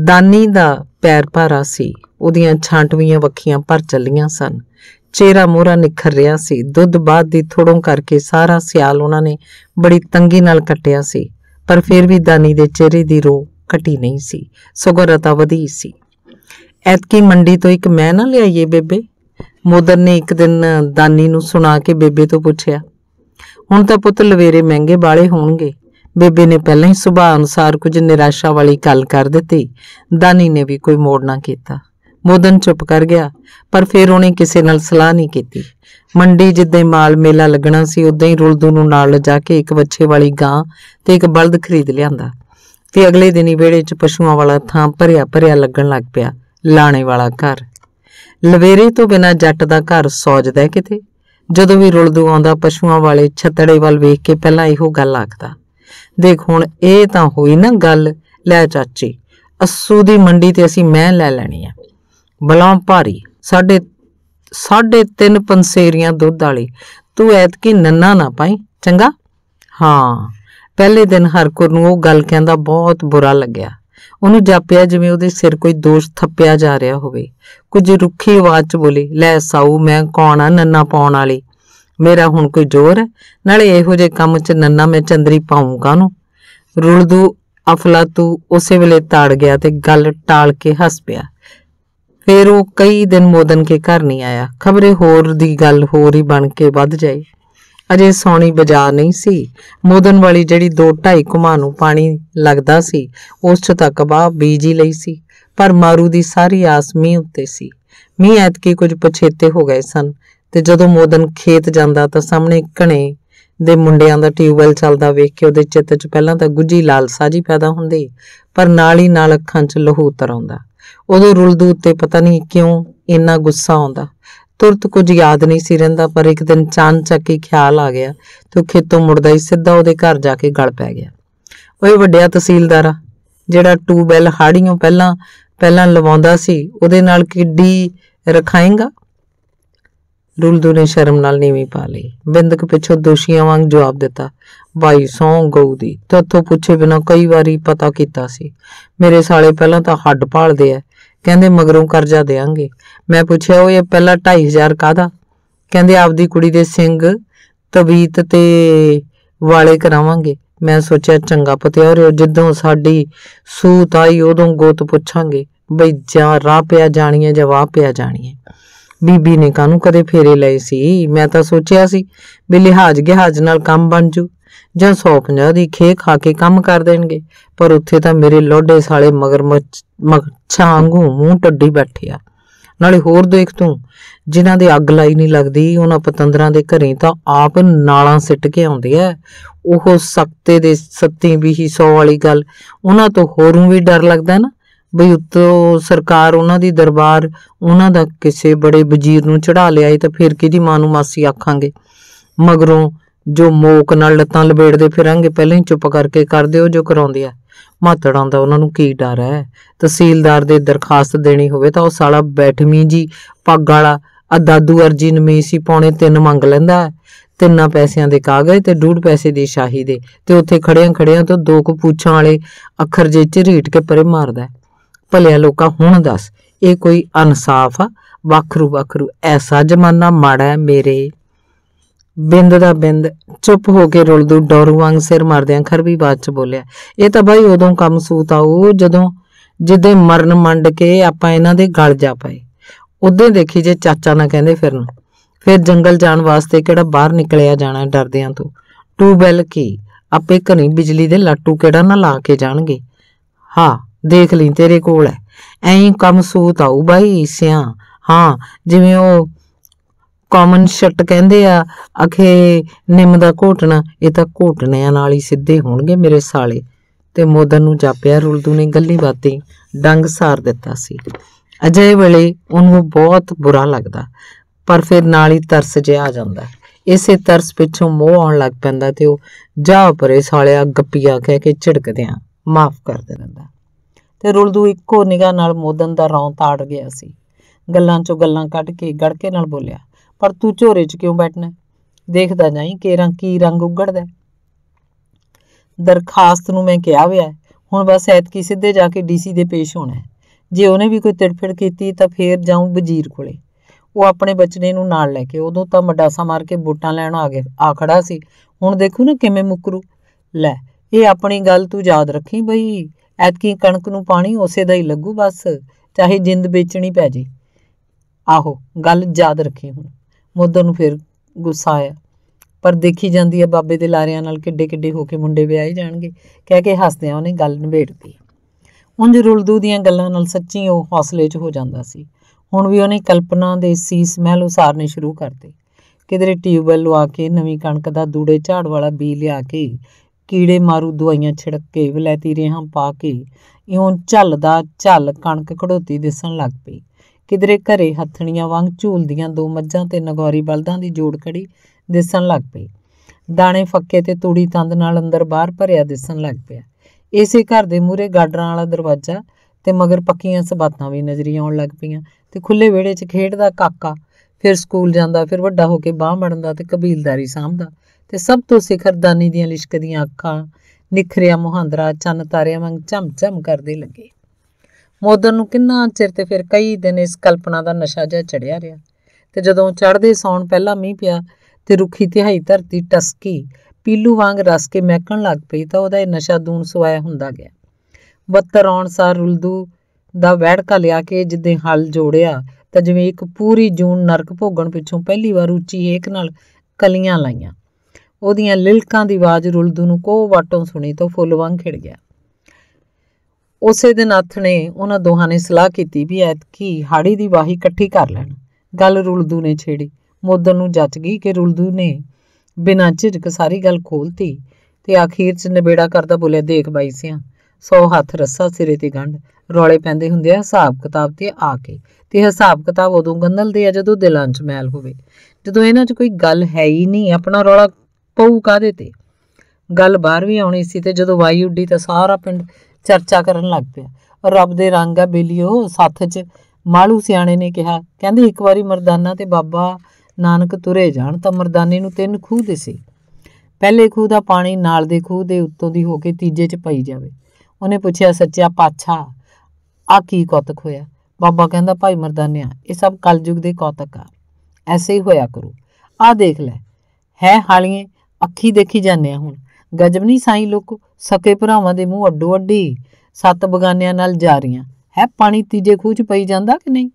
ਦਾਨੀ ਦਾ ਪੈਰ ਭਾਰਾ ਸੀ ਉਹਦੀਆਂ ਛਾਂਟਵੀਆਂ ਵੱਖੀਆਂ ਪਰ ਚੱਲੀਆਂ ਸਨ ਚਿਹਰਾ ਮੋਹਰਾ ਨਿਖਰ ਰਿਹਾ ਸੀ ਦੁੱਧ ਬਾਦ ਦੀ ਥੋੜੋਂ ਕਰਕੇ ਸਾਰਾ ਸਿਆਲ ਉਹਨਾਂ ਨੇ ਬੜੀ ਤੰਗੀ ਨਾਲ ਕੱਟਿਆ ਸੀ ਪਰ ਫਿਰ ਵੀ ਦਾਨੀ ਦੇ ਚਿਹਰੇ ਦੀ ਰੋ ਘਟੀ ਨਹੀਂ ਸੀ ਸੁਗਰਤਾ ਵਧੀ ਸੀ ਐਤਕੀ ਮੰਡੀ ਤੋਂ ਇੱਕ ਮੈਂ ਨਾ ਲਿਆਈਏ ਬੇਬੇ ਮੋਦਰ ਨੇ ਇੱਕ ਦਿਨ ਦਾਨੀ ਨੂੰ ਸੁਣਾ ਕੇ ਬੇਬੇ ਤੋਂ ਪੁੱਛਿਆ ਹੁਣ ਤਾਂ ਪੁੱਤ ਲਵੇਰੇ ਮਹਿੰਗੇ ਬਾਲੇ ਹੋਣਗੇ ਬੇਬੇ ਨੇ ਪਹਿਲਾਂ ਹੀ ਸੁਭਾਅ ਅਨੁਸਾਰ ਕੁਝ ਨਿਰਾਸ਼ਾ ਵਾਲੀ ਗੱਲ ਕਰ ਦਿੱਤੀ ਦਾਨੀ ਨੇ ਵੀ ਕੋਈ ਮੋੜ ਨਾ ਕੀਤਾ ਮੋਦਨ ਚੁੱਪ ਕਰ ਗਿਆ ਪਰ ਫਿਰ ਉਹਨੇ ਕਿਸੇ ਨਾਲ ਸਲਾਹ ਨਹੀਂ ਕੀਤੀ ਮੰਡੀ ਜਿੱਦੇ ਮਾਲ ਮੇਲਾ ਲੱਗਣਾ ਸੀ ਉਦਾਂ ਹੀ ਰੁਲਦੂ ਨੂੰ ਨਾਲ ਲਿਜਾ ਕੇ ਇੱਕ ਵੱਛੇ ਵਾਲੀ ਗਾਂ ਤੇ ਇੱਕ ਬਲਦ ਖਰੀਦ ਲਿਆਂਦਾ ਤੇ ਅਗਲੇ ਦਿਨ ਹੀ ਵਿਹੜੇ 'ਚ ਪਸ਼ੂਆਂ ਵਾਲਾ ਥਾਂ ਭਰਿਆ ਭਰਿਆ ਲੱਗਣ ਲੱਗ ਪਿਆ ਲਾਣੇ ਵਾਲਾ ਘਰ ਲਵੇਰੇ ਤੋਂ ਬਿਨਾ ਜੱਟ ਦਾ ਘਰ ਸੌਜਦਾ ਕਿਤੇ ਜਦੋਂ ਵੀ ਰੁਲਦੂ ਆਉਂਦਾ ਪਸ਼ੂਆਂ ਵਾਲੇ ਛੱਤੜੇ ਵੱਲ ਵੇਖ ਕੇ ਪਹਿਲਾਂ ਇਹੋ ਗੱਲ ਆਖਦਾ ਦੇਖ ਹੁਣ ਇਹ ਤਾਂ ਹੋਈ ਨਾ ਗੱਲ ਲੈ ਚਾਚੀ ਅੱਸੂ ਦੀ ਮੰਡੀ ਤੇ ਅਸੀਂ ਮੈਂ ਲੈ ਲੈਣੀ ਆ ਬਲੋਂ ਭਾਰੀ ਸਾਡੇ ਸਾਡੇ ਤਿੰਨ ਪੰਸੇਰੀਆਂ ਦੁੱਧ ਵਾਲੀ ਤੂੰ ਐਤਕੀ ਨੰਨਾ ਨਾ ਪਾਈ ਚੰਗਾ ਹਾਂ ਪਹਿਲੇ ਦਿਨ ਹਰਕੁਰ ਨੂੰ ਉਹ ਗੱਲ ਕਹਿੰਦਾ ਬਹੁਤ ਬੁਰਾ ਲੱਗਿਆ ਉਹਨੂੰ ਜਾਪਿਆ ਜਿਵੇਂ ਉਹਦੇ ਸਿਰ ਕੋਈ ਦੋਸ਼ ਥੱਪਿਆ ਜਾ ਰਿਹਾ ਹੋਵੇ ਕੁਝ ਰੁੱਖੀ ਆਵਾਜ਼ 'ਚ ਬੋਲੀ ਲੈ ਸਾਊ ਮੈਂ ਕੌਣ ਆ ਨੰਨਾ ਪਾਉਣ ਵਾਲੀ ਮੇਰਾ ਹੁਣ ਕੋਈ ਜ਼ੋਰ ਹੈ ਨਾਲੇ ਇਹੋ ਜੇ ਕੰਮ 'ਚ ਨੰਨਾ ਮੈਂ ਚੰਦਰੀ ਪਾਉਂਗਾ ਨੂੰ ਰੁਲਦੂ ਤੂੰ ਉਸੇ ਵੇਲੇ ਤਾੜ ਗਿਆ ਤੇ ਗੱਲ ਟਾਲ ਕੇ ਹੱਸ ਪਿਆ ਫਿਰ ਉਹ ਕਈ ਦਿਨ ਮੋਦਨ ਕੇ ਘਰ ਨਹੀਂ ਆਇਆ ਖਬਰੇ ਹੋਰ ਦੀ ਗੱਲ ਹੋਰ ਹੀ ਬਣ ਕੇ ਵੱਧ ਜਾਈ ਅਜੇ ਸੌਣੀ ਬਾਜ਼ਾਰ ਨਹੀਂ ਸੀ ਮੋਦਨ ਵਾਲੀ ਜਿਹੜੀ 2.5 ਕੁਮਾ ਨੂੰ ਪਾਣੀ ਲੱਗਦਾ ਸੀ ਉਸ 'ਚ ਤਾਂ ਬਾ ਬੀਜੀ ਲਈ ਸੀ ਪਰ ਮਾਰੂ ਦੀ ਸਾਰੀ ਆਸ ਉੱਤੇ ਸੀ ਮੀ ਐਤ ਕੀ ਕੁਝ ਪਛੇਤੇ ਹੋ ਗਏ ਸਨ ਤੇ ਜਦੋਂ ਮੋਦਨ ਖੇਤ ਜਾਂਦਾ ਤਾਂ ਸਾਹਮਣੇ ਘਣੇ ਦੇ ਮੁੰਡਿਆਂ ਦਾ ਟਿਊਬਵੈਲ ਚੱਲਦਾ ਵੇਖ ਕੇ ਉਹਦੇ ਚਿੱਤ 'ਚ ਪਹਿਲਾਂ ਤਾਂ ਗੁੱਜੀ ਲਾਲਸਾ ਜੀ ਪੈਦਾ ਹੁੰਦੀ ਪਰ ਨਾਲ ਹੀ ਨਾਲ ਅੱਖਾਂ 'ਚ ਲਹੂ ਤਰ ਆਉਂਦਾ ਉਦੋਂ ਰੁਲਦੂ ਉੱਤੇ ਪਤਾ ਨਹੀਂ ਕਿਉਂ ਇੰਨਾ ਗੁੱਸਾ ਆਉਂਦਾ ਤੁਰਤ ਕੁਝ ਯਾਦ ਨਹੀਂ ਸੀ ਰਹਿੰਦਾ ਪਰ ਇੱਕ ਦਿਨ ਚਾਨਚੱਕ ਹੀ ਖਿਆਲ ਆ ਗਿਆ ਤੇ ਉਹ ਖੇਤੋਂ ਮੁੜਦਾ ਹੀ ਸਿੱਧਾ ਉਹਦੇ ਘਰ ਜਾ ਕੇ ਗਲ ਪੈ ਗਿਆ ਓਏ ਵੱਡਿਆ ਤਹਿਸੀਲਦਾਰਾ ਜਿਹੜਾ ਟੂ ਬੈਲ ਹਾੜੀਆਂ ਪਹਿਲਾਂ ਪਹਿਲਾਂ ਲਵਾਉਂਦਾ ਸੀ ਉਹਦੇ ਨਾਲ ਕਿੱਡੀ ਰਖਾਏਗਾ ਰੁਲਦੂ ਨੇ ਸ਼ਰਮ ਨਾਲ ਨੀਵੀਂ ਪਾ ਲਈ ਬਿੰਦਕ ਪਿੱਛੋਂ ਦੋਸ਼ੀਆਂ ਵਾਂਗ ਜਵਾਬ ਦਿੱਤਾ ਬਾਈ ਸੌ ਗਊ ਦੀ ਤਤੋਂ ਪੁੱਛੇ ਬਿਨਾ ਕਈ ਵਾਰੀ ਪਤਾ ਕੀਤਾ ਸੀ ਮੇਰੇ ਸਾਲੇ ਪਹਿਲਾਂ ਤਾਂ ਹੱਡ ਭਾਲਦੇ ਐ ਕਹਿੰਦੇ ਮਗਰੋਂ ਕਰਜ਼ਾ ਦੇਾਂਗੇ ਮੈਂ ਪੁੱਛਿਆ ਉਹ ਇਹ ਪਹਿਲਾ 2500 ਕਾਦਾ ਕਹਿੰਦੇ ਆਪਦੀ ਕੁੜੀ ਦੇ ਸਿੰਘ ਤਵੀਤ ਤੇ ਵਾਲੇ ਕਰਾਵਾਂਗੇ ਮੈਂ ਸੋਚਿਆ ਚੰਗਾ ਪਤਿਆ ਰਿਓ ਜਿੱਦੋਂ ਸਾਡੀ ਸੂਤ ਆਈ ਉਦੋਂ ਗੋਤ ਪੁੱਛਾਂਗੇ ਬਈ ਜਾਂ ਰਾਹ ਪਿਆ ਜਾਣੀ ਹੈ ਜਵਾਬ ਪਿਆ ਜਾਣੀ ਹੈ ਬੀਬੀ ਨੇ ਕਾਨੂੰ ਕਦੇ ਫੇਰੇ ਲਏ ਸੀ ਮੈਂ ਤਾਂ ਸੋਚਿਆ ਸੀ ਵੀ ਲਿਹਾਜ ਗਿਹਾਜ ਨਾਲ ਕੰਮ ਬਣ ਜੂ ਜਾਂ 150 ਦੀ ਖੇ ਖਾ ਕੇ ਕੰਮ ਕਰ ਦੇਣਗੇ ਪਰ ਉੱਥੇ ਤਾਂ ਮੇਰੇ ਲੋਡੇ ਸਾਲੇ ਮਗਰਮੱਛ ਮੱਛਾਂ ਵਾਂਗੂ ਮੂੰਹ ਟੱਡੀ ਬੈਠਿਆ ਨਾਲੇ ਹੋਰ ਦੇਖ ਤੂੰ ਜਿਨ੍ਹਾਂ ਦੇ ਅੱਗ ਲਾਈ ਨਹੀਂ ਲੱਗਦੀ ਉਹਨਾਂ ਪਤੰਦਰਾਂ ਦੇ ਘਰੇ ਤਾਂ ਆਪ ਨਾਲਾਂ ਸਿੱਟ ਕੇ ਆਉਂਦੇ ਆ ਉਹ ਸਖਤੇ ਦੇ ਸੱਤੀ ਵੀ ਹੀ ਸੌ ਵਾਲੀ ਗੱਲ ਉਹਨਾਂ ਤੋਂ ਹੋਰੋਂ ਵੀ ਡਰ ਲੱਗਦਾ ਨਾ ਬਈ ਉੱਤੋਂ ਸਰਕਾਰ ਉਹਨਾਂ ਦੀ ਦਰਬਾਰ ਉਹਨਾਂ ਦਾ ਕਿਸੇ ਬੜੇ ਵਜ਼ੀਰ ਨੂੰ ਚੜਾ ਲਿਆ ਤਾਂ ਫਿਰ ਕਿਹਦੀ ਮਾਂ ਨੂੰ ਮਾਸੀ ਆਖਾਂਗੇ ਮਗਰੋਂ ਜੋ ਮੋਕ ਨਾਲ ਲੱਤਾਂ ਲਬੇੜਦੇ ਫਿਰਾਂਗੇ ਪਹਿਲਾਂ ਹੀ ਚੁੱਪ ਕਰਕੇ ਕਰ ਦਿਓ ਜੋ ਕਰਾਉਂਦੇ ਆ ਮਾਤੜਾਂ ਦਾ ਉਹਨਾਂ ਨੂੰ ਕੀ ਡਰ ਹੈ ਤਹਿਸੀਲਦਾਰ ਦੇ ਦਰਖਾਸਤ ਦੇਣੀ ਹੋਵੇ ਤਾਂ ਉਹ ਸਾਲਾ ਬੈਠਮੀ ਜੀ ਪੱਗ ਵਾਲਾ ਆ ਦਾਦੂ ਅਰਜੀ ਨਮੀਸੀ ਪੌਣੇ ਤਿੰਨ ਮੰਗ ਲੈਂਦਾ ਤਿੰਨਾਂ ਪੈਸਿਆਂ ਦੇ ਕਾਗਜ਼ ਤੇ ਡੂਢ ਪੈਸੇ ਦੀ ਸ਼ਾਹੀ ਦੇ ਤੇ ਉੱਥੇ ਖੜਿਆਂ ਖੜਿਆਂ ਤੋਂ ਦੋ ਕੁ ਪੂਛਾਂ ਵਾਲੇ ਅੱਖਰ ਜੇ ਝਰੀਟ ਕੇ ਪਰੇ ਮਾਰਦਾ ਭਲਿਆ ਲੋਕਾਂ ਹੁਣ ਦੱਸ ਇਹ ਕੋਈ ਇਨਸਾਫ ਆ ਵੱਖਰੂ ਵੱਖਰੂ ਐਸਾ ਜ਼ਮਾਨਾ ਮਾੜਾ ਮੇਰੇ ਬਿੰਦ ਦਾ ਬਿੰਦ ਚੁੱਪ ਹੋ ਕੇ ਰੁਲਦੂ ਡੋਰੂ ਵਾਂਗ ਸਿਰ ਮਾਰਦਿਆਂ ਵੀ ਬਾਤ ਚ ਬੋਲਿਆ ਇਹ ਤਾਂ ਬਾਈ ਉਦੋਂ ਕੰਮ ਸੂਤ ਆਊ ਜਦੋਂ ਜਿੱਦੇ ਮਰਨ ਮੰਡ ਕੇ ਆਪਾਂ ਇਹਨਾਂ ਦੇ ਗਲ ਜਾ ਪਏ ਉਦੋਂ ਦੇਖੀ ਜੇ ਚਾਚਾ ਨਾ ਕਹਿੰਦੇ ਫਿਰਨ ਫਿਰ ਜੰਗਲ ਜਾਣ ਵਾਸਤੇ ਕਿਹੜਾ ਬਾਹਰ ਨਿਕਲਿਆ ਜਾਣਾ ਡਰਦਿਆਂ ਤੋਂ ਟੂ ਬੈਲ ਕੀ ਆਪੇ ਘਣੀ ਬਿਜਲੀ ਦੇ ਲਾਟੂ ਕਿਹੜਾ ਨਾ ਲਾ ਕੇ ਜਾਣਗੇ ਹਾਂ ਦੇਖ ਲਈ ਤੇਰੇ ਕੋਲ ਐਂ ਕੰਮ ਸੂਤ ਆਊ ਬਾਈ ਸਿਆ ਹਾਂ ਜਿਵੇਂ ਉਹ ਕਾਮਨ ਸ਼ਟ ਕਹਿੰਦੇ ਆ ਅਖੇ ਨਿੰਮ ਦਾ ਘੋਟਣਾ ਇਹ ਤਾਂ ਘੋਟਣਿਆਂ ਨਾਲ ਹੀ ਸਿੱਧੇ ਹੋਣਗੇ ਮੇਰੇ ਸਾਲੇ ਤੇ ਮੋਦਨ ਨੂੰ ਜਾਪਿਆ ਰੁਲਦੂ ਨੇ ਗੱਲੀ ਬਾਤੀ ਡੰਗ ਸਾਰ ਦਿੱਤਾ ਸੀ ਅਜੇ ਵੇਲੇ ਉਹਨੂੰ ਬਹੁਤ ਬੁਰਾ ਲੱਗਦਾ ਪਰ ਫਿਰ ਨਾਲ ਹੀ ਤਰਸ ਜਿਹਾ ਆ ਜਾਂਦਾ ਇਸੇ ਤਰਸ ਪਿੱਛੋਂ ਮੋਹ ਆਉਣ ਲੱਗ ਪੈਂਦਾ ਤੇ ਉਹ ਜਾ ਪਰੇ ਸਾਲਿਆ ਗੱਪੀਆ ਕਹਿ ਕੇ ਝਿੜਕਦਿਆਂ ਮਾਫ ਕਰ ਦਿੰਦਾ ਤੇ ਰੁਲਦੂ ਇੱਕੋ ਨਿਗਾਹ ਨਾਲ ਮੋਦਨ ਦਾ ਰੌਂ ਤਾੜ ਗਿਆ ਸੀ ਗੱਲਾਂ ਚੋਂ ਗੱਲਾਂ ਕੱਢ ਕੇ ਗੜਕੇ ਨਾਲ ਬੋਲਿਆ ਪਰ ਤੂੰ ਝੋਰੇ 'ਚ ਕਿਉਂ ਬੈਠਣਾ ਦੇਖਦਾ ਜਾਈ ਕਿ ਰੰਗ ਕੀ ਰੰਗ ਉਗੜਦਾ ਦਰਖਾਸਤ ਨੂੰ ਮੈਂ ਕਿਹਾ ਹੋਇਆ ਹੁਣ ਬਸ ਐਤ ਕੀ ਸਿੱਧੇ ਜਾ ਕੇ ਡੀਸੀ ਦੇ ਪੇਸ਼ ਹੋਣਾ ਜੇ ਉਹਨੇ ਵੀ ਕੋਈ ਤਿਰਫੜ ਕੀਤੀ ਤਾਂ ਫੇਰ ਜਾਉਂ ਵਜ਼ੀਰ ਕੋਲੇ ਉਹ ਆਪਣੇ ਬਚਨੇ ਨੂੰ ਨਾਲ ਲੈ ਕੇ ਉਦੋਂ ਤਾਂ ਮਡਾਸਾ ਮਾਰ ਕੇ ਬੋਟਾਂ ਲੈਣ ਆ ਗਿਆ ਆ ਖੜਾ ਸੀ ਹੁਣ ਦੇਖੂ ਨਾ ਕਿਵੇਂ ਮੁਕਰੂ ਲੈ ਇਹ ਆਪਣੀ ਗੱਲ ਤੂੰ ਯਾਦ ਰੱਖੀ ਬਈ ਐਤਕੀ ਕਣਕ ਨੂੰ ਪਾਣੀ ਉਸੇ ਦਾ ਹੀ ਲੱਗੂ ਬਸ ਚਾਹੇ ਜਿੰਦ ਵੇਚਣੀ ਪੈ ਜੇ ਆਹੋ ਗੱਲ ਯਾਦ ਰੱਖੀ ਹੁਣ ਮੋਦਰ ਨੂੰ ਫਿਰ ਗੁੱਸਾ ਆਇਆ ਪਰ ਦੇਖੀ ਜਾਂਦੀ ਹੈ ਬਾਬੇ ਦੇ ਲਾਰਿਆਂ ਨਾਲ ਕਿੱਡੇ ਕਿੱਡੇ ਹੋ ਕੇ ਮੁੰਡੇ ਵਿਆਹੇ ਜਾਣਗੇ ਕਹਿ ਕੇ ਹੱਸਦਿਆਂ ਉਹਨੇ ਗੱਲ ਨਿਬੇੜਤੀ ਉੰਜ ਰੁਲਦੂ ਦੀਆਂ ਗੱਲਾਂ ਨਾਲ ਸੱਚੀ ਉਹ ਹੌਸਲੇ 'ਚ ਹੋ ਜਾਂਦਾ ਸੀ ਹੁਣ ਵੀ ਉਹਨੇ ਕਲਪਨਾ ਦੇ ਸੀਸ ਮਹਿਲ ਉਸਾਰਨੇ ਸ਼ੁਰੂ ਕਰਤੇ ਕਿਧਰੇ ਟਿਊਬਲ ਲਵਾ ਕੇ ਨਵੀਂ ਕਣਕ ਦਾ ਦੂੜੇ ਝਾੜ ਵਾਲਾ ਬੀ ਲਿਆ ਕੇ ਕੀੜੇ ਮਾਰੂ ਦਵਾਈਆਂ ਛਿੜਕ ਕੇ ਵਲੈਤੀ ਰੇਹਾਂ ਪਾ ਕੇ ਇਉਂ ਝੱਲਦਾ ਝੱਲ ਕਣਕ ਖੜੋਤੀ ਦਿਸਣ ਲੱਗ ਪਈ ਕਿਧਰੇ ਘਰੇ ਹੱਥਣੀਆਂ ਵਾਂਗ ਝੂਲਦੀਆਂ ਦੋ ਮੱਝਾਂ ਤੇ ਨਗੌਰੀ ਬਲਦਾਂ ਦੀ ਜੋੜ ਖੜੀ ਦਿਸਣ ਲੱਗ ਪਈ ਦਾਣੇ ਫੱਕੇ ਤੇ ਤੂੜੀ ਤੰਦ ਨਾਲ ਅੰਦਰ ਬਾਹਰ ਭਰਿਆ ਦਿਸਣ ਲੱਗ ਪਿਆ ਇਸੇ ਘਰ ਦੇ ਮੂਹਰੇ ਗਾਰਡਨ ਵਾਲਾ ਦਰਵਾਜ਼ਾ ਤੇ ਮਗਰ ਪੱਕੀਆਂ ਸਬਾਤਾਂ ਵੀ ਨਜ਼ਰੀ ਆਉਣ ਲੱਗ ਪਈਆਂ ਤੇ ਖੁੱਲੇ ਵਿਹੜੇ 'ਚ ਖੇਡਦਾ ਕਾਕਾ ਫਿਰ ਸਕੂਲ ਜਾਂਦਾ ਫਿਰ ਵੱਡਾ ਹੋ ਕੇ ਬਾਹ ਮੜਨਦਾ ਤੇ ਕਬੀਲਦਾਰੀ ਸਾਂਭਦਾ ਤੇ ਸਭ ਤੋਂ ਸਿਖਰਦਾਨੀ ਦੀਆਂ ਲਿਸ਼ਕਦੀਆਂ ਅੱਖਾਂ ਨਿਖਰਿਆ ਮੁਹੰਦਰਾ ਚੰਨ ਤਾਰਿਆਂ ਵਾਂਗ ਝਮ-ਝਮ ਕਰਦੇ ਲੱਗੇ ਮੋਦਰ ਨੂੰ ਕਿੰਨਾ ਚਿਰ ਤੇ ਫਿਰ ਕਈ ਦਿਨ ਇਸ ਕਲਪਨਾ ਦਾ ਨਸ਼ਾ ਜਿਹਾ ਚੜਿਆ ਰਿਹਾ ਤੇ ਜਦੋਂ ਚੜਦੇ ਸੌਣ ਪਹਿਲਾ ਮੀਂਹ ਪਿਆ ਤੇ ਰੁੱਖੀ ਤਿਹਾਈ ਧਰਤੀ ਟਸਕੀ ਪੀਲੂ ਵਾਂਗ ਰਸ ਕੇ ਮਹਿਕਣ ਲੱਗ ਪਈ ਤਾਂ ਉਹਦਾ ਇਹ ਨਸ਼ਾ ਦੂਣ ਸੁਆਇਆ ਹੁੰਦਾ ਗਿਆ ਬੱਤਰ ਆਉਣ ਸਾਰ ਰੁਲਦੂ ਦਾ ਵਹਿੜਕਾ ਲਿਆ ਕੇ ਜਿੱਦੇ ਹਲ ਜੋੜਿਆ ਤਾਂ ਜਿਵੇਂ ਇੱਕ ਪੂਰੀ ਜੂਨ ਨਰਕ ਭੋਗਣ ਪਿੱਛੋਂ ਪਹਿਲੀ ਵਾਰ ਉੱਚੀ ਏਕ ਨਾਲ ਕਲੀਆਂ ਲਾਈਆਂ ਉਹਦੀਆਂ ਲਿਲਕਾਂ ਦੀ ਆਵਾਜ਼ ਰੁਲਦੂ ਨੂੰ ਕੋਹ ਵਾਟੋਂ ਸੁਣੀ ਤਾਂ ਫੁੱਲ ਵਾਂਗ ਖਿੜ ਗਿਆ ਉਸੇ ਦਿਨ ਅੱਥ ਨੇ ਉਹਨਾਂ ਦੋਹਾਂ ਨੇ ਸਲਾਹ ਕੀਤੀ ਵੀ ਐਤਕੀ ਹਾੜੀ ਦੀ ਵਾਹੀ ਇਕੱਠੀ ਕਰ ਲੈਣ ਗੱਲ ਰੁਲਦੂ ਨੇ ਛੇੜੀ ਮੋਦਨ ਨੂੰ ਜੱਚ ਗਈ ਕਿ ਰੁਲਦੂ ਨੇ ਬਿਨਾਂ ਝਿਜਕ ਸਾਰੀ ਗੱਲ ਖੋਲਤੀ ਤੇ ਆਖੀਰ 'ਚ ਨਿਬੇੜਾ ਕਰਦਾ ਬੋਲਿਆ ਦੇਖ ਬਾਈ ਸਿਆ ਸੌ ਹੱਥ ਰੱਸਾ ਸਿਰੇ ਤੇ ਗੰਢ ਰੋਲੇ ਪੈਂਦੇ ਹੁੰਦੇ ਆ ਹਿਸਾਬ ਕਿਤਾਬ ਤੇ ਆ ਕੇ ਤੇ ਹਿਸਾਬ ਕਿਤਾਬ ਉਦੋਂ ਗੰਦਲਦੇ ਆ ਜਦੋਂ ਦਿਲਾਂ 'ਚ ਮੈਲ ਹੋਵੇ ਜਦੋਂ ਇਹਨਾਂ 'ਚ ਕੋਈ ਗੱਲ ਹੈ ਹੀ ਨਹੀਂ ਆਪਣਾ ਰੋਲਾ ਪਊ ਕਾਦੇ ਤੇ ਗੱਲ ਬਾਹਰ ਵੀ ਆਉਣੀ ਸੀ ਤੇ ਜਦੋਂ ਵਾਈ ਉੱਡੀ ਤਾਂ ਸਾਰਾ ਪਿੰਡ ਚਰਚਾ ਕਰਨ ਲੱਗ ਪਿਆ ਰੱਬ ਦੇ ਰੰਗ ਆ ਬੇਲੀਓ ਸਾਥ 'ਚ ਮਾਲੂ ਸਿਆਣੇ ਨੇ ਕਿਹਾ ਕਹਿੰਦੇ ਇੱਕ ਵਾਰੀ ਮਰਦਾਨਾ ਤੇ ਬਾਬਾ ਨਾਨਕ ਤੁਰੇ ਜਾਣ ਤਾਂ ਮਰਦਾਨੇ ਨੂੰ ਤਿੰਨ ਖੂਹ ਦੇ ਸੀ ਪਹਿਲੇ ਖੂਹ ਦਾ ਪਾਣੀ ਨਾਲ ਦੇ ਖੂਹ ਦੇ ਉੱਤੋਂ ਦੀ ਹੋ ਕੇ ਤੀਜੇ 'ਚ ਪਈ ਜਾਵੇ ਉਹਨੇ ਪੁੱਛਿਆ ਸੱਚਿਆ ਪਾਛਾ ਆ ਕੀ ਕੌਤਕ ਹੋਇਆ ਬਾਬਾ ਕਹਿੰਦਾ ਭਾਈ ਮਰਦਾਨਿਆ ਇਹ ਸਭ ਕਲਯੁਗ ਦੇ ਕੌਤਕ ਆ ਐਸੇ ਹੀ ਹੋਇਆ ਕਰੋ ਆ ਦੇਖ ਲੈ ਹੈ ਹਾਲੀਏ ਅੱਖੀ ਦੇਖੀ ਜਾਂਦੇ ਆ ਹੁਣ ਗਜਬ ਨਹੀਂ ਸਾਈ ਲੋਕੋ ਸਕੇ ਭਰਾਵਾਂ ਦੇ ਮੂੰਹ ਅੱਡੋ ਅੱਡੀ ਸੱਤ ਬਗਾਨਿਆਂ ਨਾਲ ਜਾ ਰਹੀਆਂ ਹੈ ਪਾਣੀ ਤੀਜੇ ਖੂਹ 'ਚ ਪਈ ਜਾਂਦਾ ਕਿ ਨਹੀਂ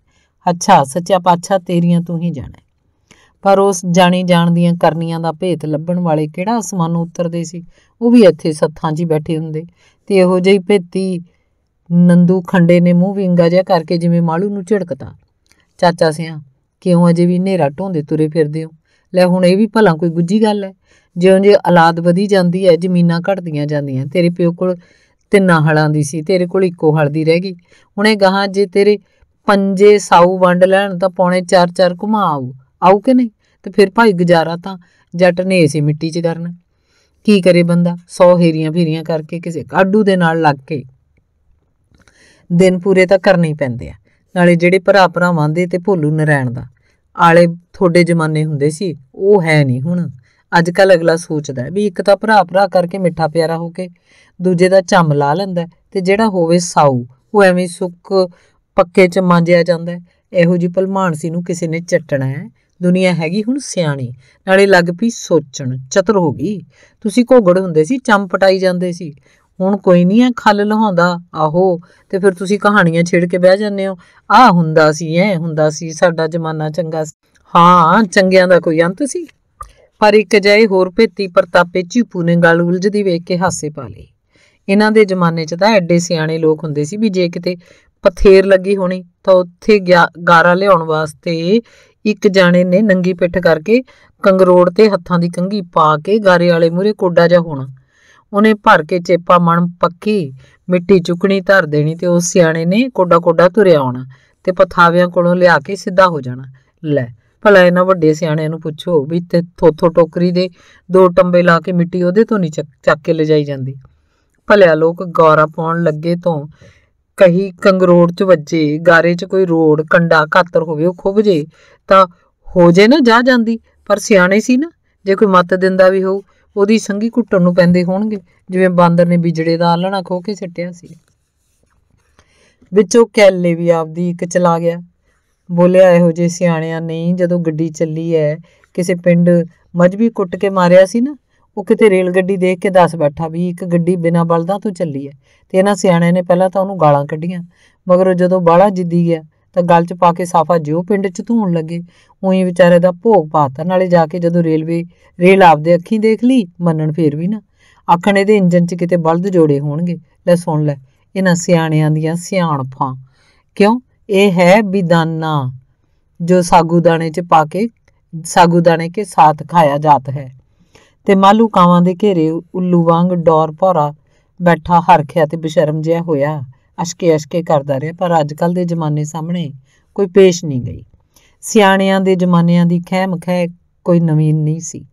ਅੱਛਾ ਸੱਚਾ ਪਾਛਾ ਤੇਰੀਆਂ ਤੂੰ ਹੀ ਜਾਣਾ ਪਰ ਉਸ ਜਾਣੀ ਜਾਣ ਦੀਆਂ ਕਰਨੀਆਂ ਦਾ ਭੇਤ ਲੱਭਣ ਵਾਲੇ ਕਿਹੜਾ ਅਸਮਾਨੋਂ ਉਤਰਦੇ ਸੀ ਉਹ ਵੀ ਇੱਥੇ ਸੱਥਾਂ 'ਚ ਬੈਠੇ ਹੁੰਦੇ ਤੇ ਇਹੋ ਜਿਹੀ ਭੇਤੀ ਨੰਦੂ ਖੰਡੇ ਨੇ ਮੂੰਹ ਵਿੰਗਾ ਜਿਹਾ ਕਰਕੇ ਜਿਵੇਂ ਮਾਲੂ ਨੂੰ ਝਿੜਕਤਾ ਚਾਚਾ ਸਿਆਂ ਕਿਉਂ ਅਜੇ ਵੀ ਹਨੇਰਾ ਢੋਂਦੇ ਤੁਰੇ ਫਿਰਦੇ ਹੋ ਲੈ ਹੁਣ ਇਹ ਵੀ ਭਲਾ ਕੋਈ ਗੁੱਜੀ ਗੱਲ ਹੈ ਜਿਉਂ ਜੇ ਔਲਾਦ ਵਧੀ ਜਾਂਦੀ ਹੈ ਜ਼ਮੀਨਾਂ ਘਟਦੀਆਂ ਜਾਂਦੀਆਂ ਤੇਰੇ ਪਿਓ ਕੋਲ ਤਿੰਨਾਂ ਹਲਾਂ ਦੀ ਸੀ ਤੇਰੇ ਕੋਲ ਇੱਕੋ ਹਲ ਦੀ ਰਹਿ ਗਈ ਹੁਣ ਇਹ ਗਾਹਾਂ ਜੇ ਤੇਰੇ ਪੰਜੇ ਸਾਊ ਵੰਡ ਲੈਣ ਤਾਂ ਪੌਣੇ ਚਾਰ ਚਾਰ ਘੁਮਾ ਆਉ ਆਉ ਕਿ ਨਹੀਂ ਤੇ ਫਿਰ ਭਾਈ ਗੁਜ਼ਾਰਾ ਤਾਂ ਜੱਟ ਨੇ ਏਸੀ ਮਿੱਟੀ 'ਚ ਕਰਨਾ ਕੀ ਕਰੇ ਬੰਦਾ 100 ਹੀਰੀਆਂ ਫੀਰੀਆਂ ਕਰਕੇ ਕਿਸੇ ਕਾਡੂ ਦੇ ਨਾਲ ਲੱਗ ਕੇ ਦਿਨ ਪੂਰੇ ਤਾਂ ਕਰਨੇ ਹੀ ਪੈਂਦੇ ਆ ਨਾਲੇ ਜਿਹੜੇ ਭਰਾ ਭਰਾਵਾਂ ਦੇ ਤੇ ਭੋਲੂ ਨਰੈਣ ਦਾ ਆਲੇ ਥੋੜੇ ਜਮਾਨੇ ਹੁੰਦੇ ਸੀ ਉਹ ਹੈ ਨਹੀਂ ਹੁਣ ਅੱਜ ਕੱਲ ਅਗਲਾ ਸੋਚਦਾ ਵੀ ਇੱਕ ਤਾਂ ਭਰਾ ਭਰਾ ਕਰਕੇ ਮਿੱਠਾ ਪਿਆਰਾ ਹੋ ਕੇ ਦੂਜੇ ਦਾ ਝੰਮ ਲਾ ਲੈਂਦਾ ਤੇ ਜਿਹੜਾ ਹੋਵੇ ਸਾਊ ਉਹ ਐਵੇਂ ਸੁੱਕ ਪੱਕੇ ਚ ਮਾਂਜਿਆ ਜਾਂਦਾ ਇਹੋ ਜੀ ਭਲਮਾਨ ਸੀ ਨੂੰ ਕਿਸੇ ਨੇ ਚੱਟਣਾ ਹੈ ਦੁਨੀਆ ਹੈਗੀ ਹੁਣ ਸਿਆਣੀ ਨਾਲੇ ਲੱਗ ਪਈ ਸੋਚਣ ਚਤਰ ਹੋ ਗਈ ਤੁਸੀਂ ਘੋਗੜ ਹੁੰਦੇ ਸੀ ਚੰਮ ਪਟਾਈ ਜਾਂਦੇ ਸੀ ਹੁਣ ਕੋਈ ਨਹੀਂ ਹੈ ਖਲ ਲਹਾਉਂਦਾ ਆਹੋ ਤੇ ਫਿਰ ਤੁਸੀਂ ਕਹਾਣੀਆਂ ਛੇੜ ਕੇ ਬਹਿ ਜਾਂਦੇ ਹੋ ਆ ਹੁੰਦਾ ਸੀ ਐ ਹੁੰਦਾ ਸੀ ਸਾਡਾ ਜ਼ਮਾਨਾ ਚੰਗਾ ਸੀ ਹਾਂ ਚੰਗਿਆਂ ਦਾ ਕੋਈ ਅੰਤ ਸੀ ਪਰ ਇੱਕ ਜਾਈ ਹੋਰ ਭੇਤੀ ਪ੍ਰਤਾਪੇ ਚੀਪੂ ਨੇ ਗੱਲ ਉਲਝਦੀ ਵੇਖ ਕੇ ਹਾਸੇ ਪਾ ਲਈ ਇਹਨਾਂ ਦੇ ਜ਼ਮਾਨੇ 'ਚ ਤਾਂ ਐਡੇ ਸਿਆਣੇ ਲੋਕ ਹੁੰਦੇ ਸੀ ਵੀ ਜੇ ਕਿਤੇ ਪਥੇਰ ਲੱਗੀ ਹੋਣੀ ਤਾਂ ਉੱਥੇ ਗਾਰਾ ਲਿਆਉਣ ਵਾਸਤੇ ਇੱਕ ਜਾਣੇ ਨੇ ਨੰਗੀ ਪਿੱਠ ਕਰਕੇ ਕੰਗਰੋੜ ਤੇ ਹੱਥਾਂ ਦੀ ਕੰਗੀ ਪਾ ਕੇ ਗਾਰੇ ਵਾਲੇ ਮੂਰੇ ਕੋਡਾ ਜਾ ਹੋਣਾ ਉਹਨੇ ਭਰ ਕੇ ਚੇਪਾ ਮਣ ਪੱਕੀ ਮਿੱਟੀ ਚੁਕਣੀ ਧਰ ਦੇਣੀ ਤੇ ਉਹ ਸਿਆਣੇ ਨੇ ਕੋਡਾ ਕੋਡਾ ਤੁਰਿਆ ਆਉਣਾ ਤੇ ਪਥਾਵਿਆਂ ਕੋਲੋਂ ਲਿਆ ਕੇ ਸਿੱਧਾ ਹੋ ਜਾਣਾ ਲੈ ਭਲਾ ਇਹਨਾਂ ਵੱਡੇ ਸਿਆਣਿਆਂ ਨੂੰ ਪੁੱਛੋ ਵੀ ਤੇ ਥੋਥੋ ਟੋਕਰੀ ਦੇ ਦੋ ਟੰਬੇ ਲਾ ਕੇ ਮਿੱਟੀ ਉਹਦੇ ਤੋਂ ਨਹੀਂ ਚੱਕ ਕੇ ਲਿਜਾਈ ਜਾਂਦੀ ਭਲਿਆ ਲੋਕ ਗੌਰਾ ਪਾਉਣ ਲੱਗੇ ਤੋਂ ਕਹੀ ਕੰਗਰੋੜ ਚ ਵੱਜੇ ਗਾਰੇ ਚ ਕੋਈ ਰੋੜ ਕੰਡਾ ਘਾਤਰ ਹੋਵੇ ਉਹ ਖੁੱਭ ਜੇ ਤਾਂ ਹੋ ਜੇ ਨਾ ਜਾ ਜਾਂਦੀ ਪਰ ਸਿਆਣੇ ਸੀ ਨਾ ਜੇ ਕੋਈ ਮਤ ਦਿੰਦਾ ਵੀ ਹੋਊ ਉਹਦੀ ਸੰਗੀ ਘੁੱਟਣ ਨੂੰ ਪੈਂਦੇ ਹੋਣਗੇ ਜਿਵੇਂ ਬਾਂਦਰ ਨੇ ਵਿਜੜੇ ਦਾ ਆਲਣਾ ਖੋ ਕੇ ਛੱਟਿਆ ਸੀ ਵਿੱਚੋਂ ਕੈਲੇ ਵੀ ਆਪਦੀ ਇੱਕ ਚਲਾ ਗਿਆ ਬੋਲਿਆ ਇਹੋ ਜੇ ਸਿਆਣਿਆਂ ਨਹੀਂ ਜਦੋਂ ਗੱਡੀ ਚੱਲੀ ਐ ਕਿਸੇ ਪਿੰਡ ਮਜਬੀ ਕੁੱਟ ਕੇ ਮਾਰਿਆ ਸੀ ਨਾ ਉਹ ਕਿਤੇ ਰੇਲ ਗੱਡੀ ਦੇਖ ਕੇ ਦੱਸ ਬੈਠਾ ਵੀ ਇੱਕ ਗੱਡੀ ਬਿਨਾਂ ਬਲਦਾਂ ਤੋਂ ਚੱਲੀ ਐ ਤੇ ਇਹਨਾਂ ਸਿਆਣਿਆਂ ਨੇ ਪਹਿਲਾਂ ਤਾਂ ਉਹਨੂੰ ਗਾਲਾਂ ਕੱਢੀਆਂ ਮਗਰ ਜਦੋਂ ਬਾਲਾ ਜਿੱਦੀ ਗਿਆ ਤਾਂ ਗਲ 'ਚ ਪਾ ਕੇ ਸਾਫਾ ਜਿਉ ਪਿੰਡ 'ਚ ਧੂਣ ਲੱਗੇ ਉਹੀ ਵਿਚਾਰੇ ਦਾ ਭੋਗ ਪਾਤਾ ਨਾਲੇ ਜਾ ਕੇ ਜਦੋਂ ਰੇਲਵੇ ਰੇਲ ਆਪਦੇ ਅੱਖੀਂ ਦੇਖ ਲਈ ਮੰਨਣ ਫੇਰ ਵੀ ਨਾ ਆਖਣ ਇਹਦੇ ਇੰਜਨ 'ਚ ਕਿਤੇ ਬਲਦ ਜੋੜੇ ਹੋਣਗੇ ਲੈ ਸੁਣ ਲੈ ਇਹਨਾਂ ਸਿਆਣਿਆਂ ਦੀਆਂ ਸਿਆਣਫਾਂ ਕਿਉਂ ਇਹ ਹੈ ਬਿਦਾਨਾ ਜੋ ਸਾਗੂ ਦਾਣੇ 'ਚ ਪਾ ਕੇ ਸਾਗੂ ਦਾਣੇ ਕੇ ਸਾਥ ਖਾਇਆ ਜਾਤ ਹੈ ਤੇ ਮਾਲੂ ਕਾਵਾਂ ਦੇ ਘੇਰੇ ਉੱਲੂ ਵਾਂਗ ਡੌਰ ਭੌਰਾ ਬੈਠਾ ਹਰਖਿਆ ਤੇ ਬਸ਼ਰਮ ਜਿਹਾ ਹੋਇਆ ਅਸ਼ਕੇ ਅਸ਼ਕੇ ਕਰਦਾ ਰਿਹਾ ਪਰ ਅੱਜ ਕੱਲ ਦੇ ਜ਼ਮਾਨੇ ਸਾਹਮਣੇ ਕੋਈ ਪੇਸ਼ ਨਹੀਂ ਗਈ ਸਿਆਣਿਆਂ ਦੇ ਜ਼ਮਾਨਿਆਂ ਦੀ ਖਹਿਮ ਖਹਿ ਕੋਈ ਨਵੀਂ ਨਹੀਂ ਸੀ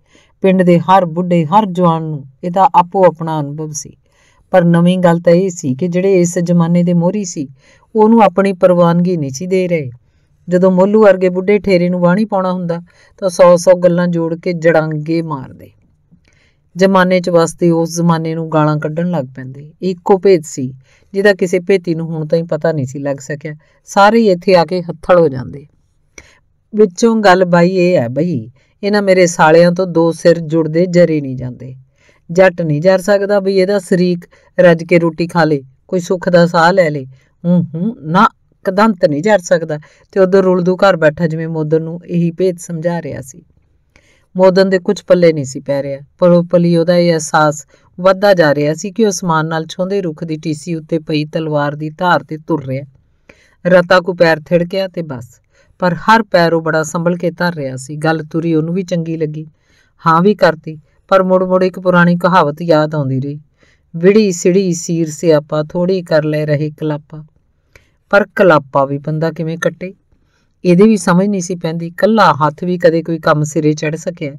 ਪਿੰਡ ਦੇ ਹਰ ਬੁੱਢੇ ਹਰ ਜਵਾਨ ਨੂੰ ਇਹਦਾ ਆਪੋ ਆਪਣਾ ਅਨੁਭਵ ਸੀ ਪਰ ਨਵੀਂ ਗੱਲ ਤਾਂ ਇਹ ਸੀ ਕਿ ਜਿਹੜੇ ਇਸ ਜ਼ਮਾਨੇ ਦੇ ਮੋਹਰੀ ਸੀ ਉਹਨੂੰ ਆਪਣੀ ਪਰਵਾਨਗੀ ਨਹੀਂ ਸੀ ਦੇ ਰਹੇ ਜਦੋਂ ਮੋਲੂ ਵਰਗੇ ਬੁੱਢੇ ਠੇਰੇ ਨੂੰ ਬਾਣੀ ਪਾਉਣਾ ਹੁੰਦਾ ਤਾਂ 100-100 ਗੱਲਾਂ ਜੋੜ ਕੇ ਜੜਾਂਗੇ ਮਾਰਦੇ ਜ਼ਮਾਨੇ 'ਚ ਵਸਦੇ ਉਸ ਜ਼ਮਾਨੇ ਨੂੰ ਗਾਲਾਂ ਕੱਢਣ ਲੱਗ ਪੈਂਦੇ ਇੱਕੋ ਭੇਦ ਸੀ ਜਿਹਦਾ ਕਿਸੇ ਭੇਤੀ ਨੂੰ ਹੁਣ ਹੀ ਪਤਾ ਨਹੀਂ ਸੀ ਲੱਗ ਸਕਿਆ ਸਾਰੇ ਇੱਥੇ ਆ ਕੇ ਹੱਥੜ ਹੋ ਜਾਂਦੇ ਵਿੱਚੋਂ ਗੱਲ ਬਾਈ ਇਹ ਹੈ ਬਈ ਇਹਨਾਂ ਮੇਰੇ ਸਾਲਿਆਂ ਤੋਂ ਦੋ ਸਿਰ ਜੁੜਦੇ ਜਰੇ ਨਹੀਂ ਜਾਂਦੇ ਜੱਟ ਨਹੀਂ ਜਰ ਸਕਦਾ ਬਈ ਇਹਦਾ ਸਰੀਕ ਰੱਜ ਕੇ ਰੋਟੀ ਖਾ ਲੇ ਕੋਈ ਸੁੱਖ ਦਾ ਸਾਹ ਲੈ ਲੇ ਹੂੰ ਹੂੰ ਨਾ ਕਦੰਤ ਨਹੀਂ ਜਰ ਸਕਦਾ ਤੇ ਉਧਰ ਰੁਲਦੂ ਘਰ ਬੈਠਾ ਜਿਵੇਂ ਮੋਦਰ ਨੂੰ ਇਹੀ ਭੇਤ ਸਮਝਾ ਰਿਹਾ ਸੀ ਮੋਦਨ ਦੇ ਕੁਝ ਪੱਲੇ ਨਹੀਂ ਸੀ ਪੈ ਰਿਹਾ ਪਰ ਉਹ ਪਲੀ ਉਹਦਾ ਇਹ ਅਹਿਸਾਸ ਵੱਧਦਾ ਜਾ ਰਿਹਾ ਸੀ ਕਿ ਉਹ ਅਸਮਾਨ ਨਾਲ ਛੋਂਦੇ ਰੁੱਖ ਦੀ ਟੀਸੀ ਉੱਤੇ ਪਈ ਤਲਵਾਰ ਦੀ ਧਾਰ ਤੇ ਤੁਰ ਰਿਹਾ ਰਤਾ ਕੋ ਪੈਰ ਥਿੜਕਿਆ ਤੇ ਬਸ ਪਰ ਹਰ ਪੈਰ ਉਹ ਬੜਾ ਸੰਭਲ ਕੇ ਧਰ ਰਿਹਾ ਸੀ ਗੱਲ ਤੁਰੀ ਉਹਨੂੰ ਵੀ ਚੰਗੀ ਲੱਗੀ ਹਾਂ ਵੀ ਕਰਤੀ ਪਰ ਮੁੜ-ਮੁੜ ਇੱਕ ਪੁਰਾਣੀ ਕਹਾਵਤ ਯਾਦ ਆਉਂਦੀ ਰਹੀ ਵਿੜੀ ਸਿੜੀ ਸੀਰ ਸਿਆਪਾ ਥੋੜੀ ਕਰ ਲੈ ਰਹੇ ਕਲਾਪਾ ਪਰ ਕਲਾਪਾ ਵੀ ਬੰਦਾ ਕਿਵੇਂ ਕੱਟੇ ਇਹਦੇ ਵੀ ਸਮਝ ਨਹੀਂ ਸੀ ਪੈਂਦੀ ਕੱਲਾ ਹੱਥ ਵੀ ਕਦੇ ਕੋਈ ਕੰਮ ਸਿਰੇ ਚੜ ਸਕਿਆ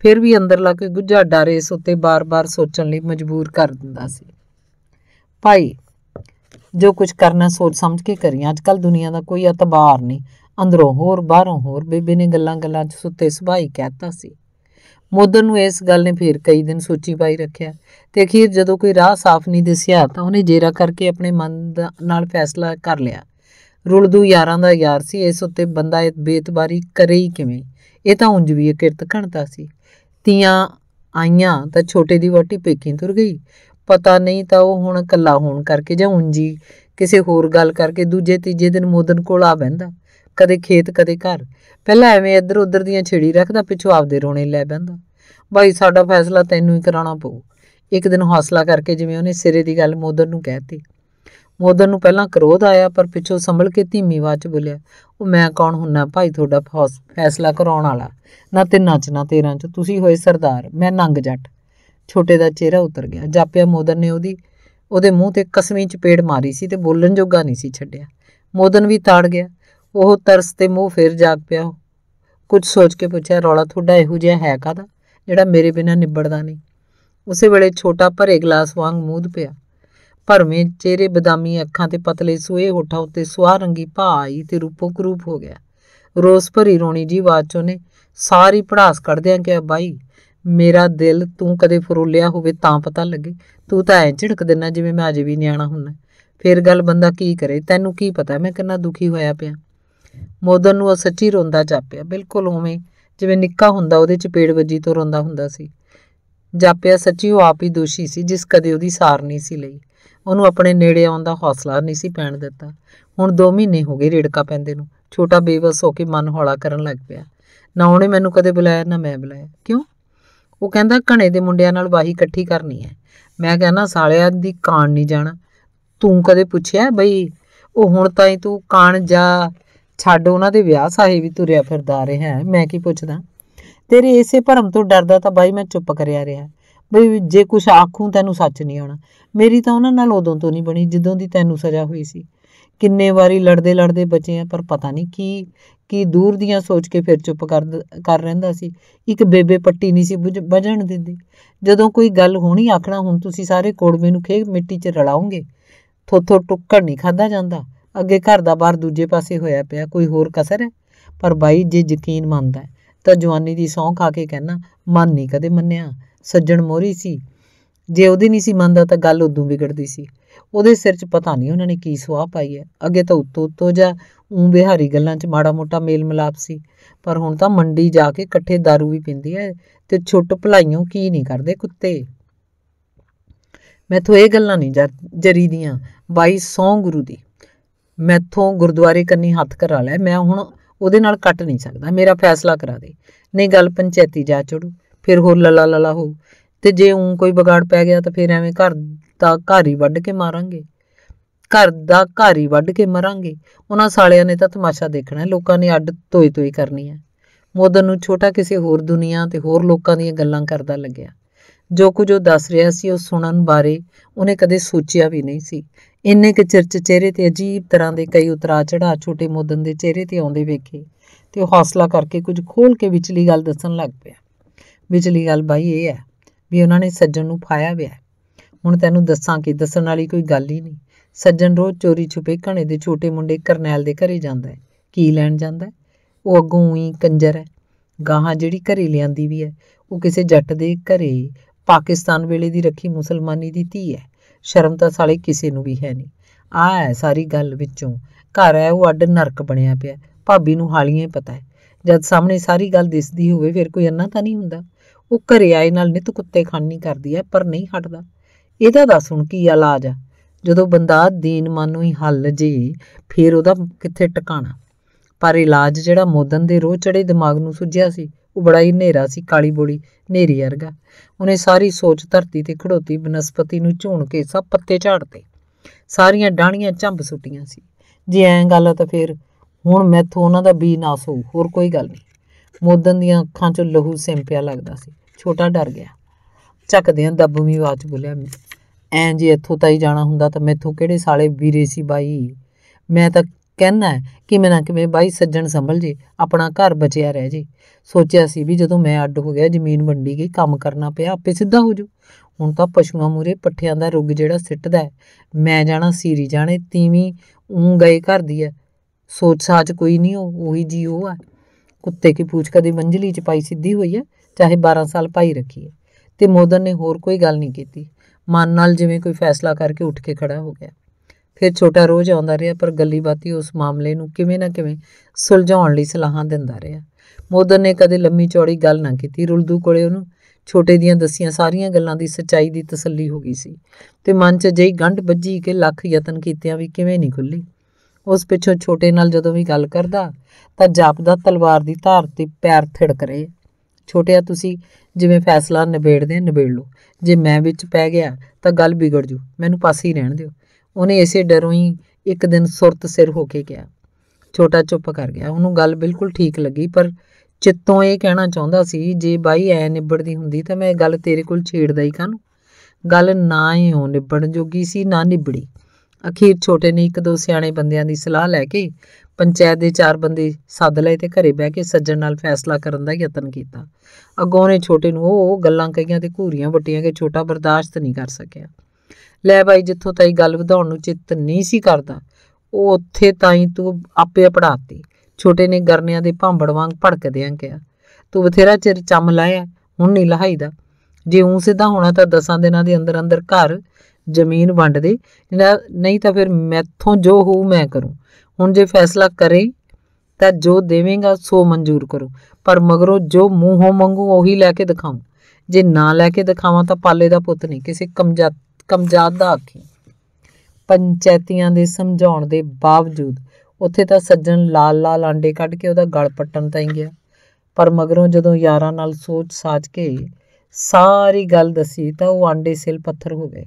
ਫਿਰ ਵੀ ਅੰਦਰਲਾ ਕੋਈ ਗੁੱਝਾ ਡਰ ਇਸ ਉੱਤੇ ਬਾਰ-ਬਾਰ ਸੋਚਣ ਲਈ ਮਜਬੂਰ ਕਰ ਦਿੰਦਾ ਸੀ ਭਾਈ ਜੋ ਕੁਝ ਕਰਨਾ ਸੋਚ ਸਮਝ ਕੇ ਕਰੀ ਅੱਜ ਕੱਲ ਦੁਨੀਆ ਦਾ ਕੋਈ ਅਤਬਾਰ ਨਹੀਂ ਅੰਦਰੋਂ ਹੋਰ ਬਾਹਰੋਂ ਹੋਰ ਬੇਬੇ ਨੇ ਗੱਲਾਂ-ਗੱਲਾਂ 'ਚ ਸੁੱਤੇ ਸੁਭਾਈ ਕਹਿਤਾ ਸੀ ਮੋਦਰ ਨੂੰ ਇਸ ਗੱਲ ਨੇ ਫਿਰ ਕਈ ਦਿਨ ਸੋਚੀ ਪਾਈ ਰੱਖਿਆ ਤੇ ਅਖੀਰ ਜਦੋਂ ਕੋਈ ਰਾਹ ਸਾਫ਼ ਨਹੀਂ ਦਿਸਿਆ ਤਾਂ ਉਹਨੇ ਜੇਰਾ ਕਰਕੇ ਆਪਣੇ ਮਨ ਨਾਲ ਫੈਸਲਾ ਕਰ ਲਿਆ ਰੁਲਦੂ ਯਾਰਾਂ ਦਾ ਯਾਰ ਸੀ ਇਸ ਉੱਤੇ ਬੰਦਾ ਇਹ ਬੇਤਬਾਰੀ ਕਰੇ ਹੀ ਕਿਵੇਂ ਇਹ ਤਾਂ ਉਂਝ ਵੀ ਇਹ ਕਿਰਤ ਘਣਤਾ ਸੀ ਤੀਆਂ ਆਈਆਂ ਤਾਂ ਛੋਟੇ ਦੀ ਵਾਟੀ ਪੇਕੀ ਤੁਰ ਗਈ ਪਤਾ ਨਹੀਂ ਤਾਂ ਉਹ ਹੁਣ ਕੱਲਾ ਹੋਣ ਕਰਕੇ ਜਾਂ ਉਂਝੀ ਕਿਸੇ ਹੋਰ ਗੱਲ ਕਰਕੇ ਦੂਜੇ ਤੀਜੇ ਦਿਨ ਮੋਦਨ ਕੋਲ ਆ ਬੈਂਦਾ ਕਦੇ ਖੇਤ ਕਦੇ ਘਰ ਪਹਿਲਾਂ ਐਵੇਂ ਇੱਧਰ ਉੱਧਰ ਦੀਆਂ ਛੇੜੀ ਰੱਖਦਾ ਪਿੱਛੋਂ ਆਪਦੇ ਰੋਣੇ ਲੈ ਬੈਂਦਾ ਭਾਈ ਸਾਡਾ ਫੈਸਲਾ ਤੈਨੂੰ ਹੀ ਕਰਾਉਣਾ ਪਊ ਇੱਕ ਦਿਨ ਹੌਸਲਾ ਕਰਕੇ ਜਿਵੇਂ ਉਹਨੇ ਸਿਰੇ ਦੀ ਗੱਲ ਮੋਦਨ ਨੂੰ ਕਹਿਤੀ ਮੋਦਰ ਨੂੰ ਪਹਿਲਾਂ ਕਰੋਧ ਆਇਆ ਪਰ ਪਿੱਛੋਂ ਸੰਭਲ ਕੇ ਧੀਮੀ ਆਵਾਜ਼ ਚ ਬੋਲਿਆ ਉਹ ਮੈਂ ਕੌਣ ਹੁੰਨਾ ਭਾਈ ਤੁਹਾਡਾ ਫੈਸਲਾ ਕਰਾਉਣ ਵਾਲਾ ਨਾ ਤਿੰਨਾਂ ਚ ਨਾ ਤੇਰਾਂ ਚ ਤੁਸੀਂ ਹੋਏ ਸਰਦਾਰ ਮੈਂ ਨੰਗ ਜੱਟ ਛੋਟੇ ਦਾ ਚਿਹਰਾ ਉਤਰ ਗਿਆ ਜਾਪਿਆ ਮੋਦਰ ਨੇ ਉਹਦੀ ਉਹਦੇ ਮੂੰਹ ਤੇ ਕਸਮੀ ਚਪੇੜ ਮਾਰੀ ਸੀ ਤੇ ਬੋਲਣ ਜੋਗਾ ਨਹੀਂ ਸੀ ਛੱਡਿਆ ਮੋਦਨ ਵੀ ਤਾੜ ਗਿਆ ਉਹ ਤਰਸ ਤੇ ਮੂੰਹ ਫੇਰ ਜਾਗ ਪਿਆ ਕੁਝ ਸੋਚ ਕੇ ਪੁੱਛਿਆ ਰੌਲਾ ਤੁਹਾਡਾ ਇਹੋ ਜਿਹਾ ਹੈ ਕਾਦਾ ਜਿਹੜਾ ਮੇਰੇ ਬਿਨਾ ਨਿਬੜਦਾ ਨਹੀਂ ਉਸੇ ਵੇਲੇ ਛੋਟਾ ਭਰੇ ਗਲਾਸ ਵਾਂਗ ਮੂੰਹ ਪਿਆ ਭਰਵੇਂ ਚਿਹਰੇ ਬਦਾਮੀ ਅੱਖਾਂ ਤੇ ਪਤਲੇ ਸੂਏ ਹੋਠਾਂ ਉੱਤੇ ਸੁਆਹ ਰੰਗੀ ਭਾ ਆਈ ਤੇ ਰੂਪੋ ਕਰੂਪ ਹੋ ਗਿਆ ਰੋਸ ਭਰੀ ਰੋਣੀ ਜੀ ਬਾਤ ਚੋਂ ਨੇ ਸਾਰੀ ਪੜਾਸ ਕੱਢਦਿਆਂ ਕਿ ਬਾਈ ਮੇਰਾ ਦਿਲ ਤੂੰ ਕਦੇ ਫਰੋਲਿਆ ਹੋਵੇ ਤਾਂ ਪਤਾ ਲੱਗੇ ਤੂੰ ਤਾਂ ਐ ਝਿੜਕ ਦਿੰਨਾ ਜਿਵੇਂ ਮੈਂ ਅਜੇ ਵੀ ਨਿਆਣਾ ਹੁੰਨਾ ਫੇਰ ਗੱਲ ਬੰਦਾ ਕੀ ਕਰੇ ਤੈਨੂੰ ਕੀ ਪਤਾ ਮੈਂ ਕਿੰਨਾ ਦੁਖੀ ਹੋਇਆ ਪਿਆ ਮੋਦਨ ਨੂੰ ਉਹ ਸੱਚੀ ਰੋਂਦਾ ਜਾਪਿਆ ਬਿਲਕੁਲ ਉਵੇਂ ਜਿਵੇਂ ਨਿੱਕਾ ਹੁੰਦਾ ਉਹਦੇ ਚਪੇੜ ਵੱਜੀ ਤੋਂ ਰੋਂਦਾ ਹੁੰਦਾ ਸੀ ਜਾਪਿਆ ਸੱਚੀ ਉਹ ਆਪ ਹੀ ਦੋਸ਼ੀ ਸੀ ਜਿਸ ਕਦੇ ਉਹਦੀ ਸਾਰ ਨਹੀਂ ਸੀ ਲਈ ਉਹਨੂੰ ਆਪਣੇ ਨੇੜੇ ਆਉਣ ਦਾ ਹੌਸਲਾ ਨਹੀਂ ਸੀ ਪੈਣ ਦਿੱਤਾ ਹੁਣ 2 ਮਹੀਨੇ ਹੋ ਗਏ ਰੇੜਕਾ ਪੈਂਦੇ ਨੂੰ ਛੋਟਾ ਬੇਵਸ ਹੋ ਕੇ ਮਨ ਹੌਲਾ ਕਰਨ ਲੱਗ ਪਿਆ ਨਾ ਉਹਨੇ ਮੈਨੂੰ ਕਦੇ ਬੁਲਾਇਆ ਨਾ ਮੈਂ ਬੁਲਾਇਆ ਕਿਉਂ ਉਹ ਕਹਿੰਦਾ ਘਣੇ ਦੇ ਮੁੰਡਿਆਂ ਨਾਲ ਵਾਹੀ ਇਕੱਠੀ ਕਰਨੀ ਹੈ ਮੈਂ ਕਹਿੰਦਾ ਸਾਲਿਆਂ ਦੀ ਕਾਣ ਨਹੀਂ ਜਾਣਾ ਤੂੰ ਕਦੇ ਪੁੱਛਿਆ ਬਈ ਉਹ ਹੁਣ ਤਾਂ ਹੀ ਤੂੰ ਕਾਣ ਜਾ ਛੱਡ ਉਹਨਾਂ ਦੇ ਵਿਆਹ ਸਾਹੇ ਵੀ ਤੁਰਿਆ ਫਿਰਦਾ ਰਿਹਾ ਮੈਂ ਕੀ ਪੁੱਛਦਾ ਤੇਰੇ ਇਸੇ ਭਰਮ ਤੋਂ ਡਰਦਾ ਤਾਂ ਬਾਈ ਮੈਂ ਚੁੱਪ ਕਰਿਆ ਰਿਹਾ ਵੀ ਜੇ ਕੁਛ ਆਖੂ ਤੈਨੂੰ ਸੱਚ ਨਹੀਂ ਆਉਣਾ ਮੇਰੀ ਤਾਂ ਉਹਨਾਂ ਨਾਲ ਉਦੋਂ ਤੋਂ ਨਹੀਂ ਬਣੀ ਜਦੋਂ ਦੀ ਤੈਨੂੰ ਸਜ਼ਾ ਹੋਈ ਸੀ ਕਿੰਨੇ ਵਾਰੀ ਲੜਦੇ ਲੜਦੇ ਬਚੇ ਆ ਪਰ ਪਤਾ ਨਹੀਂ ਕੀ ਕੀ ਦੂਰ ਦੀਆਂ ਸੋਚ ਕੇ ਫਿਰ ਚੁੱਪ ਕਰ ਕਰ ਰਹਿੰਦਾ ਸੀ ਇੱਕ ਬੇਬੇ ਪੱਟੀ ਨਹੀਂ ਸੀ ਵਜਣ ਦਿੰਦੀ ਜਦੋਂ ਕੋਈ ਗੱਲ ਹੋਣੀ ਆਖਣਾ ਹੁਣ ਤੁਸੀਂ ਸਾਰੇ ਕੋੜਵੇਂ ਨੂੰ ਖੇ ਮਿੱਟੀ 'ਚ ਰਲਾਉਂਗੇ ਥੋਥੋ ਟੁੱਕੜ ਨਹੀਂ ਖਾਦਾ ਜਾਂਦਾ ਅੱਗੇ ਘਰ ਦਾ ਬਾਹਰ ਦੂਜੇ ਪਾਸੇ ਹੋਇਆ ਪਿਆ ਕੋਈ ਹੋਰ ਕਸਰ ਹੈ ਪਰ ਬਾਈ ਜੇ ਯਕੀਨ ਮੰਨਦਾ ਤਾਂ ਜਵਾਨੀ ਦੀ ਸੌਂ ਖਾ ਕੇ ਕਹਿਣਾ ਮਨ ਨਹੀਂ ਕਦੇ ਮੰਨਿਆ ਸੱਜਣ ਮੋਰੀ ਸੀ ਜੇ ਉਹਦੀ ਨਹੀਂ ਸੀ ਮੰਨਦਾ ਤਾਂ ਗੱਲ ਉਦੋਂ ਵਿਗੜਦੀ ਸੀ ਉਹਦੇ ਸਿਰ 'ਚ ਪਤਾ ਨਹੀਂ ਉਹਨਾਂ ਨੇ ਕੀ ਸੁਆਹ ਪਾਈ ਹੈ ਅੱਗੇ ਤਾਂ ਉੱਤੋਂ ਉੱਤੋਂ ਜਾਂ ਉਂ ਬਿਹਾਰੀ ਗੱਲਾਂ 'ਚ ਮਾੜਾ-ਮੋਟਾ ਮੇਲ ਮਿਲਾਪ ਸੀ ਪਰ ਹੁਣ ਤਾਂ ਮੰਡੀ ਜਾ ਕੇ ਇਕੱਠੇ दारू ਵੀ ਪੀਂਦੀ ਐ ਤੇ ਛੁੱਟ ਭਲਾਈਆਂ ਕੀ ਨਹੀਂ ਕਰਦੇ ਕੁੱਤੇ ਮੈਥੋਂ ਇਹ ਗੱਲਾਂ ਨਹੀਂ ਜਰੀ ਦੀਆਂ ਬਾਈ ਸੌ ਗੁਰੂ ਦੀ ਮੈਥੋਂ ਗੁਰਦੁਆਰੇ ਕੰਨੀ ਹੱਥ ਕਰਾ ਲੈ ਮੈਂ ਹੁਣ ਉਹਦੇ ਨਾਲ ਕੱਟ ਨਹੀਂ ਸਕਦਾ ਮੇਰਾ ਫੈਸਲਾ ਕਰਾ ਦੇ ਨਹੀਂ ਗੱਲ ਪੰਚਾਇਤੀ ਜਾ ਚੜੂ ਫਿਰ ਹੋ ਲਲਾ ਲਲਾ ਹੋ ਤੇ ਜੇ ਉਂ ਕੋਈ ਵਿਗਾੜ ਪੈ ਗਿਆ ਤਾਂ ਫਿਰ ਐਵੇਂ ਘਰ ਦਾ ਘਰ ਹੀ ਵੱਢ ਕੇ ਮਾਰਾਂਗੇ ਘਰ ਦਾ ਘਰ ਹੀ ਵੱਢ ਕੇ ਮਰਾਂਗੇ ਉਹਨਾਂ ਸਾਲਿਆਂ ਨੇ ਤਾਂ ਤਮਾਸ਼ਾ ਦੇਖਣਾ ਲੋਕਾਂ ਨੇ ਅੱਡ ਤੋਈ ਤੋਈ ਕਰਨੀ ਹੈ ਮੋਦਨ ਨੂੰ ਛੋਟਾ ਕਿਸੇ ਹੋਰ ਦੁਨੀਆ ਤੇ ਹੋਰ ਲੋਕਾਂ ਦੀਆਂ ਗੱਲਾਂ ਕਰਦਾ ਲੱਗਿਆ ਜੋ ਕੁਝ ਉਹ ਦੱਸ ਰਿਹਾ ਸੀ ਉਹ ਸੁਣਨ ਬਾਰੇ ਉਹਨੇ ਕਦੇ ਸੋਚਿਆ ਵੀ ਨਹੀਂ ਸੀ ਇੰਨੇ ਕਿ ਚਿਰਚ ਚਿਹਰੇ ਤੇ ਅਜੀਬ ਤਰ੍ਹਾਂ ਦੇ ਕਈ ਉਤਰਾ ਚੜਾ ਛੋਟੇ ਮੋਦਨ ਦੇ ਚਿਹਰੇ ਤੇ ਆਉਂਦੇ ਵੇਖੇ ਤੇ ਉਹ ਹੌਸਲਾ ਕਰਕੇ ਕੁਝ ਖੋਲ ਕੇ ਵਿਚਲੀ ਗੱਲ ਦੱਸਣ ਲੱਗ ਪਿਆ ਵਿਚਲੀ ਗੱਲ ਬਾਈ ਇਹ ਹੈ ਵੀ ਉਹਨਾਂ ਨੇ ਸੱਜਣ ਨੂੰ ਫਾਇਆ ਵਿਆ ਹੁਣ ਤੈਨੂੰ ਦੱਸਾਂ ਕਿ ਦੱਸਣ ਵਾਲੀ ਕੋਈ ਗੱਲ ਹੀ ਨਹੀਂ ਸੱਜਣ ਰੋਜ਼ ਚੋਰੀ ਛੁਪੇ ਘਣੇ ਦੇ ਛੋਟੇ ਮੁੰਡੇ ਕਰਨੈਲ ਦੇ ਘਰੇ ਜਾਂਦਾ ਹੈ ਕੀ ਲੈਣ ਜਾਂਦਾ ਉਹ ਅੱਗੋਂ ਹੀ ਕੰਜਰ ਹੈ ਗਾਹਾਂ ਜਿਹੜੀ ਘਰੇ ਲਿਆਂਦੀ ਵੀ ਹੈ ਉਹ ਕਿਸੇ ਜੱਟ ਦੇ ਘਰੇ ਪਾਕਿਸਤਾਨ ਵੇਲੇ ਦੀ ਰੱਖੀ ਮੁਸਲਮਾਨੀ ਦੀ ਧੀ ਹੈ ਸ਼ਰਮ ਤਾਂ ਸਾਲੇ ਕਿਸੇ ਨੂੰ ਵੀ ਹੈ ਨਹੀਂ ਆ ਹੈ ਸਾਰੀ ਗੱਲ ਵਿੱਚੋਂ ਘਰ ਹੈ ਉਹ ਅੱਡ ਨਰਕ ਬਣਿਆ ਪਿਆ ਭਾਬੀ ਨੂੰ ਹਾਲੀਆਂ ਪਤਾ ਹੈ ਜਦ ਸਾਹਮਣੇ ਸਾਰੀ ਗੱਲ ਦਿਸਦੀ ਹੋਵੇ ਫਿਰ ਕੋਈ ਅੰਨਾ ਤਾਂ ਨਹੀਂ ਹੁੰਦਾ ਉਹ ਘਰੇ ਆਏ ਨਾਲ ਨਿਤ ਕੁੱਤੇ ਖਾਨੀ ਕਰਦੀ ਐ ਪਰ ਨਹੀਂ ਹਟਦਾ ਇਹਦਾ ਦੱਸ ਹੁਣ ਕੀ ਇਲਾਜ ਆ ਜਦੋਂ ਬੰਦਾ ਦੀਨ ਮਨ ਨੂੰ ਹੀ ਹੱਲ ਜੀ ਫੇਰ ਉਹਦਾ ਕਿੱਥੇ ਟਿਕਾਣਾ ਪਰ ਇਲਾਜ ਜਿਹੜਾ ਮੋਦਨ ਦੇ ਰੋਹ ਚੜੇ ਦਿਮਾਗ ਨੂੰ ਸੁੱਜਿਆ ਸੀ ਉਹ ਬੜਾ ਹੀ ਹਨੇਰਾ ਸੀ ਕਾਲੀ ਬੋਲੀ ਹਨੇਰੀ ਵਰਗਾ ਉਹਨੇ ਸਾਰੀ ਸੋਚ ਧਰਤੀ ਤੇ ਖੜੋਤੀ ਬਨਸਪਤੀ ਨੂੰ ਝੂਣ ਕੇ ਸਭ ਪੱਤੇ ਝਾੜਤੇ ਸਾਰੀਆਂ ਡਾਣੀਆਂ ਝੰਬ ਸੁੱਟੀਆਂ ਸੀ ਜੇ ਐਂ ਗੱਲ ਤਾਂ ਫੇਰ ਹੁਣ ਮੈਥੋਂ ਉਹਨਾਂ ਦਾ ਬੀ ਨਾਸ ਹੋਊ ਹੋਰ ਕੋਈ ਗੱਲ ਨਹੀਂ ਮੋਦਨ ਦੀਆਂ ਅੱਖਾਂ 'ਚ ਲਹੂ ਸਿੰਪਿਆ ਲੱਗਦਾ ਸੀ ਛੋਟਾ ਡਰ ਗਿਆ ਚੱਕਦਿਆਂ ਦੱਬਵੀਂ ਆਵਾਜ਼ ਬੋਲਿਆ ਐਂ ਜੇ ਇੱਥੋਂ ਤਾਈ ਜਾਣਾ ਹੁੰਦਾ ਤਾਂ ਮੈਥੋਂ ਕਿਹੜੇ ਸਾਲੇ ਵੀਰੇ ਸੀ ਬਾਈ ਮੈਂ ਤਾਂ ਕਹਿਣਾ ਕਿ ਮੈਂ ਨਾ ਕਿਵੇਂ ਬਾਈ ਸੱਜਣ ਸੰਭਲ ਜੇ ਆਪਣਾ ਘਰ ਬਚਿਆ ਰਹਿ ਜੇ ਸੋਚਿਆ ਸੀ ਵੀ ਜਦੋਂ ਮੈਂ ਅੱਡ ਹੋ ਗਿਆ ਜ਼ਮੀਨ ਵੰਡੀ ਗਈ ਕੰਮ ਕਰਨਾ ਪਿਆ ਆਪੇ ਸਿੱਧਾ ਹੋ ਜੂ ਹੁਣ ਤਾਂ ਪਸ਼ੂਆਂ ਮੂਰੇ ਪੱਠਿਆਂ ਦਾ ਰੁੱਗ ਜਿਹੜਾ ਸਿੱਟਦਾ ਮੈਂ ਜਾਣਾ ਸੀਰੀ ਜਾਣੇ ਤੀਵੀਂ ਉਂ ਗਏ ਘਰ ਦੀ ਐ ਸੋਚ ਸਾਚ ਕੋਈ ਨਹੀਂ ਉਹ ਉਹੀ ਜੀ ਉਹ ਆ ਕੁੱਤੇ ਕੀ ਪੂਛ ਕਦੀ ਮੰਜਲੀ ਚ ਪਾਈ ਸਿੱਧੀ ਹੋਈ ਐ ਚਾਹੇ 12 ਸਾਲ ਪਾਈ ਰੱਖੀ ਐ ਤੇ ਮੋਦਨ ਨੇ ਹੋਰ ਕੋਈ ਗੱਲ ਨਹੀਂ ਕੀਤੀ ਮਨ ਨਾਲ ਜਿਵੇਂ ਕੋਈ ਫੈਸਲਾ ਕਰਕੇ ਉੱਠ ਕੇ ਖੜਾ ਹੋ ਗਿਆ ਫਿਰ ਛੋਟਾ ਰੋਜ਼ ਆਉਂਦਾ ਰਿਹਾ ਪਰ ਗੱਲੀ ਬਾਤੀ ਉਸ ਮਾਮਲੇ ਨੂੰ ਕਿਵੇਂ ਨਾ ਕਿਵੇਂ ਸੁਲਝਾਉਣ ਲਈ ਸਲਾਹਾਂ ਦਿੰਦਾ ਰਿਹਾ ਮੋਦਨ ਨੇ ਕਦੇ ਲੰਮੀ ਚੌੜੀ ਗੱਲ ਨਾ ਕੀਤੀ ਰੁਲਦੂ ਕੋਲੇ ਉਹਨੂੰ ਛੋਟੇ ਦੀਆਂ ਦਸੀਆਂ ਸਾਰੀਆਂ ਗੱਲਾਂ ਦੀ ਸੱਚਾਈ ਦੀ ਤਸੱਲੀ ਹੋ ਗਈ ਸੀ ਤੇ ਮਨ 'ਚ ਜਈ ਗੰਢ ਵੱਜੀ ਕਿ ਲੱਖ ਯਤਨ ਕੀਤਿਆਂ ਵੀ ਕਿਵੇਂ ਨਹੀਂ ਖੁੱਲੀ ਉਸ ਪਿੱਛੋਂ ਛੋਟੇ ਨਾਲ ਜਦੋਂ ਵੀ ਗੱਲ ਕਰਦਾ ਤਾਂ ਜਾਪਦਾ ਤਲਵਾਰ ਦੀ ਧਾਰ ਤੇ ਪੈਰ ਥਿੜਕ ਰਹੇ ਛੋਟਿਆ ਤੁਸੀਂ ਜਿਵੇਂ ਫੈਸਲਾ ਨਿਬੇੜਦੇ ਨਿਬੇੜ ਲਓ ਜੇ ਮੈਂ ਵਿੱਚ ਪੈ ਗਿਆ ਤਾਂ ਗੱਲ ਵਿਗੜ ਜੂ ਮੈਨੂੰ ਪਾਸੇ ਹੀ ਰਹਿਣ ਦਿਓ ਉਹਨੇ ਇਸੇ ਡਰੋਂ ਹੀ ਇੱਕ ਦਿਨ ਸੁਰਤ ਸਿਰ ਹੋ ਕੇ ਗਿਆ ਛੋਟਾ ਚੁੱਪ ਕਰ ਗਿਆ ਉਹਨੂੰ ਗੱਲ ਬਿਲਕੁਲ ਠੀਕ ਲੱਗੀ ਪਰ ਚਿੱਤੋਂ ਇਹ ਕਹਿਣਾ ਚਾਹੁੰਦਾ ਸੀ ਜੇ ਬਾਈ ਐ ਨਿਬੜਦੀ ਹੁੰਦੀ ਤਾਂ ਮੈਂ ਇਹ ਗੱਲ ਤੇਰੇ ਕੋਲ ਛੇੜਦਾ ਹੀ ਕਾਨੂੰ ਗੱਲ ਨਾ ਹੀ ਹੋ ਨਿਬੜਨ ਜੋਗੀ ਸੀ ਨਾ ਨਿਬੜੀ ਅਖੀਰ ਛੋਟੇ ਨੇ ਇੱਕ ਦੋ ਸਿਆਣੇ ਬੰਦਿਆਂ ਦੀ ਸਲਾਹ ਲੈ ਕੇ ਪੰਚਾਇਤ ਦੇ ਚਾਰ ਬੰਦੇ ਸੱਦ ਲਏ ਤੇ ਘਰੇ ਬਹਿ ਕੇ ਸੱਜਣ ਨਾਲ ਫੈਸਲਾ ਕਰਨ ਦਾ ਯਤਨ ਕੀਤਾ ਅਗੋਂ ਨੇ ਛੋਟੇ ਨੂੰ ਉਹ ਗੱਲਾਂ ਕਹੀਆਂ ਤੇ ਘੂਰੀਆਂ ਵਟੀਆਂ ਕਿ ਛੋਟਾ ਬਰਦਾਸ਼ਤ ਨਹੀਂ ਕਰ ਸਕਿਆ ਲੈ ਬਾਈ ਜਿੱਥੋਂ ਤਾਈ ਗੱਲ ਵਧਾਉਣ ਨੂੰ ਚਿੱਤ ਨਹੀਂ ਸੀ ਕਰਦਾ ਉਹ ਉੱਥੇ ਤਾਈ ਤੂੰ ਆਪੇ ਪੜਾਤੀ ਛੋਟੇ ਨੇ ਗਰਨਿਆਂ ਦੇ ਭਾਂਬੜ ਵਾਂਗ ਭੜਕਦਿਆਂ ਕਿਹਾ ਤੂੰ ਬਥੇਰਾ ਚਿਰ ਚੰਮ ਲਾਇਆ ਹੁਣ ਨਹੀਂ ਲਹਾਈਦਾ ਜੇ ਉਂ ਸਿੱਧਾ ਹੋਣਾ ਤਾਂ ਦਸਾਂ ਦਿਨਾਂ ਦੇ ਅੰਦਰ ਅੰਦਰ ਘਰ ਜ਼ਮੀਨ ਵੰਡ ਦੇ ਨਹੀਂ ਤਾਂ ਫਿਰ ਮੈਥੋਂ ਜੋ ਹੋਊ ਮੈਂ ਕਰੂੰ ਹੁਣ ਜੇ ਫੈਸਲਾ ਕਰੇ ਤਾਂ ਜੋ ਦੇਵੇਂਗਾ ਸੋ ਮਨਜ਼ੂਰ ਕਰੋ ਪਰ ਮਗਰੋਂ ਜੋ ਮੂੰਹੋਂ ਮੰਗੂ ਉਹੀ ਲੈ ਕੇ ਦਿਖਾਉਂ ਜੇ ਨਾ ਲੈ ਕੇ ਦਿਖਾਵਾਂ ਤਾਂ ਪਾਲੇ ਦਾ ਪੁੱਤ ਨਹੀਂ ਕਿਸੇ ਕਮਜਾਤ ਕਮਜਾਤ ਦਾ ਆਖੀ ਪੰਚਾਇਤੀਆਂ ਦੇ ਸਮਝਾਉਣ ਦੇ ਬਾਵਜੂਦ ਉੱਥੇ ਤਾਂ ਸੱਜਣ ਲਾਲ ਲਾਲ ਆਂਡੇ ਕੱਢ ਕੇ ਉਹਦਾ ਗਲ ਪੱਟਣ ਤਾਈਂ ਗਿਆ ਪਰ ਮਗਰੋਂ ਜਦੋਂ ਯਾਰਾਂ ਨਾਲ ਸੋਚ ਸਾਚ ਕੇ ਸਾਰੀ ਗੱਲ ਦਸੀ ਤਾਂ ਉਹ ਆਂਡੇ ਸਿਲ ਪੱਥਰ ਹੋ ਗਏ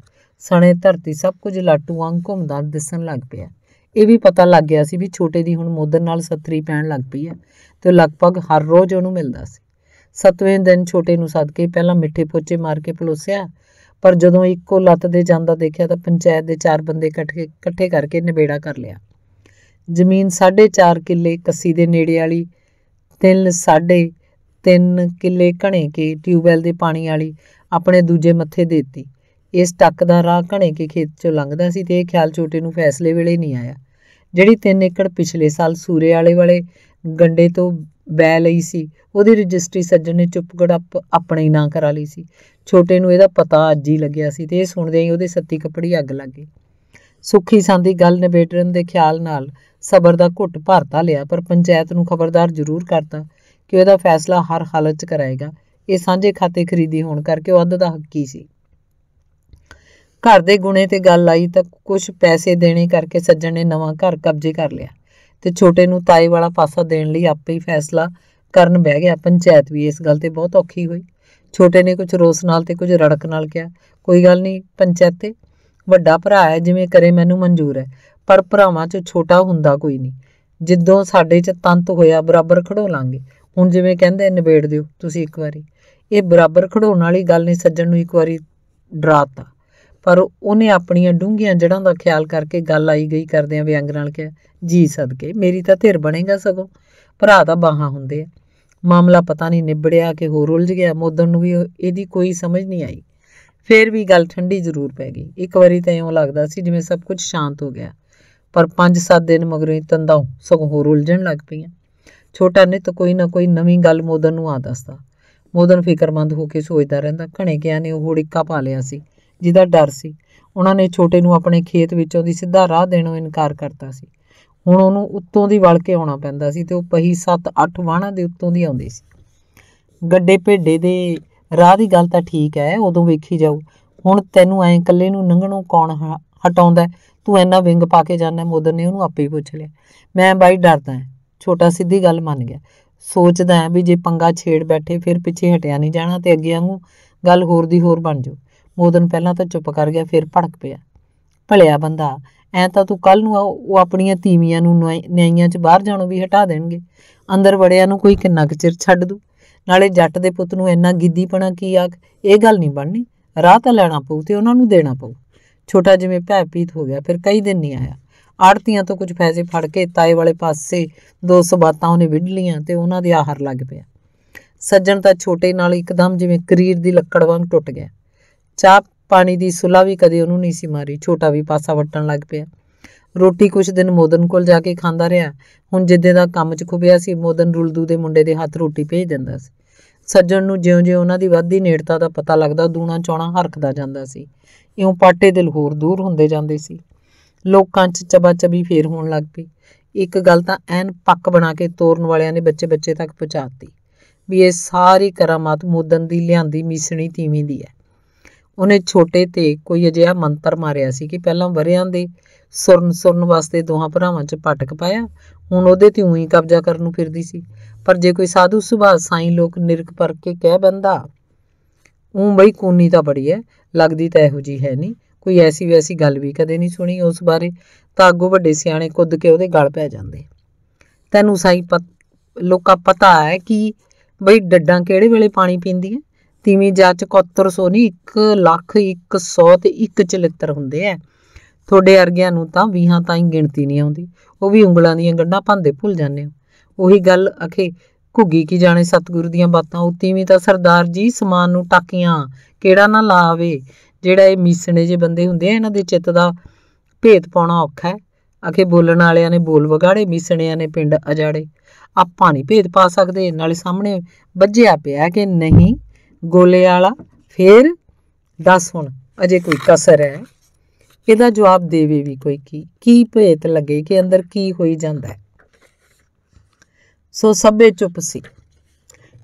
ਸਣੇ ਧਰਤੀ ਸਭ ਕੁਝ ਲਾਟੂ ਵਾਂਗ ਘੁੰਮਦਾ ਦਿਸਣ ਲੱਗ ਪਿਆ ਇਹ ਵੀ ਪਤਾ ਲੱਗ ਗਿਆ ਸੀ ਵੀ ਛੋਟੇ ਦੀ ਹੁਣ ਮੋਦਰ ਨਾਲ ਸਤਰੀ ਪੈਣ ਲੱਗ ਪਈ ਹੈ ਤੇ ਲਗਭਗ ਹਰ ਰੋਜ਼ ਉਹਨੂੰ ਮਿਲਦਾ ਸੀ ਸਤਵੇਂ ਦਿਨ ਛੋਟੇ ਨੂੰ ਸਦਕੇ ਕੇ ਪਹਿਲਾਂ ਮਿੱਠੇ ਪੋਚੇ ਮਾਰ ਕੇ ਪਲੋਸਿਆ ਪਰ ਜਦੋਂ ਇੱਕੋ ਲੱਤ ਦੇ ਜਾਂਦਾ ਦੇਖਿਆ ਤਾਂ ਪੰਚਾਇਤ ਦੇ ਚਾਰ ਬੰਦੇ ਇਕੱਠੇ ਇਕੱਠੇ ਕਰਕੇ ਨਿਬੇੜਾ ਕਰ ਲਿਆ ਜ਼ਮੀਨ 4.5 ਕਿੱਲੇ ਕੱਸੀ ਦੇ ਨੇੜੇ ਵਾਲੀ 3.5 ਕਿੱਲੇ ਘਣੇ ਕੇ ਟਿਊਬਵੈਲ ਦੇ ਪਾਣੀ ਵਾਲੀ ਆਪਣੇ ਦੂਜੇ ਮੱਥੇ ਦੇਤੀ ਇਸ ਟੱਕ ਦਾ ਰਾਹ ਘਣੇ ਕੇ ਖੇਤ ਚੋਂ ਲੰਘਦਾ ਸੀ ਤੇ ਇਹ ਖਿਆਲ ਛੋਟੇ ਨੂੰ ਫੈਸਲੇ ਵੇਲੇ ਨਹੀਂ ਆਇਆ ਜਿਹੜੀ 3 ਏਕੜ ਪਿਛਲੇ ਸਾਲ ਸੂਰੇ ਵਾਲੇ ਵਾਲੇ ਗੰਡੇ ਤੋਂ ਬੈ ਲਈ ਸੀ ਉਹਦੀ ਰਜਿਸਟਰੀ ਸੱਜਣ ਨੇ ਚੁੱਪਗੜ ਆਪਣੇ ਹੀ ਨਾਂ ਕਰਾ ਲਈ ਸੀ ਛੋਟੇ ਨੂੰ ਇਹਦਾ ਪਤਾ ਅੱਜ ਹੀ ਲੱਗਿਆ ਸੀ ਤੇ ਇਹ ਸੁਣਦੇ ਹੀ ਉਹਦੇ ਸੱਤੀ ਕੱਪੜੀ ਅੱਗ ਲੱਗ ਗਈ ਸੁੱਖੀ ਸੰਦੀ ਗੱਲ ਨਿਬੇੜਨ ਦੇ ਖਿਆਲ ਨਾਲ ਸਬਰ ਦਾ ਘੁੱਟ ਭਰਤਾ ਲਿਆ ਪਰ ਪੰਚਾਇਤ ਨੂੰ ਖਬਰਦਾਰ ਜ਼ਰੂਰ ਕਰਤਾ ਕਿ ਉਹਦਾ ਫੈਸਲਾ ਹਰ ਹਾਲਤ 'ਚ ਕਰਾਏਗਾ ਇਹ ਸਾਂਝੇ ਖਾਤੇ ਖਰੀਦੀ ਹੋਣ ਕਰਕੇ ਉਹ ਅੱਧ ਦਾ ਹੱਕੀ ਸੀ ਘਰ ਦੇ ਗੁਣੇ ਤੇ ਗੱਲ ਆਈ ਤਾਂ ਕੁਝ ਪੈਸੇ ਦੇਣੇ ਕਰਕੇ ਸੱਜਣ ਨੇ ਨਵਾਂ ਘਰ ਕਬਜ਼ੇ ਕਰ ਲਿਆ ਤੇ ਛੋਟੇ ਨੂੰ ਤਾਈ ਵਾਲਾ ਪਾਸਾ ਦੇਣ ਲਈ ਆਪੇ ਹੀ ਫੈਸਲਾ ਕਰਨ ਬਹਿ ਗਿਆ ਪੰਚਾਇਤ ਵੀ ਇਸ ਗੱਲ ਤੇ ਬਹੁਤ ਔਖੀ ਹੋਈ ਛੋਟੇ ਨੇ ਕੁਝ ਰੋਸ ਨਾਲ ਤੇ ਕੁਝ ਰੜਕ ਨਾਲ ਕਿਹਾ ਕੋਈ ਗੱਲ ਨਹੀਂ ਪੰਚਾਇਤੇ ਵੱਡਾ ਭਰਾ ਹੈ ਜਿਵੇਂ ਕਰੇ ਮੈਨੂੰ ਮਨਜ਼ੂਰ ਹੈ ਪਰ ਭਰਾਵਾਂ 'ਚ ਛੋਟਾ ਹੁੰਦਾ ਕੋਈ ਨਹੀਂ ਜਿੱਦੋਂ ਸਾਡੇ 'ਚ ਤੰਤ ਹੋਇਆ ਬਰਾਬਰ ਖੜੋ ਲਾਂਗੇ ਹੁਣ ਜਿਵੇਂ ਕਹਿੰਦੇ ਨਿਬੇੜ ਦਿਓ ਤੁਸੀਂ ਇੱਕ ਵਾਰੀ ਇਹ ਬਰਾਬਰ ਖੜੋਣ ਵਾਲੀ ਗੱਲ ਨਹੀਂ ਸੱਜਣ ਨੂੰ ਇੱਕ ਵਾਰੀ ਡਰਾਤਾ ਪਰ ਉਹਨੇ ਆਪਣੀਆਂ ਡੂੰਘੀਆਂ ਜੜਾਂ ਦਾ ਖਿਆਲ ਕਰਕੇ ਗੱਲ ਆਈ ਗਈ ਕਰਦਿਆਂ ਵਿਅੰਗ ਨਾਲ ਕਿਹਾ ਜੀ ਸਦਕੇ ਮੇਰੀ ਤਾਂ ਧਿਰ ਬਣੇਗਾ ਸਗੋਂ ਭਰਾ ਦਾ ਬਾਹਾਂ ਹੁੰਦੇ ਆ ਮਾਮਲਾ ਪਤਾ ਨਹੀਂ ਨਿਬੜਿਆ ਕਿ ਹੋਰ ਉਲਝ ਗਿਆ ਮੋਦਨ ਨੂੰ ਵੀ ਇਹਦੀ ਕੋਈ ਸਮਝ ਨਹੀਂ ਆਈ ਫੇਰ ਵੀ ਗੱਲ ਠੰਡੀ ਜ਼ਰੂਰ ਪੈ ਗਈ ਇੱਕ ਵਾਰੀ ਤਾਂ ਐਂ ਲੱਗਦਾ ਸੀ ਜਿਵੇਂ ਸਭ ਕੁਝ ਸ਼ਾਂਤ ਹੋ ਗਿਆ ਪਰ 5-7 ਦਿਨ ਮਗਰੋਂ ਹੀ ਤੰਦਾਉ ਸਗੋਂ ਹੋਰ ਉਲਝਣ ਲੱਗ ਪਈਆਂ ਛੋਟਾ ਨਿਤ ਕੋਈ ਨਾ ਕੋਈ ਨਵੀਂ ਗੱਲ ਮੋਦਨ ਨੂੰ ਆ ਦੱਸਦਾ ਮੋਦਨ ਫਿਕਰਮੰਦ ਹੋ ਕੇ ਸੋਚਦਾ ਰਹਿੰਦਾ ਘਣੇ ਗਿਆ ਨੇ ਉਹ ਹੋੜਿੱਕਾ ਪਾ ਲਿਆ ਸੀ ਜਿਹਦਾ ਡਰ ਸੀ ਉਹਨਾਂ ਨੇ ਛੋਟੇ ਨੂੰ ਆਪਣੇ ਖੇਤ ਵਿੱਚੋਂ ਦੀ ਸਿੱਧਾ ਰਾਹ ਦੇਣੋਂ ਇਨਕਾਰ ਕਰਤਾ ਸੀ ਹੁਣ ਉਹਨੂੰ ਉੱਤੋਂ ਦੀ ਵਲ ਕੇ ਆਉਣਾ ਪੈਂਦਾ ਸੀ ਤੇ ਉਹ ਪਹੀ 7-8 ਵਾਹਣਾ ਦੇ ਉੱਤੋਂ ਦੀ ਆਉਂਦੀ ਸੀ ਗੱਡੇ ਭੇਡੇ ਦੇ ਰਾਹ ਦੀ ਗੱਲ ਤਾਂ ਠੀਕ ਹੈ ਉਦੋਂ ਵੇਖੀ ਜਾਊ ਹੁਣ ਤੈਨੂੰ ਐਂ ਇਕੱਲੇ ਨੂੰ ਨੰਗਣੋਂ ਕੌਣ ਹਟਾਉਂਦਾ ਤੂੰ ਐਨਾ ਵਿੰਗ ਪਾ ਕੇ ਜਾਣਾ ਮੋਦਰ ਨੇ ਉਹਨੂੰ ਆਪੇ ਹੀ ਪੁੱਛ ਲਿਆ ਮੈਂ ਬਾਈ ਡਰਦਾ ਹਾਂ ਛੋਟਾ ਸਿੱਧੀ ਗੱਲ ਮੰਨ ਗਿਆ ਸੋਚਦਾ ਹਾਂ ਵੀ ਜੇ ਪੰਗਾ ਛੇੜ ਬੈਠੇ ਫਿਰ ਪਿੱਛੇ ਹਟਿਆ ਨਹੀਂ ਜਾਣਾ ਤੇ ਅੱਗੇ ਵਾਂਗੂ ਗੱਲ ਹੋਰ ਦੀ ਹੋਰ ਬਣ ਜਾਊ ਮੋਦਨ ਪਹਿਲਾਂ ਤਾਂ ਚੁੱਪ ਕਰ ਗਿਆ ਫਿਰ ਭੜਕ ਪਿਆ ਭਲਿਆ ਬੰਦਾ ਐ ਤਾਂ ਤੂੰ ਕੱਲ ਨੂੰ ਉਹ ਆਪਣੀਆਂ ਤੀਵੀਆਂ ਨੂੰ ਨਿਆਈਆਂ 'ਚ ਬਾਹਰ ਜਾਣੋਂ ਵੀ ਹਟਾ ਦੇਣਗੇ ਅੰਦਰ ਵੜਿਆਂ ਨੂੰ ਕੋਈ ਕਿੰਨਾ ਚਿਰ ਛੱਡ ਦੂ ਨਾਲੇ ਜੱਟ ਦੇ ਪੁੱਤ ਨੂੰ ਇੰਨਾ ਗਿੱਦੀਪਣਾ ਕੀ ਆਖ ਇਹ ਗੱਲ ਨਹੀਂ ਬਣਨੀ ਰਾਹ ਤਾਂ ਲੈਣਾ ਪਊ ਤੇ ਉਹਨਾਂ ਨੂੰ ਦੇਣਾ ਪਊ ਛੋਟਾ ਜਿਵੇਂ ਭੈ ਪੀਤ ਹੋ ਗਿਆ ਫਿਰ ਕਈ ਦਿਨ ਨਹੀਂ ਆਇਆ ਆੜਤੀਆਂ ਤੋਂ ਕੁਝ ਪੈਸੇ ਫੜ ਕੇ ਤਾਏ ਵਾਲੇ ਪਾਸੇ ਦੋ ਸਬਾਤਾਂ ਉਹਨੇ ਵਿੱਢ ਲੀਆਂ ਤੇ ਉਹਨਾਂ ਦੇ ਆਹਰ ਲੱਗ ਪਿਆ ਸੱਜਣ ਤਾਂ ਛੋਟੇ ਨਾਲ ਇੱਕਦਮ ਜਿਵੇਂ ਕਰੀਰ ਦੀ ਲੱਕੜ ਵਾਂਗ ਟੁੱਟ ਗਿਆ ਚਾਹ ਪਾਣੀ ਦੀ ਸੁਲਾ ਵੀ ਕਦੇ ਉਹਨੂੰ ਨਹੀਂ ਸੀ ਮਾਰੀ ਛੋਟਾ ਵੀ ਪਾਸਾ ਵੱਟਣ ਲੱਗ ਪਿਆ ਰੋਟੀ ਕੁਝ ਦਿਨ ਮੋਦਨ ਕੋਲ ਜਾ ਕੇ ਖਾਂਦਾ ਰਿਹਾ ਹੁਣ ਜਿੱਦੇ ਦਾ ਕੰਮ 'ਚ ਖੁਬਿਆ ਸੀ ਮੋਦਨ ਰੁਲਦੂ ਦੇ ਮੁੰਡੇ ਦੇ ਹੱਥ ਰੋਟੀ ਭੇਜ ਦਿੰਦਾ ਸੀ ਸੱਜਣ ਨੂੰ ਜਿਉਂ-ਜਿਉਂ ਉਹਨਾਂ ਦੀ ਵੱਧਦੀ ਨੇੜਤਾ ਦਾ ਪਤਾ ਲੱਗਦਾ ਦੂਣਾ ਚੌਣਾ ਹਰਕਦਾ ਜਾਂਦਾ ਸੀ ਇਉਂ ਪਾਟੇ ਦਿਲ ਹੋਰ ਦੂਰ ਹੁੰਦੇ ਜਾਂਦੇ ਸੀ ਲੋਕਾਂ 'ਚ ਚਬਾ-ਚਬੀ ਫੇਰ ਹੋਣ ਲੱਗ ਪਈ ਇੱਕ ਗੱਲ ਤਾਂ ਐਨ ਪੱਕ ਬਣਾ ਕੇ ਤੋਰਨ ਵਾਲਿਆਂ ਨੇ ਬੱਚੇ-ਬੱਚੇ ਤੱਕ ਪਹੁੰਚਾਤੀ ਵੀ ਇਹ ਸਾਰੀ ਕਰਾਮਾਤ ਮੋਦਨ ਦੀ ਲਿਆਂਦੀ ਮਿਸਣੀ ਤੀਵੀਂ ਦੀ ਹੈ ਉਹਨੇ ਛੋਟੇ ਤੇ ਕੋਈ ਅਜਿਹਾ ਮੰਤਰ ਮਾਰਿਆ ਸੀ ਕਿ ਪਹਿਲਾਂ ਵਰਿਆਂ ਦੇ ਸੁਰਨ ਸੁਰਨ ਵਾਸਤੇ ਦੋਹਾਂ ਭਰਾਵਾਂ 'ਚ ਪਟਕ ਪਾਇਆ ਹੁਣ ਉਹਦੇ ਤੇ ਉਹੀ ਕਬਜ਼ਾ ਕਰਨ ਨੂੰ ਫਿਰਦੀ ਸੀ ਪਰ ਜੇ ਕੋਈ ਸਾਧੂ ਸੁਭਾਅ ਸਾਈਂ ਲੋਕ ਨਿਰਕ ਪਰ ਕੇ ਕਹਿ ਬੰਦਾ ਉਹ ਬਈ ਕੋਨੀ ਤਾਂ ਬੜੀ ਐ ਲੱਗਦੀ ਤਾਂ ਇਹੋ ਜੀ ਹੈ ਨਹੀਂ ਕੋਈ ਐਸੀ ਵੈਸੀ ਗੱਲ ਵੀ ਕਦੇ ਨਹੀਂ ਸੁਣੀ ਉਸ ਬਾਰੇ ਤਾਂ ਅੱਗੋਂ ਵੱਡੇ ਸਿਆਣੇ ਕੁੱਦ ਕੇ ਉਹਦੇ ਗਲ ਪੈ ਜਾਂਦੇ ਤੈਨੂੰ ਸਾਈ ਲੋਕਾਂ ਪਤਾ ਹੈ ਕਿ ਬਈ ਡੱਡਾਂ ਕਿਹੜੇ ਵੇਲੇ ਪਾਣੀ ਪੀਂਦੀਆਂ ਤੀਵੀਂ ਜੱਜ 7100 ਨਹੀਂ 1 ਲੱਖ 100 ਤੇ 1 ਚਲਿੱਤਰ ਹੁੰਦੇ ਐ ਤੁਹਾਡੇ ਅਰਗਿਆਂ ਨੂੰ ਤਾਂ 20 ਤਾਂ ਹੀ ਗਿਣਤੀ ਨਹੀਂ ਆਉਂਦੀ ਉਹ ਵੀ ਉਂਗਲਾਂ ਦੀਆਂ ਗੰਢਾਂ ਭਾਂਦੇ ਭੁੱਲ ਜਾਂਦੇ ਹੋ ਉਹੀ ਗੱਲ ਅਖੇ ਘੁੱਗੀ ਕੀ ਜਾਣੇ ਸਤਿਗੁਰੂ ਦੀਆਂ ਬਾਤਾਂ ਉਹ ਤੀਵੀਂ ਤਾਂ ਸਰਦਾਰ ਜੀ ਸਮਾਨ ਨੂੰ ਟਾਕੀਆਂ ਕਿਹੜਾ ਨਾ ਲਾਵੇ ਜਿਹੜਾ ਇਹ ਮੀਸਣੇ ਜੇ ਬੰਦੇ ਹੁੰਦੇ ਆ ਇਹਨਾਂ ਦੇ ਚਿੱਤ ਦਾ ਭੇਤ ਪਾਉਣਾ ਔਖਾ ਹੈ ਆਖੇ ਬੋਲਣ ਵਾਲਿਆਂ ਨੇ ਬੋਲ ਵਗਾੜੇ ਮੀਸਣਿਆਂ ਨੇ ਪਿੰਡ ਅਜਾੜੇ ਆਪਾਂ ਨਹੀਂ ਭੇਦ ਪਾ ਸਕਦੇ ਨਾਲੇ ਸਾਹਮਣੇ ਵੱਜਿਆ ਪਿਆ ਕਿ ਨਹੀਂ ਗੋਲੇ ਵਾਲਾ ਫੇਰ ਦੱਸ ਹੁਣ ਅਜੇ ਕੋਈ ਕਸਰ ਹੈ ਇਹਦਾ ਜਵਾਬ ਦੇਵੇ ਵੀ ਕੋਈ ਕੀ ਕੀ ਭੇਤ ਲੱਗੇ ਕਿ ਅੰਦਰ ਕੀ ਹੋਈ ਜਾਂਦਾ ਹੈ ਸੋ ਸਭੇ ਚੁੱਪ ਸੀ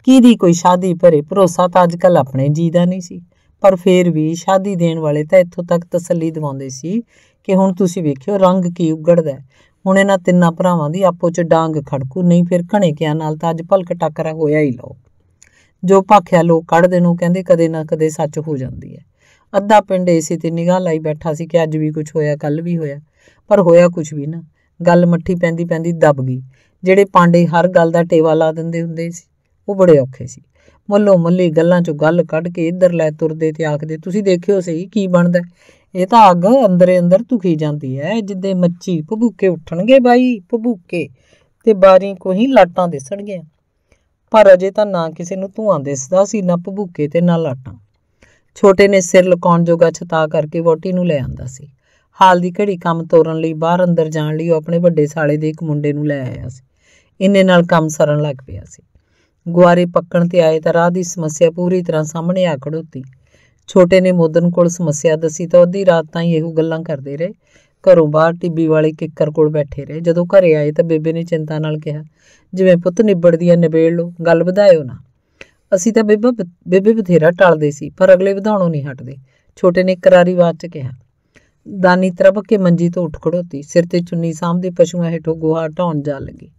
ਕੀ ਦੀ ਕੋਈ ਸ਼ਾਦੀ ਭਰੇ ਭਰੋਸਾ ਤਾਂ ਅੱਜਕੱਲ ਆਪਣੇ ਜੀ ਦਾ ਨਹੀਂ ਸੀ ਪਰ ਫੇਰ ਵੀ ਸ਼ਾਦੀ ਦੇਣ ਵਾਲੇ ਤਾਂ ਇੱਥੋਂ ਤੱਕ ਤਸੱਲੀ ਦਿਵਾਉਂਦੇ ਸੀ ਕਿ ਹੁਣ ਤੁਸੀਂ ਵੇਖਿਓ ਰੰਗ ਕੀ ਉਗੜਦਾ ਹੁਣ ਇਹਨਾਂ ਤਿੰਨਾਂ ਭਰਾਵਾਂ ਦੀ ਆਪੋ 'ਚ ਡਾਂਗ ਖੜਕੂ ਨਹੀਂ ਫਿਰ ਘਣੇ ਕਿਆਂ ਨਾਲ ਤਾਂ ਅੱਜ ਭਲਕ ਟੱਕਰਾ ਹੋਇਆ ਹੀ ਲੋ ਜੋ ਭਾਖਿਆ ਲੋਕ ਕੱਢਦੇ ਨੂੰ ਕਹਿੰਦੇ ਕਦੇ ਨਾ ਕਦੇ ਸੱਚ ਹੋ ਜਾਂਦੀ ਹੈ ਅੱਧਾ ਪਿੰਡ ਏਸੀ ਤੇ ਨਿਗਾਹ ਲਾਈ ਬੈਠਾ ਸੀ ਕਿ ਅੱਜ ਵੀ ਕੁਝ ਹੋਇਆ ਕੱਲ ਵੀ ਹੋਇਆ ਪਰ ਹੋਇਆ ਕੁਝ ਵੀ ਨਾ ਗੱਲ ਮੱਠੀ ਪੈਂਦੀ ਪੈਂਦੀ ਦਬ ਗਈ ਜਿਹੜੇ ਪਾਂਡੇ ਹਰ ਗੱਲ ਦਾ ਟੇਵਾ ਲਾ ਦਿੰਦੇ ਹੁੰਦੇ ਸੀ ਉਹ ਬੜੇ ਔਖੇ ਸੀ ਮੱਲੋ ਮੱਲੀ ਗੱਲਾਂ 'ਚੋਂ ਗੱਲ ਕੱਢ ਕੇ ਇੱਧਰ ਲੈ ਤੁਰਦੇ ਤੇ ਆਖਦੇ ਤੁਸੀਂ ਦੇਖਿਓ ਸਹੀ ਕੀ ਬਣਦਾ ਇਹ ਤਾਂ ਅੱਗ ਅੰਦਰੇ ਅੰਦਰ ਧੁਖੀ ਜਾਂਦੀ ਹੈ ਜਿੱਦੇ ਮੱਚੀ ਭੁੱਖੇ ਉੱਠਣਗੇ ਬਾਈ ਭੁੱਖੇ ਤੇ ਬਾਰੀ ਕੋਈ ਲਾਟਾਂ ਦਿਸਣਗੀਆਂ ਪਰ ਅਜੇ ਤਾਂ ਨਾ ਕਿਸੇ ਨੂੰ ਧੂਆਂ ਦਿਸਦਾ ਸੀ ਨਾ ਭੁੱਕੇ ਤੇ ਨਾ ਲਾਟਾਂ ਛੋਟੇ ਨੇ ਸਿਰ ਲਕਾਉਣ ਜੋਗਾ ਛਤਾ ਕਰਕੇ ਵੋਟੀ ਨੂੰ ਲੈ ਆਂਦਾ ਸੀ ਹਾਲ ਦੀ ਘੜੀ ਕੰਮ ਤੋਰਨ ਲਈ ਬਾਹਰ ਅੰਦਰ ਜਾਣ ਲਈ ਉਹ ਆਪਣੇ ਵੱਡੇ ਸਾਲੇ ਦੇ ਇੱਕ ਮੁੰਡੇ ਨੂੰ ਲੈ ਆਇਆ ਸੀ ਇੰਨੇ ਨਾਲ ਕੰਮ ਸਰਨ ਲੱਗ ਪਿਆ ਸੀ ਗੁਆਰੇ ਪੱਕਣ ਤੇ ਆਏ ਤਾਂ ਰਾਹ ਦੀ ਸਮੱਸਿਆ ਪੂਰੀ ਤਰ੍ਹਾਂ ਸਾਹਮਣੇ ਆ ਖੜੋਤੀ ਛੋਟੇ ਨੇ ਮੋਦਨ ਕੋਲ ਸਮੱਸਿਆ ਦੱਸੀ ਤਾਂ ਉਹਦੀ ਰਾਤ ਤਾਂ ਹੀ ਇਹੋ ਗੱਲਾਂ ਕਰਦੇ ਰਹੇ ਘਰੋਂ ਬਾਹਰ ਟਿੱਬੀ ਵਾਲੇ ਕਿੱਕਰ ਕੋਲ ਬੈਠੇ ਰਹੇ ਜਦੋਂ ਘਰੇ ਆਏ ਤਾਂ ਬੇਬੇ ਨੇ ਚਿੰਤਾ ਨਾਲ ਕਿਹਾ ਜਿਵੇਂ ਪੁੱਤ ਨਿਬੜਦੀ ਐ ਨਿਬੇੜ ਲੋ ਗੱਲ ਵਧਾਇਓ ਨਾ ਅਸੀਂ ਤਾਂ ਬੇਬਾ ਬੇਬੇ ਬਥੇਰਾ ਟਾਲਦੇ ਸੀ ਪਰ ਅਗਲੇ ਵਧਾਉਣੋਂ ਨਹੀਂ ਹਟਦੇ ਛੋਟੇ ਨੇ ਕਰਾਰੀ ਬਾਤ ਚ ਕਿਹਾ ਦਾਨੀ ਤਰਬ ਕੇ ਮੰਜੀ ਤੋਂ ਉੱਠ ਖੜੋਤੀ ਸਿਰ ਤੇ ਚੁੰਨੀ ਸਾਹਮਣੇ ਪਸ਼ੂਆਂ ਹੇਠੋਂ ਗੋਹਾ ਢਾਉਣ ਜਾ ਲੱਗੀ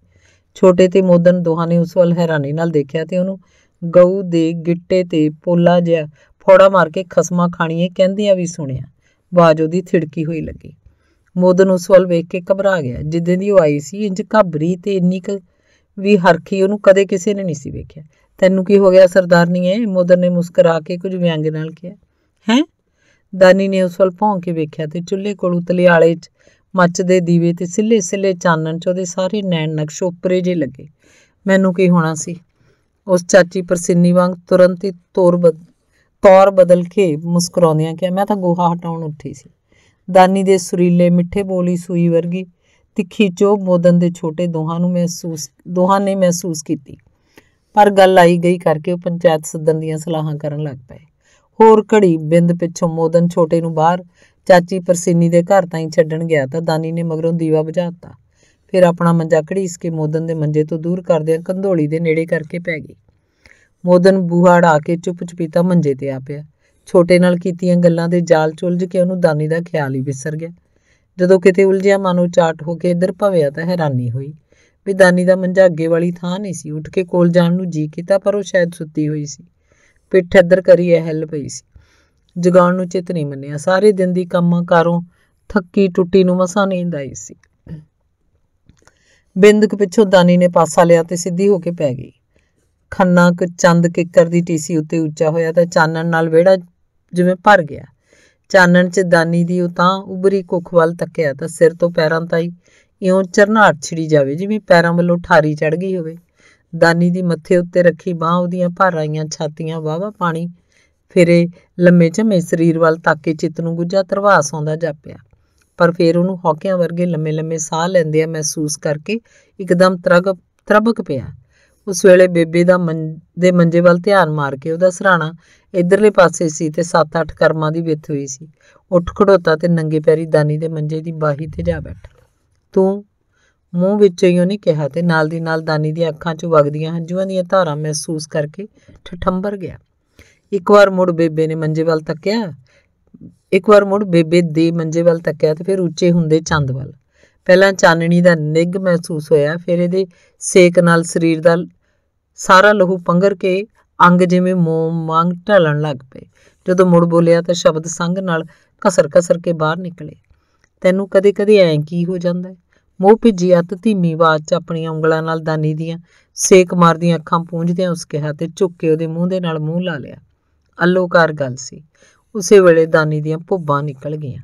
ਛੋਟੇ ਤੇ ਮੋਦਨ ਦੋਹਾਂ ਨੇ ਉਸ ਵੱਲ ਹੈਰਾਨੀ ਨਾਲ ਦੇਖਿਆ ਤੇ ਉਹਨੂੰ ਗਊ ਦੇ ਗਿੱਟੇ ਤੇ ਪੋਲਾ ਜਿਹਾ ਫੋੜਾ ਮਾਰ ਕੇ ਖਸਮਾ ਖਾਣੀਏ ਆ ਵੀ ਸੁਣਿਆ ਬਾਜ ਉਹਦੀ ਥਿੜਕੀ ਹੋਈ ਲੱਗੀ ਮੋਦਨ ਉਸ ਵੱਲ ਵੇਖ ਕੇ ਘਬਰਾ ਗਿਆ ਜਿੱਦਾਂ ਦੀ ਉਹ ਆਈ ਸੀ ਇੰਜ ਘਬਰੀ ਤੇ ਇੰਨੀ ਕ ਵੀ ਹਰਖੀ ਉਹਨੂੰ ਕਦੇ ਕਿਸੇ ਨੇ ਨਹੀਂ ਸੀ ਵੇਖਿਆ ਤੈਨੂੰ ਕੀ ਹੋ ਗਿਆ ਸਰਦਾਰਨੀਏ ਮੋਦਨ ਨੇ ਮੁਸਕਰਾ ਕੇ ਕੁਝ ਵਿਅੰਗ ਨਾਲ ਕਿਹਾ ਹੈ ਦਾਨੀ ਨੇ ਉਸ ਵੱਲ ਭੌਂ ਕੇ ਵੇਖਿਆ ਤੇ ਚੁੱਲ੍ਹੇ ਕੋਲ ਉਤਲੇ ਆਲੇ 'ਚ ਮੱਚਦੇ ਦੀਵੇ ਤੇ ਸਿੱਲੇ-ਸਿੱਲੇ ਚਾਨਣ 'ਚ ਉਹਦੇ ਸਾਰੇ ਨੈਣ ਨਕਸ਼ ਉਪਰੇ ਜੇ ਲੱਗੇ ਮੈਨੂੰ ਕੀ ਹੋਣਾ ਸੀ ਉਸ ਚਾਚੀ ਪਰਸਿੰਨੀ ਵਾਂਗ ਤੁਰੰਤ ਹੀ ਤੌਰ ਤੌਰ ਬਦਲ ਕੇ ਮੁਸਕਰਾਉਂਦਿਆਂ ਕਿ ਮੈਂ ਤਾਂ ਗੋਹਾ ਹਟਾਉਣ ਉੱਠੀ ਸੀ ਦਾਨੀ ਦੇ ਸੁਰੀਲੇ ਮਿੱਠੇ ਬੋਲੀ ਸੂਈ ਵਰਗੀ ਤਿੱਖੀ ਚੋਬ ਮੋਦਨ ਦੇ ਛੋਟੇ ਦੋਹਾਂ ਨੂੰ ਮਹਿਸੂਸ ਦੋਹਾਂ ਨੇ ਮਹਿਸੂਸ ਕੀਤੀ ਪਰ ਗੱਲ ਆਈ ਗਈ ਕਰਕੇ ਉਹ ਪੰਚਾਇਤ ਸਦਨ ਦੀਆਂ ਸਲਾਹਾਂ ਕਰਨ ਲੱਗ ਪਏ ਹੋਰ ਘੜੀ ਬਿੰਦ ਪਿੱਛੋਂ ਮੋਦਨ ਛੋਟੇ ਨੂੰ ਬਾਹਰ ਚਾਚੀ ਪਰਸੀਨੀ ਦੇ ਘਰ ਤਾਈਂ ਛੱਡਣ ਗਿਆ ਤਾਂ ਦਾਨੀ ਨੇ ਮਗਰੋਂ ਦੀਵਾ ਬੁਝਾਤਾ ਫਿਰ ਆਪਣਾ ਮੰਜਾ ਘੜੀਸ ਕੇ ਮੋਦਨ ਦੇ ਮੰਜੇ ਤੋਂ ਦੂਰ ਕਰਦਿਆਂ ਕੰਧੋਲੀ ਦੇ ਨੇੜੇ ਕਰਕੇ ਪੈ ਗਈ ਮੋਦਨ ਬੂਹਾ ਢਾ ਕੇ ਚੁੱਪ ਚਪੀਤਾ ਮੰਜੇ ਤੇ ਆ ਪਿਆ ਛੋਟੇ ਨਾਲ ਕੀਤੀਆਂ ਗੱਲਾਂ ਦੇ ਜਾਲ ਚੁਲਜ ਕੇ ਉਹਨੂੰ ਦਾਨੀ ਦਾ ਖਿਆਲ ਹੀ ਵਿਸਰ ਗਿਆ ਜਦੋਂ ਕਿਤੇ ਉਲਝਿਆ ਮਨ ਚਾਟ ਹੋ ਕੇ ਇੱਧਰ ਭਵਿਆ ਤਾਂ ਹੈਰਾਨੀ ਹੋਈ ਵੀ ਦਾਨੀ ਦਾ ਮੰਜਾ ਅੱਗੇ ਵਾਲੀ ਥਾਂ ਨਹੀਂ ਸੀ ਉੱਠ ਕੇ ਕੋਲ ਜਾਣ ਨੂੰ ਜੀ ਕੀਤਾ ਪਰ ਉਹ ਸ਼ਾਇਦ ਸੁੱਤੀ ਹੋਈ ਸੀ ਪਿੱਠ ਇੱਧਰ ਕਰੀ ਹਿੱਲ ਪਈ ਸੀ ਜਗਾਉਣ ਨੂੰ ਚਿਤ ਨਹੀਂ ਮੰਨਿਆ ਸਾਰੇ ਦਿਨ ਦੀ ਕੰਮਾਂ ਕਾਰੋਂ ਥੱਕੀ ਟੁੱਟੀ ਨੂੰ ਮਸਾਂ ਨੀਂਦ ਆਈ ਸੀ ਬਿੰਦਕ ਪਿੱਛੋਂ ਦਾਨੀ ਨੇ ਪਾਸਾ ਲਿਆ ਤੇ ਸਿੱਧੀ ਹੋ ਕੇ ਪੈ ਗਈ ਖੰਨਾ ਕ ਚੰਦ ਕਿੱਕਰ ਦੀ ਟੀਸੀ ਉੱਤੇ ਉੱਚਾ ਹੋਇਆ ਤਾਂ ਚਾਨਣ ਨਾਲ ਵਿਹੜਾ ਜਿਵੇਂ ਭਰ ਗਿਆ ਚਾਨਣ 'ਚ ਦਾਨੀ ਦੀ ਉਹ ਤਾਂ ਉਬਰੀ ਕੁੱਖ ਵੱਲ ਤੱਕਿਆ ਤਾਂ ਸਿਰ ਤੋਂ ਪੈਰਾਂ ਤਾਈ ਇਉਂ ਚਰਨਾਟ ਛਿੜੀ ਜਾਵੇ ਜਿਵੇਂ ਪੈਰਾਂ ਵੱਲੋਂ ਠਾਰੀ ਚੜ ਗਈ ਹੋਵੇ ਦਾਨੀ ਦੀ ਮੱਥੇ ਉੱਤੇ ਰੱਖੀ ਬਾਹ ਉਹਦੀਆਂ ਭਰ ਆਈਆਂ ਛਾਤੀਆਂ ਵਾਵਾ ਪਾਣੀ ਫਿਰੇ ਲੰਮੇ ਝਮੇ ਸਰੀਰ ਵੱਲ ਤੱਕ ਕੇ ਚਿੱਤ ਨੂੰ ਗੁੱਜਾ ਤਰਵਾਸ ਆਉਂਦਾ ਜਾਪਿਆ ਪਰ ਫਿਰ ਉਹਨੂੰ ਹੌਕਿਆਂ ਵਰਗੇ ਲੰਮੇ ਲੰਮੇ ਸਾਹ ਲੈਂਦੇ ਆ ਮਹਿਸੂਸ ਕਰਕੇ ਇੱਕਦਮ ਤਰਗ ਤਰਬਕ ਪਿਆ ਉਸ ਵੇਲੇ ਬੇਬੇ ਦਾ ਦੇ ਮੰਜੇ ਵੱਲ ਧਿਆਨ ਮਾਰ ਕੇ ਉਹਦਾ ਸਰਾਣਾ ਇਧਰਲੇ ਪਾਸੇ ਸੀ ਤੇ 7-8 ਕਰਮਾਂ ਦੀ ਵਿੱਥ ਹੋਈ ਸੀ ਉੱਠ ਖੜੋਤਾ ਤੇ ਨੰਗੇ ਪੈਰੀ ਦਾਨੀ ਦੇ ਮੰਜੇ ਦੀ ਬਾਹੀ ਤੇ ਜਾ ਬੈਠਾ ਤੂੰ ਮੂੰਹ ਵਿੱਚੋਂ ਹੀ ਉਹਨੇ ਕਿਹਾ ਤੇ ਨਾਲ ਦੀ ਨਾਲ ਦਾਨੀ ਦੀਆਂ ਅੱਖਾਂ 'ਚੋਂ ਵਗਦੀਆਂ ਹੰਝੂਆਂ ਦੀਆਂ ਧਾਰਾਂ ਮਹਿਸੂਸ ਕਰਕੇ ਠਠੰਬਰ ਗਿਆ ਇੱਕ ਵਾਰ ਮੁੜ ਬੇਬੇ ਨੇ ਮੰਜੇ ਵੱਲ ਤੱਕਿਆ ਇੱਕ ਵਾਰ ਮੁੜ ਬੇਬੇ ਦੇ ਮੰਜੇ ਵੱਲ ਤੱਕਿਆ ਤੇ ਫਿਰ ਉੱਚੇ ਹੁੰਦੇ ਚੰਦ ਵੱਲ ਪਹਿਲਾਂ ਚਾਨਣੀ ਦਾ ਨਿੱਗ ਮਹਿਸੂਸ ਹੋਇਆ ਫਿਰ ਇਹਦੇ ਸੇਕ ਨਾਲ ਸਰੀਰ ਦਾ ਸਾਰਾ ਲਹੂ ਪੰਗਰ ਕੇ ਅੰਗ ਜਿਵੇਂ ਮੋਮ ਮੰਗ ਢਲਣ ਲੱਗ ਪਏ ਜਦੋਂ ਮੁੜ ਬੋਲਿਆ ਤਾਂ ਸ਼ਬਦ ਸੰਗ ਨਾਲ ਕਸਰ-ਕਸਰ ਕੇ ਬਾਹਰ ਨਿਕਲੇ ਤੈਨੂੰ ਕਦੇ-ਕਦੇ ਐਂ ਕੀ ਹੋ ਜਾਂਦਾ ਹੈ ਮੋਹ ਭਿੱਜੀ ਅਤ ਧੀਮੀ ਆਵਾਜ਼ 'ਚ ਆਪਣੀਆਂ ਉਂਗਲਾਂ ਨਾਲ ਦਾਨੀ ਦੀਆਂ ਸੇਕ ਮਾਰਦੀਆਂ ਅੱਖਾਂ ਪੂੰਝਦਿਆਂ ਉਸ ਕਿਹਾ ਤੇ ਝੁੱਕ ਕੇ ਉਹਦੇ ਮੂੰਹ ਦੇ ਨਾਲ ਮੂੰਹ ਲਾ ਲਿਆ ਅਲੋਕਾਰ ਗੱਲ ਸੀ ਉਸੇ ਵੇਲੇ ਦਾਨੀ ਦੀਆਂ ਭੁੱਬਾਂ ਨਿਕਲ ਗਈਆਂ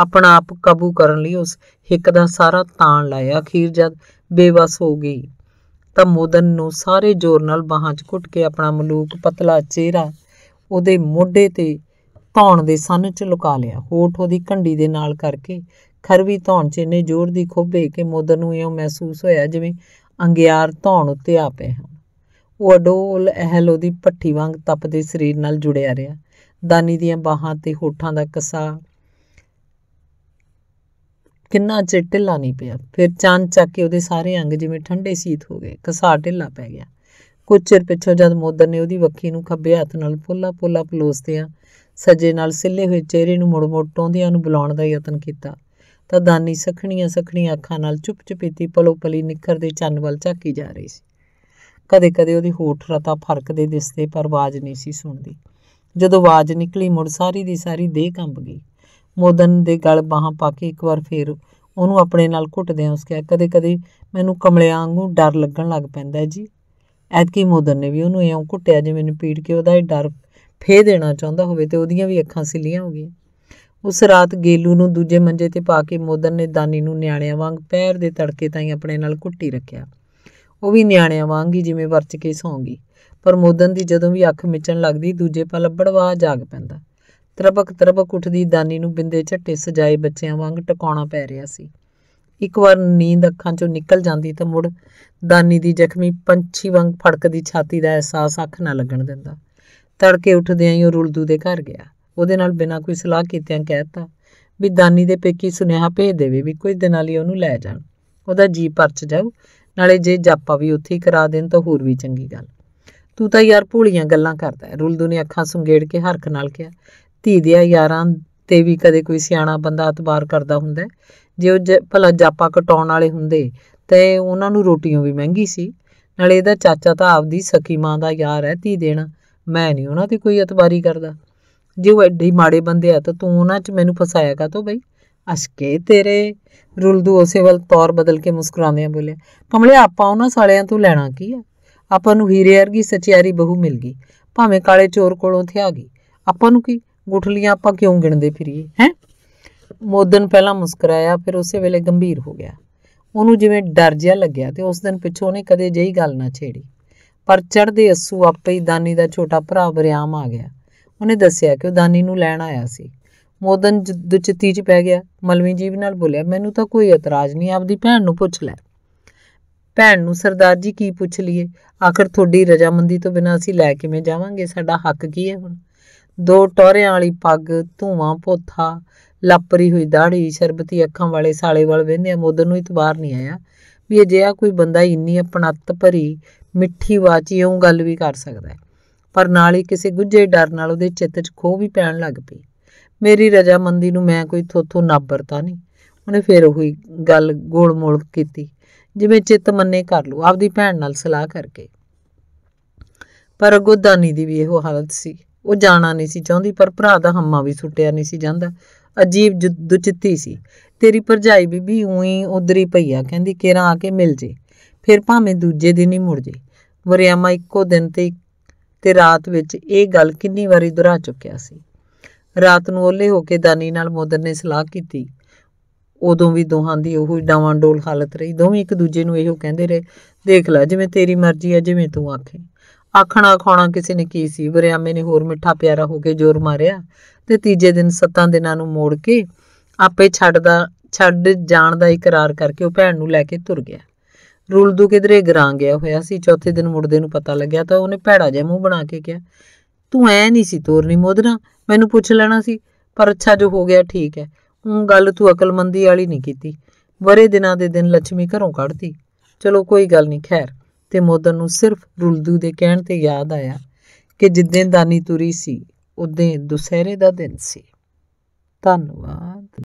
ਆਪਣਾ ਆਪ ਕਾਬੂ ਕਰਨ ਲਈ ਉਸ ਹਿੱਕ ਦਾ ਸਾਰਾ ਤਾਣ ਲਾਇਆ ਅਖੀਰ ਜਦ ਬੇਵਸ ਹੋ ਗਈ ਤਾਂ ਮੋਦਨ ਨੂੰ ਸਾਰੇ ਜ਼ੋਰ ਨਾਲ ਬਾਹਾਂ 'ਚ ਘੁੱਟ ਕੇ ਆਪਣਾ ਮਲੂਕ ਪਤਲਾ ਚਿਹਰਾ ਉਹਦੇ ਮੋਢੇ ਤੇ ਧੌਣ ਦੇ ਸਨ 'ਚ ਲੁਕਾ ਲਿਆ ਹੋਠ ਉਹਦੀ ਕੰਢੀ ਦੇ ਨਾਲ ਕਰਕੇ ਖਰਵੀ ਧੌਣ 'ਚ ਇੰਨੇ ਜ਼ੋਰ ਦੀ ਖੋਬੇ ਕਿ ਮੋਦਨ ਨੂੰ ਇਉਂ ਮਹਿਸੂਸ ਹੋਇਆ ਜਿਵੇਂ ਅੰਗਿਆਰ ਧੌਣ ਉੱਤੇ ਆ ਪਏ ਹੋਣ ਉਹ ਅਡੋਲ ਅਹਿਲ ਉਹਦੀ ਪੱਠੀ ਵਾਂਗ ਤਪਦੇ ਸਰੀਰ ਨਾਲ ਜੁੜਿਆ ਰਿਹਾ ਦਾਨੀ ਦੀਆਂ ਬਾਹਾਂ ਤੇ ਹੋਠਾਂ ਦਾ ਕਸਾ ਕਿੰਨਾ ਚਿਰ ਢਿੱਲਾ ਨਹੀਂ ਪਿਆ ਫਿਰ ਚਾਂ ਚੱਕ ਕੇ ਉਹਦੇ ਸਾਰੇ ਅੰਗ ਜਿਵੇਂ ਠੰਡੇ ਸੀਤ ਹੋ ਗਏ ਕਸਾ ਢਿੱਲਾ ਪੈ ਗਿਆ ਕੁਝ ਚਿਰ ਪਿੱਛੋਂ ਜਦ ਮੋਦਰ ਨੇ ਉਹਦੀ ਵੱਖੀ ਨੂੰ ਖੱਬੇ ਹੱਥ ਨਾਲ ਪੋਲਾ ਪੋਲਾ ਪਲੋਸਦਿਆਂ ਸੱਜੇ ਨਾਲ ਸਿੱਲੇ ਹੋਏ ਚਿਹਰੇ ਨੂੰ ਮੁੜ-ਮੁੜ ਟੋਂਦਿਆਂ ਨੂੰ ਬੁਲਾਉਣ ਦਾ ਯਤਨ ਕੀਤਾ ਤਾਂ ਦਾਨੀ ਸਖਣੀਆਂ ਸਖਣੀਆਂ ਅੱਖਾਂ ਨਾਲ ਚੁੱਪ ਪਲੋਪਲੀ ਪਲੋ-ਪਲੀ ਚੰਨ ਵੱਲ ਝਾਕੀ ਜਾ ਰਹੀ ਸੀ ਕਦੇ-ਕਦੇ ਉਹਦੀ ਹੋਠ ਰਤਾ ਫਰਕਦੇ ਦਿਸਦੇ ਪਰ ਆਵਾਜ਼ ਨਹੀਂ ਸੀ ਸੁਣਦੀ ਜਦੋਂ ਆਵਾਜ਼ ਨਿਕਲੀ ਮੁੜ ਸਾਰੀ ਦੀ ਸਾਰੀ ਦੇਹ ਕੰਬ ਗਈ ਮੋਦਨ ਦੇ ਗਲ ਬਾਹਾਂ ਪਾ ਕੇ ਇੱਕ ਵਾਰ ਫੇਰ ਉਹਨੂੰ ਆਪਣੇ ਨਾਲ ਘੁੱਟਦਿਆਂ ਉਸ ਕਿਹਾ ਕਦੇ-ਕਦੇ ਮੈਨੂੰ ਕਮਲਿਆਂ ਵਾਂਗੂ ਡਰ ਲੱਗਣ ਲੱਗ ਪੈਂਦਾ ਹੈ ਜੀ ਐਤਕੀ ਮੋਦਨ ਨੇ ਵੀ ਉਹਨੂੰ ਐਉਂ ਘੁੱਟਿਆ ਜਿਵੇਂ ਪੀੜ ਕੇ ਉਹਦਾ ਇਹ ਡਰ ਫੇ ਦੇਣਾ ਚਾਹੁੰਦਾ ਹੋਵੇ ਤੇ ਉਹਦੀਆਂ ਵੀ ਅੱਖਾਂ ਸਿੱਲੀਆਂ ਹੋ ਗਈਆਂ ਉਸ ਰਾਤ ਗੇਲੂ ਨੂੰ ਦੂਜੇ ਮੰਜੇ ਤੇ ਪਾ ਕੇ ਮੋਦਨ ਨੇ ਦਾਨੀ ਨੂੰ ਨਿਆਣਿਆਂ ਵਾਂਗ ਪੈਰ ਦੇ ਤੜਕੇ ਤਾਈਂ ਆਪਣੇ ਨਾਲ ਘੁੱਟੀ ਰੱਖਿਆ ਉਹ ਵੀ ਨਿਆਣਿਆਂ ਵਾਂਗ ਹੀ ਜਿਵੇਂ ਵਰਚ ਕੇ ਸੌਂ ਗਈ ਪਰ ਮੋਦਨ ਦੀ ਜਦੋਂ ਵੀ ਅੱਖ ਮਿਚਣ ਲੱਗਦੀ ਦੂਜੇ ਪਲ ਬੜਵਾ ਜਾਗ ਪੈਂਦਾ ਤਰਬਕ ਤਰਬਕ ਉੱਠਦੀ ਦਾਨੀ ਨੂੰ ਬਿੰਦੇ ਝੱਟੇ ਸਜਾਏ ਬੱਚਿਆਂ ਵਾਂਗ ਟਿਕਾਉਣਾ ਪੈ ਰਿਹਾ ਸੀ ਇੱਕ ਵਾਰ ਨੀਂਦ ਅੱਖਾਂ ਚੋਂ ਨਿਕਲ ਜਾਂਦੀ ਤਾਂ ਮੁੜ ਦਾਨੀ ਦੀ ਜ਼ਖਮੀ ਪੰਛੀ ਵਾਂਗ ਫੜਕਦੀ ਛਾਤੀ ਦਾ ਅਹਿਸਾਸ ਅੱਖ ਨਾ ਲੱਗਣ ਦਿੰਦਾ ਤੜਕੇ ਉੱਠਦਿਆਂ ਹੀ ਉਹ ਰੁਲਦੂ ਦੇ ਘਰ ਗਿਆ ਉਹਦੇ ਨਾਲ ਬਿਨਾਂ ਕੋਈ ਸਲਾਹ ਕੀਤਿਆਂ ਕਹਿਤਾ ਵੀ ਦਾਨੀ ਦੇ ਪੇਕੀ ਸੁਨੇਹਾ ਭੇਜ ਦੇਵੇ ਵੀ ਕੁਝ ਦਿਨਾਂ ਲਈ ਉਹਨੂੰ ਲੈ ਜਾਣ ਉਹਦਾ ਜੀ ਪਰਚ ਜਾਊ ਨਾਲੇ ਜੇ ਜਾਪਾ ਵੀ ਉੱਥੇ ਹੀ ਕਰਾ ਦੇਣ ਤਾਂ ਹੋਰ ਵੀ ਚੰਗੀ ਗੱਲ ਤੂੰ ਤਾਂ ਯਾਰ ਭੂਲੀਆਂ ਗੱਲਾਂ ਕਰਦਾ ਰੁਲਦੂ ਨੇ ਅੱਖਾਂ ਸੁੰਗੇੜ ਕੇ ਹਰਖ ਨਾਲ ਕਿਹਾ ਧੀ ਦੇ ਯਾਰਾਂ ਤੇ ਵੀ ਕਦੇ ਕੋਈ ਸਿਆਣਾ ਬੰਦਾ ਅਤਬਾਰ ਕਰਦਾ ਹੁੰਦਾ ਜੇ ਉਹ ਭਲਾ ਜਾਪਾ ਕਟਾਉਣ ਵਾਲੇ ਹੁੰਦੇ ਤੇ ਉਹਨਾਂ ਨੂੰ ਰੋਟੀਆਂ ਵੀ ਮਹਿੰਗੀ ਸੀ ਨਾਲੇ ਇਹਦਾ ਚਾਚਾ ਤਾਂ ਆਪਦੀ ਸਕੀ ਮਾਂ ਦਾ ਯਾਰ ਹੈ ਧੀ ਦੇਣਾ ਮੈਂ ਨਹੀਂ ਉਹਨਾਂ ਤੇ ਕੋਈ ਇਤਬਾਰੀ ਕਰਦਾ ਜੇ ਉਹ ਐਡੇ ਮਾੜੇ ਬੰਦੇ ਆ ਤਾਂ ਤੂੰ ਉਹਨਾਂ 'ਚ ਮੈਨੂੰ ਫਸਾਇਆ ਕਾ ਤੋ ਬਈ ਅਸ਼ਕੇ ਤੇਰੇ ਰੁਲਦੂ ਉਸੇ ਵੱਲ ਤੌਰ ਬਦਲ ਕੇ ਮੁਸਕਰਾਉਂਦਿਆਂ ਬੋਲੇ ਕਮਲੇ ਆਪਾਂ ਉਹਨਾਂ ਸਾਲਿਆਂ ਤੋਂ ਲੈਣਾ ਕੀ ਆ ਆਪਾਂ ਨੂੰ ਹੀਰੇ ਵਰਗੀ ਸਚਿਆਰੀ ਬਹੂ ਮਿਲ ਗਈ ਭਾਵੇਂ ਕਾਲੇ ਚੋਰ ਕੋਲੋਂ ਥਿਆ ਗਈ ਆਪਾਂ ਨੂੰ ਕੀ ਗੁਠਲੀਆਂ ਆਪਾਂ ਕਿਉਂ ਗਿਣਦੇ ਫਿਰੀਏ ਹੈ ਮੋਦਨ ਪਹਿਲਾਂ ਮੁਸਕਰਾਇਆ ਫਿਰ ਉਸੇ ਵੇਲੇ ਗੰਭੀਰ ਹੋ ਗਿਆ ਉਹਨੂੰ ਜਿਵੇਂ ਡਰ ਜਿਆ ਲੱਗਿਆ ਤੇ ਉਸ ਦਿਨ ਪਿੱਛੋਂ ਉਹਨੇ ਕਦੇ ਜਈ ਗੱਲ ਨਾ ਛੇੜੀ ਪਰ ਚੜਦੇ ਅੱਸੂ ਆਪੇ ਹੀ ਦਾਨੀ ਦਾ ਛੋਟਾ ਭਰਾ ਬਰਿਆਮ ਆ ਗਿਆ ਉਹਨੇ ਦੱਸਿਆ ਕਿ ਉਹ ਦਾਨੀ ਨੂੰ ਲੈਣ ਆਇਆ ਸੀ ਮੋਦਨ ਦੁਚਿੱਤੀ 'ਚ ਪੈ ਗਿਆ ਮਲਵੀ ਜੀਬ ਨਾਲ ਬੋਲਿਆ ਮੈਨੂੰ ਤਾਂ ਕੋਈ ਇਤਰਾਜ਼ ਨਹੀਂ ਆਪਦੀ ਭੈਣ ਨੂੰ ਪੁੱਛ ਲੈ ਭੈਣ ਨੂੰ ਸਰਦਾਰ ਜੀ ਕੀ ਪੁੱਛ ਲਈਏ ਆਖਰ ਤੁਹਾਡੀ ਰਜਾਮੰਦੀ ਤੋਂ ਬਿਨਾਂ ਅਸੀਂ ਲੈ ਕਿਵੇਂ ਜਾਵਾਂਗੇ ਸਾਡਾ ਹੱਕ ਕੀ ਹੈ ਹੁਣ ਦੋ ਟੋਰਿਆਂ ਵਾਲੀ ਪੱਗ ਧੂਆਂ ਪੋਥਾ ਲਪਰੀ ਹੋਈ ਦਾੜੀ ਸ਼ਰਬਤੀ ਅੱਖਾਂ ਵਾਲੇ ਸਾਲੇ ਵਹਿੰਦੇ ਵੇਂਦਿਆਂ ਮੋਦਰ ਨੂੰ ਇਤਬਾਰ ਨਹੀਂ ਆਇਆ ਵੀ ਅਜਿਹਾ ਕੋਈ ਬੰਦਾ ਇੰਨੀ ਅਪਣੱਤ ਭਰੀ ਮਿੱਠੀ ਵਾਚੀ ਉਹ ਗੱਲ ਵੀ ਕਰ ਸਕਦਾ ਹੈ ਪਰ ਨਾਲ ਹੀ ਕਿਸੇ ਗੁੱਝੇ ਡਰ ਨਾਲ ਉਹਦੇ ਚਿੱਤ 'ਚ ਖੋ ਵੀ ਪੈਣ ਲੱਗ ਪਈ ਮੇਰੀ ਰਜਾਮੰਦੀ ਨੂੰ ਮੈਂ ਕੋਈ ਥੋਥੋ ਨਾਬਰਤਾ ਨਹੀਂ ਉਹਨੇ ਫੇਰ ਉਹੀ ਗੱਲ ਗੋਲ-ਮੋਲ ਕੀਤੀ ਜਿਵੇਂ ਚਿੱਤ ਮੰਨੇ ਕਰ ਲੂ ਆਪਦੀ ਭੈਣ ਨਾਲ ਸਲਾਹ ਕਰਕੇ ਪਰ ਗੋਦਾਨੀ ਦੀ ਵੀ ਇਹੋ ਹਾਲਤ ਸੀ ਉਹ ਜਾਣਾ ਨਹੀਂ ਸੀ ਚਾਹੁੰਦੀ ਪਰ ਭਰਾ ਦਾ ਹੰਮਾ ਵੀ ਸੁੱਟਿਆ ਨਹੀਂ ਸੀ ਜਾਂਦਾ ਅਜੀਬ ਦੁਚਿੱਤੀ ਸੀ ਤੇਰੀ ਭਰਜਾਈ ਬੀਬੀ ਉਹੀ ਉਧਰੀ ਪਈਆ ਕਹਿੰਦੀ ਕੇਰਾ ਆ ਕੇ ਮਿਲ ਜੇ ਫਿਰ ਭਾਵੇਂ ਦੂਜੇ ਦਿਨ ਹੀ ਮੁੜ ਜੇ ਵਰਿਆਮਾ ਇੱਕੋ ਦਿਨ ਤੇ ਤੇ ਰਾਤ ਵਿੱਚ ਇਹ ਗੱਲ ਕਿੰਨੀ ਵਾਰੀ ਦੁਹਰਾ ਚੁੱਕਿਆ ਸੀ ਰਾਤ ਨੂੰ ਓਲੇ ਹੋ ਕੇ ਦਾਨੀ ਨਾਲ ਮੋਦਰ ਨੇ ਸਲਾਹ ਕੀਤੀ ਉਦੋਂ ਵੀ ਦੋਹਾਂ ਦੀ ਉਹੀ ਡਾਵਾਂਡੋਲ ਹਾਲਤ ਰਹੀ ਦੋਵੇਂ ਇੱਕ ਦੂਜੇ ਨੂੰ ਇਹੋ ਕਹਿੰਦੇ ਰਹੇ ਦੇਖ ਲੈ ਜਿਵੇਂ ਤੇਰੀ ਮਰਜ਼ੀ ਹੈ ਜਿਵੇਂ ਤੂੰ ਆਖੇ ਆਖਣਾ ਖਾਣਾ ਕਿਸੇ ਨੇ ਕੀ ਸੀ ਬਰਿਆਮੇ ਨੇ ਹੋਰ ਮਿੱਠਾ ਪਿਆਰਾ ਹੋ ਕੇ ਜ਼ੋਰ ਮਾਰਿਆ ਤੇ ਤੀਜੇ ਦਿਨ ਸੱਤਾਂ ਦਿਨਾਂ ਨੂੰ ਮੋੜ ਕੇ ਆਪੇ ਛੱਡਦਾ ਛੱਡ ਜਾਣ ਦਾ ਇਕਰਾਰ ਕਰਕੇ ਉਹ ਭੈਣ ਨੂੰ ਲੈ ਕੇ ਤੁਰ ਗਿਆ ਰੁਲਦੂ ਕਿਧਰੇ ਗਰਾਂ ਗਿਆ ਹੋਇਆ ਸੀ ਚੌਥੇ ਦਿਨ ਮੁਰਦੇ ਨੂੰ ਪਤਾ ਲੱਗਿਆ ਤਾਂ ਉਹਨੇ ਭੈੜਾ ਜਿਹਾ ਮੂੰਹ ਬਣਾ ਕੇ ਕਿਹਾ ਤੂੰ ਐ ਨਹੀਂ ਸੀ ਤੋਰਨੀ ਮੋਦਰਾ ਮੈਨੂੰ ਪੁੱਛ ਲੈਣਾ ਸੀ ਪਰ ਅੱਛਾ ਜੋ ਹੋ ਗਿਆ ਠੀਕ ਹੈ ਉਹ ਗੱਲ ਤੂੰ ਅਕਲਮੰਦੀ ਵਾਲੀ ਨਹੀਂ ਕੀਤੀ ਬਰੇ ਦਿਨਾਂ ਦੇ ਦਿਨ ਲక్ష్ਮੀ ਘਰੋਂ ਕੱਢਤੀ ਚਲੋ ਕੋਈ ਗੱਲ ਨਹੀਂ ਖੈਰ ਤੇ ਮੋਦਨ ਨੂੰ ਸਿਰਫ ਰੁਲਦੂ ਦੇ ਕਹਿਣ ਤੇ ਯਾਦ ਆਇਆ ਕਿ ਜਿੱਦਾਂ ਦਾਨੀ ਤੁਰੀ ਸੀ ਉਦੋਂ ਦੁਸਹਿਰੇ ਦਾ ਦਿਨ ਸੀ ਧੰਨਵਾਦ